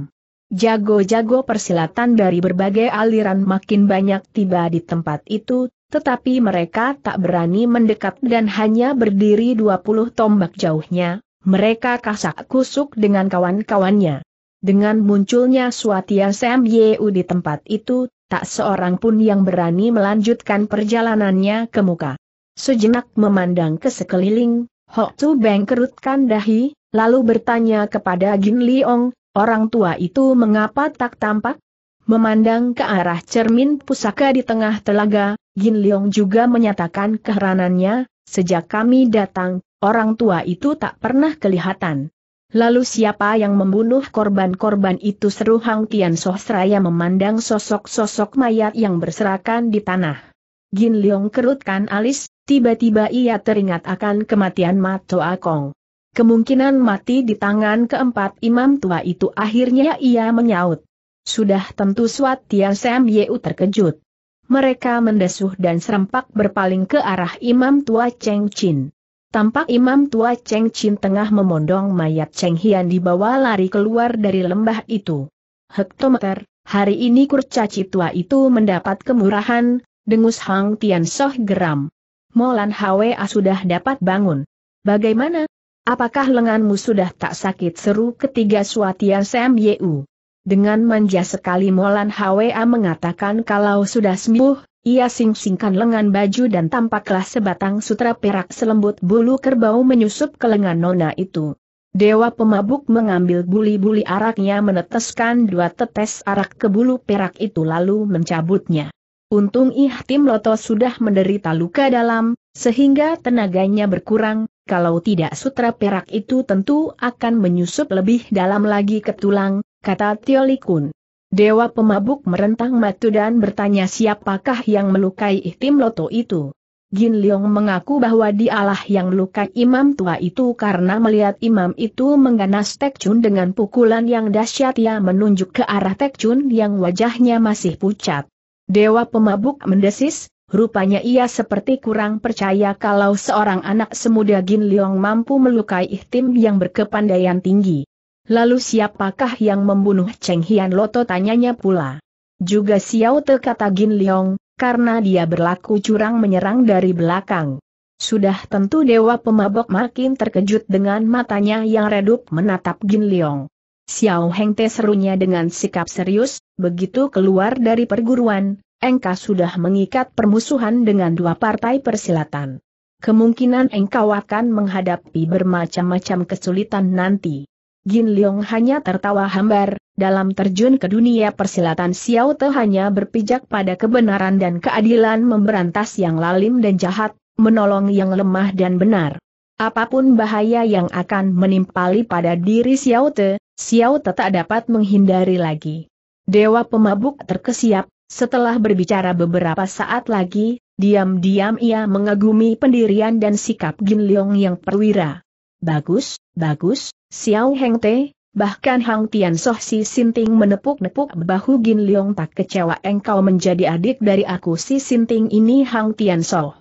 Jago-jago persilatan dari berbagai aliran makin banyak tiba di tempat itu, tetapi mereka tak berani mendekat dan hanya berdiri 20 tombak jauhnya, mereka kasak kusuk dengan kawan-kawannya. Dengan munculnya Suatia Sam Yeu di tempat itu, tak seorang pun yang berani melanjutkan perjalanannya ke muka sejenak memandang ke sekeliling, Ho Tzu Beng kerutkan dahi, lalu bertanya kepada Gin Liong, orang tua itu mengapa tak tampak? Memandang ke arah cermin pusaka di tengah telaga, Gin Liong juga menyatakan keheranannya, sejak kami datang, orang tua itu tak pernah kelihatan. Lalu siapa yang membunuh korban-korban itu seru Hang Tian Soh seraya memandang sosok-sosok mayat yang berserakan di tanah. Gin Leong kerutkan alis, tiba-tiba ia teringat akan kematian Mato Akong. Kemungkinan mati di tangan keempat imam tua itu akhirnya ia menyaut. Sudah tentu Suat Tian Sam Yeu terkejut. Mereka mendesuh dan serempak berpaling ke arah imam tua Cheng Chin. Tampak imam tua Cheng Chin tengah memondong mayat Cheng Hian dibawa lari keluar dari lembah itu. Hektometer, hari ini kurcaci tua itu mendapat kemurahan, dengus Hang Tian Soh geram. Molan Hwa sudah dapat bangun. Bagaimana? Apakah lenganmu sudah tak sakit seru ketiga Suatian Sam Yeu? Dengan manja sekali Molan Hwa mengatakan kalau sudah sembuh, ia sing-singkan lengan baju dan tampaklah sebatang sutra perak selembut bulu kerbau menyusup ke lengan nona itu. Dewa pemabuk mengambil buli-buli araknya meneteskan dua tetes arak ke bulu perak itu lalu mencabutnya. Untung Ih Tim Loto sudah menderita luka dalam, sehingga tenaganya berkurang, kalau tidak sutra perak itu tentu akan menyusup lebih dalam lagi ke tulang, kata Tiolikun. Dewa pemabuk merentang matu dan bertanya siapakah yang melukai Ih Tim Loto itu. Gin Leong mengaku bahwa dialah yang melukai imam tua itu karena melihat imam itu mengganas Chun dengan pukulan yang dahsyat ia menunjuk ke arah Chun yang wajahnya masih pucat. Dewa pemabuk mendesis, Rupanya ia seperti kurang percaya kalau seorang anak semuda Gin Leong mampu melukai ihtim yang berkepandaian tinggi. Lalu siapakah yang membunuh Cheng Hian Loto tanyanya pula. Juga Xiao Te kata Gin Leong, karena dia berlaku curang menyerang dari belakang. Sudah tentu dewa pemabok makin terkejut dengan matanya yang redup menatap Gin Leong. Xiao Heng Te serunya dengan sikap serius, begitu keluar dari perguruan, engkau sudah mengikat permusuhan dengan dua partai persilatan. Kemungkinan engkau akan menghadapi bermacam-macam kesulitan nanti. Jin Leong hanya tertawa hambar, dalam terjun ke dunia persilatan Xiao Te hanya berpijak pada kebenaran dan keadilan memberantas yang lalim dan jahat, menolong yang lemah dan benar. Apapun bahaya yang akan menimpali pada diri Xiao Te, Xiao tetap dapat menghindari lagi. Dewa pemabuk terkesiap, setelah berbicara beberapa saat lagi, diam-diam ia mengagumi pendirian dan sikap Gin Leong yang perwira. Bagus, bagus, Xiao Heng Te, bahkan Hang Tian Soh Si Sinting menepuk-nepuk bahu Gin Leong tak kecewa engkau menjadi adik dari aku Si Sinting ini Hang Tian Soh.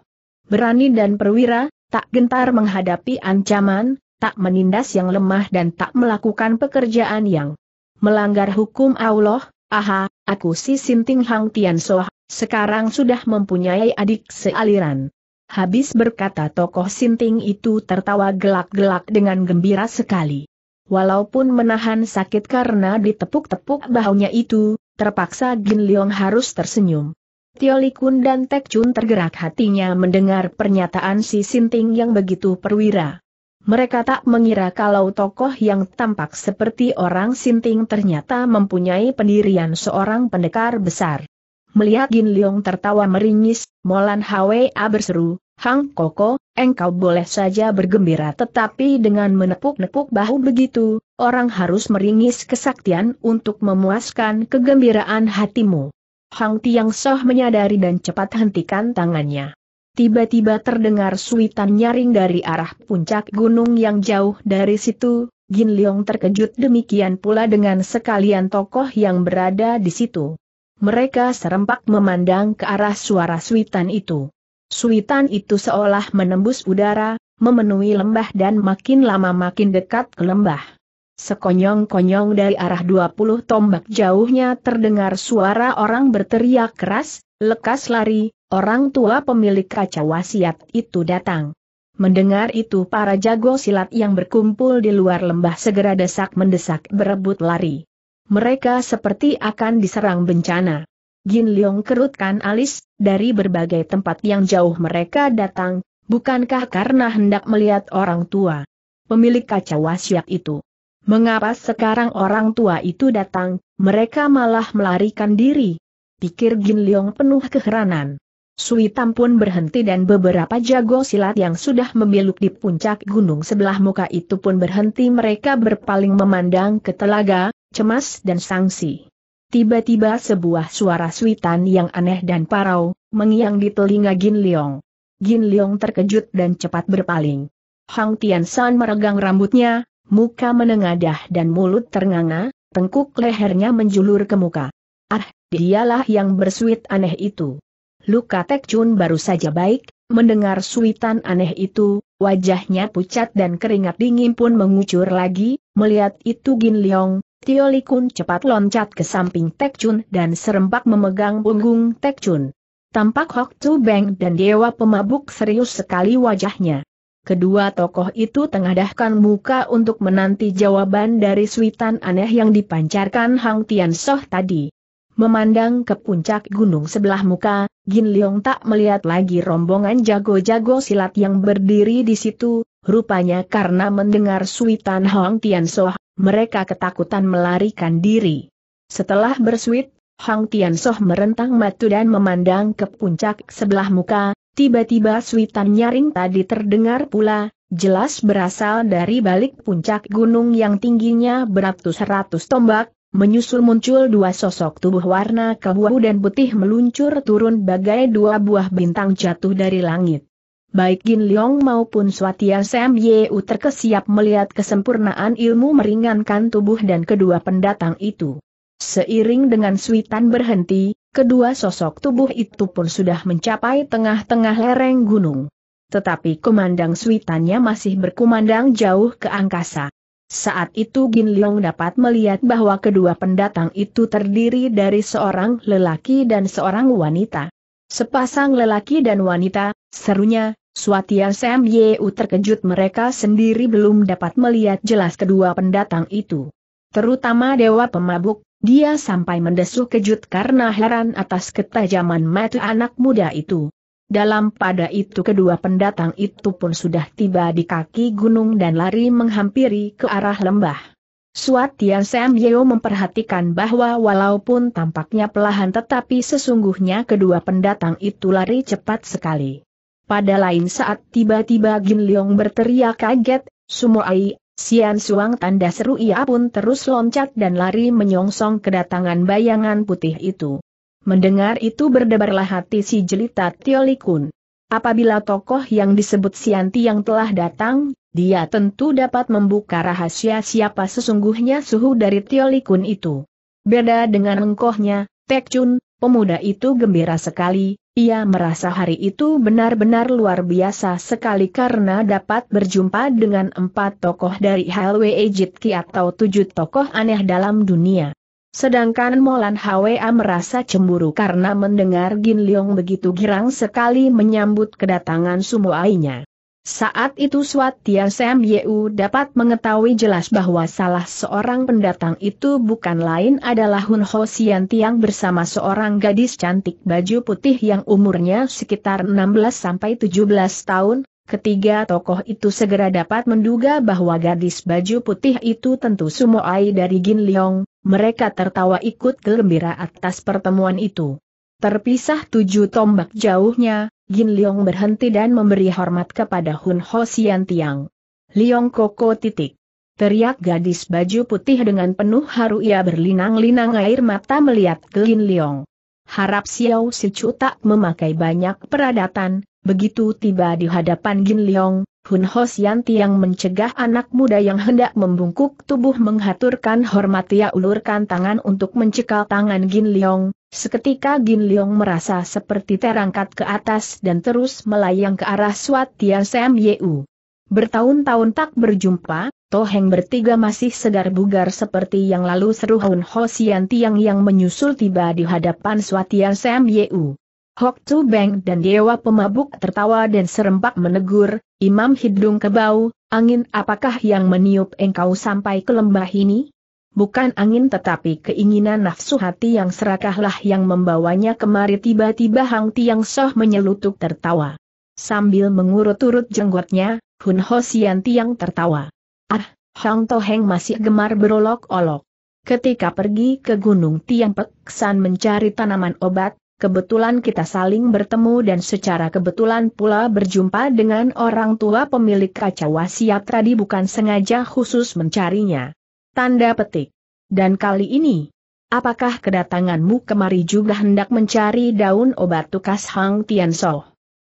Berani dan perwira, tak gentar menghadapi ancaman, tak menindas yang lemah dan tak melakukan pekerjaan yang melanggar hukum Allah, aha, aku si Sinting Hang Tian Soh, sekarang sudah mempunyai adik sealiran. Habis berkata tokoh Sinting itu tertawa gelak-gelak dengan gembira sekali. Walaupun menahan sakit karena ditepuk-tepuk bahunya itu, terpaksa Gin Leong harus tersenyum. Tiolikun dan Tek Chun tergerak hatinya mendengar pernyataan si Sinting yang begitu perwira. Mereka tak mengira kalau tokoh yang tampak seperti orang sinting ternyata mempunyai pendirian seorang pendekar besar. Melihat Gin Leong tertawa meringis, Molan Hwa berseru, Hang Koko, engkau boleh saja bergembira tetapi dengan menepuk-nepuk bahu begitu, orang harus meringis kesaktian untuk memuaskan kegembiraan hatimu. Hang Tiang Soh menyadari dan cepat hentikan tangannya tiba-tiba terdengar suitan nyaring dari arah puncak gunung yang jauh dari situ, Gin Leong terkejut demikian pula dengan sekalian tokoh yang berada di situ. Mereka serempak memandang ke arah suara suitan itu. Suitan itu seolah menembus udara, memenuhi lembah dan makin lama makin dekat ke lembah. Sekonyong-konyong dari arah 20 tombak jauhnya terdengar suara orang berteriak keras, lekas lari, Orang tua pemilik kaca wasiat itu datang. Mendengar itu para jago silat yang berkumpul di luar lembah segera desak-mendesak berebut lari. Mereka seperti akan diserang bencana. Gin Leong kerutkan alis, dari berbagai tempat yang jauh mereka datang, bukankah karena hendak melihat orang tua? Pemilik kaca wasiat itu. Mengapa sekarang orang tua itu datang, mereka malah melarikan diri? Pikir Gin Leong penuh keheranan. Sui Tam pun berhenti dan beberapa jago silat yang sudah memiluk di puncak gunung sebelah muka itu pun berhenti mereka berpaling memandang ke telaga, cemas dan sangsi. Tiba-tiba sebuah suara Sui Tan yang aneh dan parau, mengiang di telinga Gin Leong. Gin Leong terkejut dan cepat berpaling. Hang Tian San meregang rambutnya, muka menengadah dan mulut ternganga, tengkuk lehernya menjulur ke muka. Ah, dialah yang bersuit aneh itu. Luka Tek Chun baru saja baik, mendengar suitan aneh itu, wajahnya pucat dan keringat dingin pun mengucur lagi, melihat itu Gin Leong, Tio Kun cepat loncat ke samping Tek Chun dan serempak memegang punggung Tek Chun. Tampak Hok Tu Beng dan Dewa Pemabuk serius sekali wajahnya. Kedua tokoh itu tengadahkan muka untuk menanti jawaban dari suitan aneh yang dipancarkan Hang Tian Soh tadi. Memandang ke puncak gunung sebelah muka, Gin Leong tak melihat lagi rombongan jago-jago silat yang berdiri di situ, rupanya karena mendengar suitan Hong Tian Soh, mereka ketakutan melarikan diri. Setelah bersuit, Hong Tian Soh merentang matu dan memandang ke puncak sebelah muka, tiba-tiba suitan nyaring tadi terdengar pula, jelas berasal dari balik puncak gunung yang tingginya beratus-ratus tombak, Menyusul muncul dua sosok tubuh warna kebuahu dan putih meluncur turun bagai dua buah bintang jatuh dari langit. Baik Gin Leong maupun Swatia Sam Yeu terkesiap melihat kesempurnaan ilmu meringankan tubuh dan kedua pendatang itu. Seiring dengan suitan berhenti, kedua sosok tubuh itu pun sudah mencapai tengah-tengah lereng gunung. Tetapi kumandang suitannya masih berkumandang jauh ke angkasa. Saat itu Gin Leong dapat melihat bahwa kedua pendatang itu terdiri dari seorang lelaki dan seorang wanita. Sepasang lelaki dan wanita, serunya, Swatia Sam Yeu terkejut mereka sendiri belum dapat melihat jelas kedua pendatang itu. Terutama Dewa Pemabuk, dia sampai mendesuh kejut karena heran atas ketajaman mata anak muda itu. Dalam pada itu kedua pendatang itu pun sudah tiba di kaki gunung dan lari menghampiri ke arah lembah. Suatian Tian Sam Yeo memperhatikan bahwa walaupun tampaknya pelahan tetapi sesungguhnya kedua pendatang itu lari cepat sekali. Pada lain saat tiba-tiba Gin Leong berteriak kaget, Ai, Sian Suang tanda seru ia pun terus loncat dan lari menyongsong kedatangan bayangan putih itu. Mendengar itu berdebarlah hati si jelita Tiolikun. Apabila tokoh yang disebut Sianti yang telah datang, dia tentu dapat membuka rahasia siapa sesungguhnya suhu dari Tiolikun itu. Beda dengan engkohnya, Chun, pemuda itu gembira sekali, ia merasa hari itu benar-benar luar biasa sekali karena dapat berjumpa dengan empat tokoh dari Halwe Ejitki atau tujuh tokoh aneh dalam dunia. Sedangkan Molan Hwa merasa cemburu karena mendengar Gin Leong begitu girang sekali menyambut kedatangan sumuainya. Saat itu Tia Sam Yeu dapat mengetahui jelas bahwa salah seorang pendatang itu bukan lain adalah Hun Ho Sian Tiang bersama seorang gadis cantik baju putih yang umurnya sekitar 16-17 tahun, Ketiga tokoh itu segera dapat menduga bahwa gadis baju putih itu tentu Sumoai dari Gin Leong, mereka tertawa ikut gembira atas pertemuan itu. Terpisah tujuh tombak jauhnya, Gin Leong berhenti dan memberi hormat kepada Hun Ho Sian Tiang. Leong Koko titik. Teriak gadis baju putih dengan penuh haru ia berlinang-linang air mata melihat ke Gin Leong. Harap Xiao Chu tak memakai banyak peradatan, Begitu tiba di hadapan Gin Leong, Hun Ho Sian Tiang mencegah anak muda yang hendak membungkuk tubuh menghaturkan hormat ia ulurkan tangan untuk mencekal tangan Gin Leong, seketika Gin Leong merasa seperti terangkat ke atas dan terus melayang ke arah Suat Tian Sam Yeu. Bertahun-tahun tak berjumpa, Toheng bertiga masih segar bugar seperti yang lalu seru Hun Ho Sian Tiang yang menyusul tiba di hadapan Suat Tian Sam Yeu. Hok Tu Beng dan Dewa Pemabuk tertawa dan serempak menegur, Imam Hidung Kebau, angin apakah yang meniup engkau sampai ke lembah ini? Bukan angin tetapi keinginan nafsu hati yang serakahlah yang membawanya kemari tiba-tiba Hang Tiang Soh menyelutuk tertawa. Sambil mengurut-urut jenggotnya, Hun Ho Sian Tiang tertawa. Ah, Hang Toheng masih gemar berolok-olok. Ketika pergi ke Gunung Tiang Peksan mencari tanaman obat, Kebetulan kita saling bertemu dan secara kebetulan pula berjumpa dengan orang tua pemilik kaca wasiat tadi bukan sengaja khusus mencarinya. Tanda petik. Dan kali ini, apakah kedatanganmu kemari juga hendak mencari daun obat tukas Hang Tian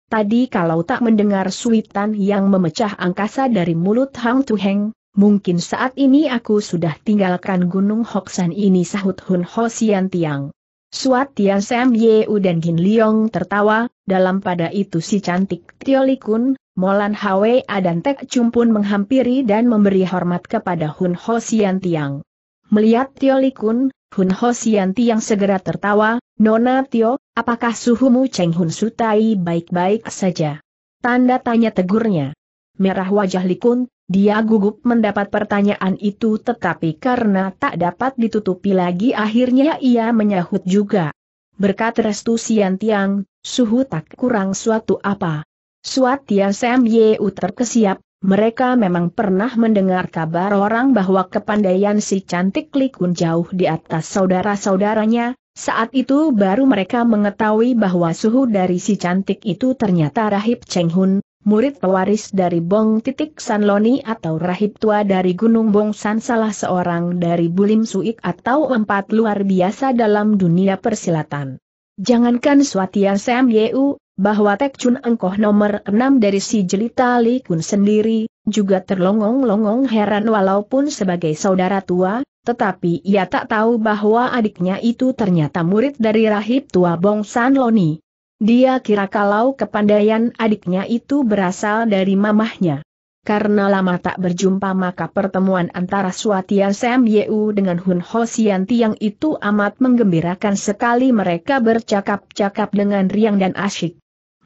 Tadi kalau tak mendengar suitan yang memecah angkasa dari mulut Hang Tuheng, mungkin saat ini aku sudah tinggalkan Gunung Hoksan ini sahut Hun Ho Sian Tiang. Suat Tian Sam Yeu dan Gin Liong tertawa, dalam pada itu si cantik Tio Likun, Molan Hwa dan Tek Chum pun menghampiri dan memberi hormat kepada Hun Ho Sian Tiang. Melihat Tio Likun, Hun Ho Sian Tiang segera tertawa, Nona Tio, apakah suhumu Cheng Hun Sutai baik-baik saja? Tanda tanya tegurnya. Merah wajah Likun dia gugup mendapat pertanyaan itu tetapi karena tak dapat ditutupi lagi akhirnya ia menyahut juga. Berkat restu Sian Tiang, suhu tak kurang suatu apa. Suatia Sam Yeu terkesiap, mereka memang pernah mendengar kabar orang bahwa kepandaian si cantik Likun jauh di atas saudara-saudaranya, saat itu baru mereka mengetahui bahwa suhu dari si cantik itu ternyata Rahib Cheng Hun, murid pewaris dari Bong Titik Sanloni atau rahib tua dari Gunung Bong San salah seorang dari Bulim Suik atau empat luar biasa dalam dunia persilatan. Jangankan Swatian Sam Yeu, bahwa Tek Chun Engkoh nomor enam dari si Jelita Li Kun sendiri, juga terlongong-longong heran walaupun sebagai saudara tua, tetapi ia tak tahu bahwa adiknya itu ternyata murid dari rahib tua Bong San Loni. Dia kira kalau kepandaian adiknya itu berasal dari mamahnya. Karena lama tak berjumpa maka pertemuan antara Suatian Sam Yeu dengan Hun Ho Sian Tiang itu amat menggembirakan sekali mereka bercakap-cakap dengan riang dan asyik.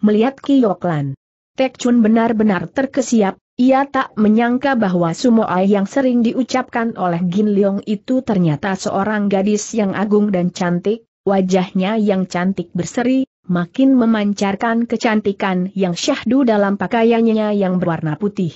Melihat Kiyoklan, Tek Chun benar-benar terkesiap, ia tak menyangka bahwa Sumoai yang sering diucapkan oleh Gin Leong itu ternyata seorang gadis yang agung dan cantik, wajahnya yang cantik berseri, makin memancarkan kecantikan yang syahdu dalam pakaiannya yang berwarna putih.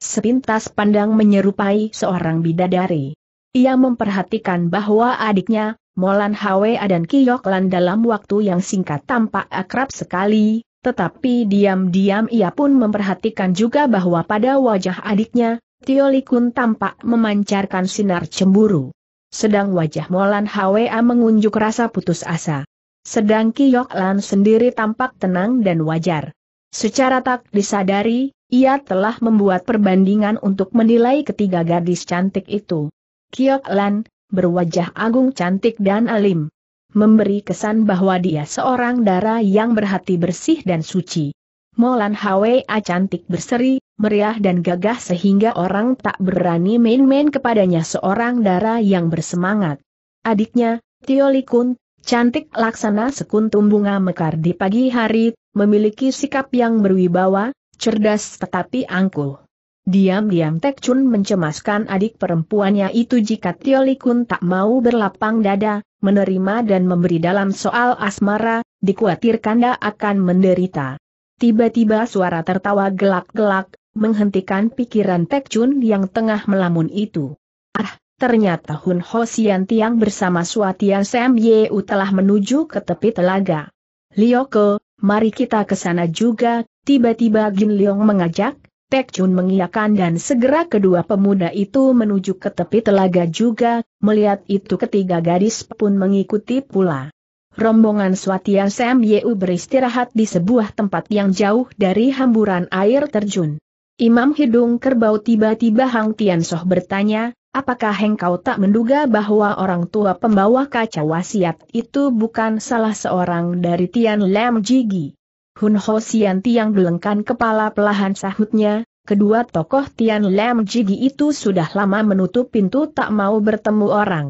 Sepintas pandang menyerupai seorang bidadari. Ia memperhatikan bahwa adiknya, Molan Hwa dan Kiyoklan dalam waktu yang singkat tampak akrab sekali, tetapi diam-diam ia pun memperhatikan juga bahwa pada wajah adiknya, Tiolikun tampak memancarkan sinar cemburu. Sedang wajah Molan Hwa mengunjuk rasa putus asa. Sedang Kiyok Lan sendiri tampak tenang dan wajar. Secara tak disadari, ia telah membuat perbandingan untuk menilai ketiga gadis cantik itu. Kiyok Lan, berwajah agung cantik dan alim. Memberi kesan bahwa dia seorang dara yang berhati bersih dan suci. Molan Hwa cantik berseri, meriah dan gagah sehingga orang tak berani main-main kepadanya seorang dara yang bersemangat. Adiknya, Tio Likun, Cantik laksana sekuntum bunga mekar di pagi hari, memiliki sikap yang berwibawa, cerdas tetapi angkuh. Diam-diam Tek Chun mencemaskan adik perempuannya itu jika Tio Kun tak mau berlapang dada, menerima dan memberi dalam soal asmara, dikhawatirkan dia akan menderita. Tiba-tiba suara tertawa gelak-gelak, menghentikan pikiran Tek Chun yang tengah melamun itu. Ah, Ternyata Hun Ho Sian Tiang bersama Suatian Sam Yeu telah menuju ke tepi telaga. Lioko, mari kita ke sana juga, tiba-tiba Gin Leong mengajak, Tek Chun mengiyakan dan segera kedua pemuda itu menuju ke tepi telaga juga, melihat itu ketiga gadis pun mengikuti pula. Rombongan Suatian Sam Yeu beristirahat di sebuah tempat yang jauh dari hamburan air terjun. Imam Hidung Kerbau tiba-tiba Hang Tian Soh bertanya, apakah engkau tak menduga bahwa orang tua pembawa kaca wasiat itu bukan salah seorang dari Tian Lam Jigi? Hun Ho Sian Tiang gelengkan kepala pelahan sahutnya, kedua tokoh Tian Lam Jigi itu sudah lama menutup pintu tak mau bertemu orang.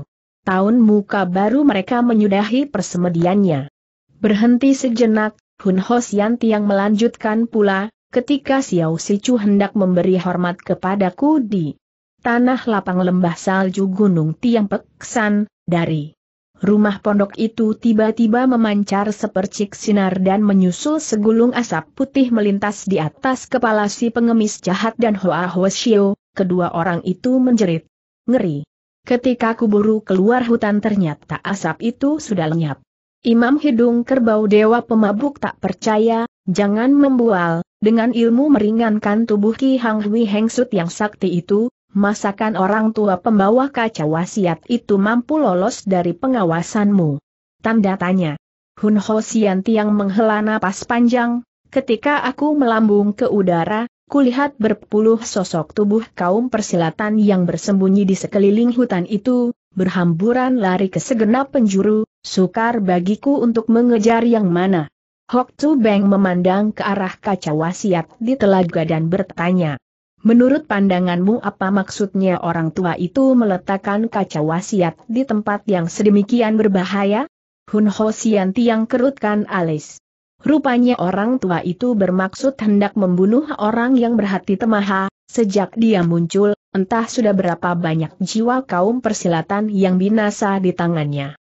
Tahun muka baru mereka menyudahi persemediannya. Berhenti sejenak, Hun Ho Sian Tiang melanjutkan pula, ketika Xiao Sichu hendak memberi hormat kepadaku di tanah lapang lembah salju Gunung Tiang Peksan, dari rumah pondok itu tiba-tiba memancar sepercik sinar dan menyusul segulung asap putih melintas di atas kepala si pengemis jahat dan Hoa Xiao. kedua orang itu menjerit. Ngeri. Ketika kuburu keluar hutan ternyata asap itu sudah lenyap. Imam Hidung Kerbau Dewa Pemabuk tak percaya, Jangan membual, dengan ilmu meringankan tubuh Ki Hang Hui Sut yang sakti itu, masakan orang tua pembawa kaca wasiat itu mampu lolos dari pengawasanmu. Tanda tanya. Hun Ho Sian Tiang menghela napas panjang, ketika aku melambung ke udara, kulihat berpuluh sosok tubuh kaum persilatan yang bersembunyi di sekeliling hutan itu, berhamburan lari ke segenap penjuru, sukar bagiku untuk mengejar yang mana. Hok Tu Beng memandang ke arah kaca wasiat di telaga dan bertanya. Menurut pandanganmu apa maksudnya orang tua itu meletakkan kaca wasiat di tempat yang sedemikian berbahaya? Hun Ho Sian Tiang kerutkan alis. Rupanya orang tua itu bermaksud hendak membunuh orang yang berhati temaha, sejak dia muncul, entah sudah berapa banyak jiwa kaum persilatan yang binasa di tangannya.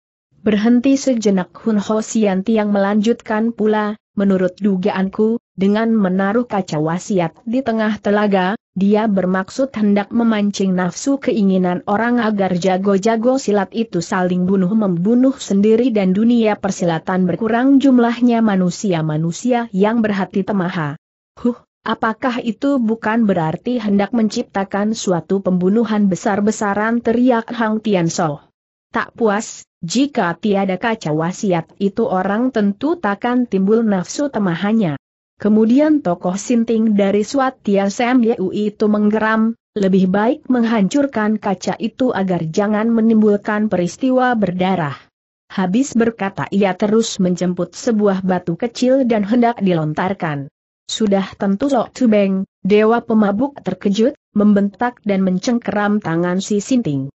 Berhenti sejenak Hun Ho Sian Tiang melanjutkan pula, menurut dugaanku, dengan menaruh kaca wasiat di tengah telaga, dia bermaksud hendak memancing nafsu keinginan orang agar jago-jago silat itu saling bunuh-membunuh sendiri dan dunia persilatan berkurang jumlahnya manusia-manusia yang berhati temaha. Huh, Apakah itu bukan berarti hendak menciptakan suatu pembunuhan besar-besaran teriak Hang Tian Soh? tak puas, jika tiada kaca wasiat itu orang tentu takkan timbul nafsu temahannya. Kemudian tokoh sinting dari Swatia Sam Yeu itu menggeram, lebih baik menghancurkan kaca itu agar jangan menimbulkan peristiwa berdarah. Habis berkata ia terus menjemput sebuah batu kecil dan hendak dilontarkan. Sudah tentu Lok Tubeng, dewa pemabuk terkejut, membentak dan mencengkeram tangan si Sinting.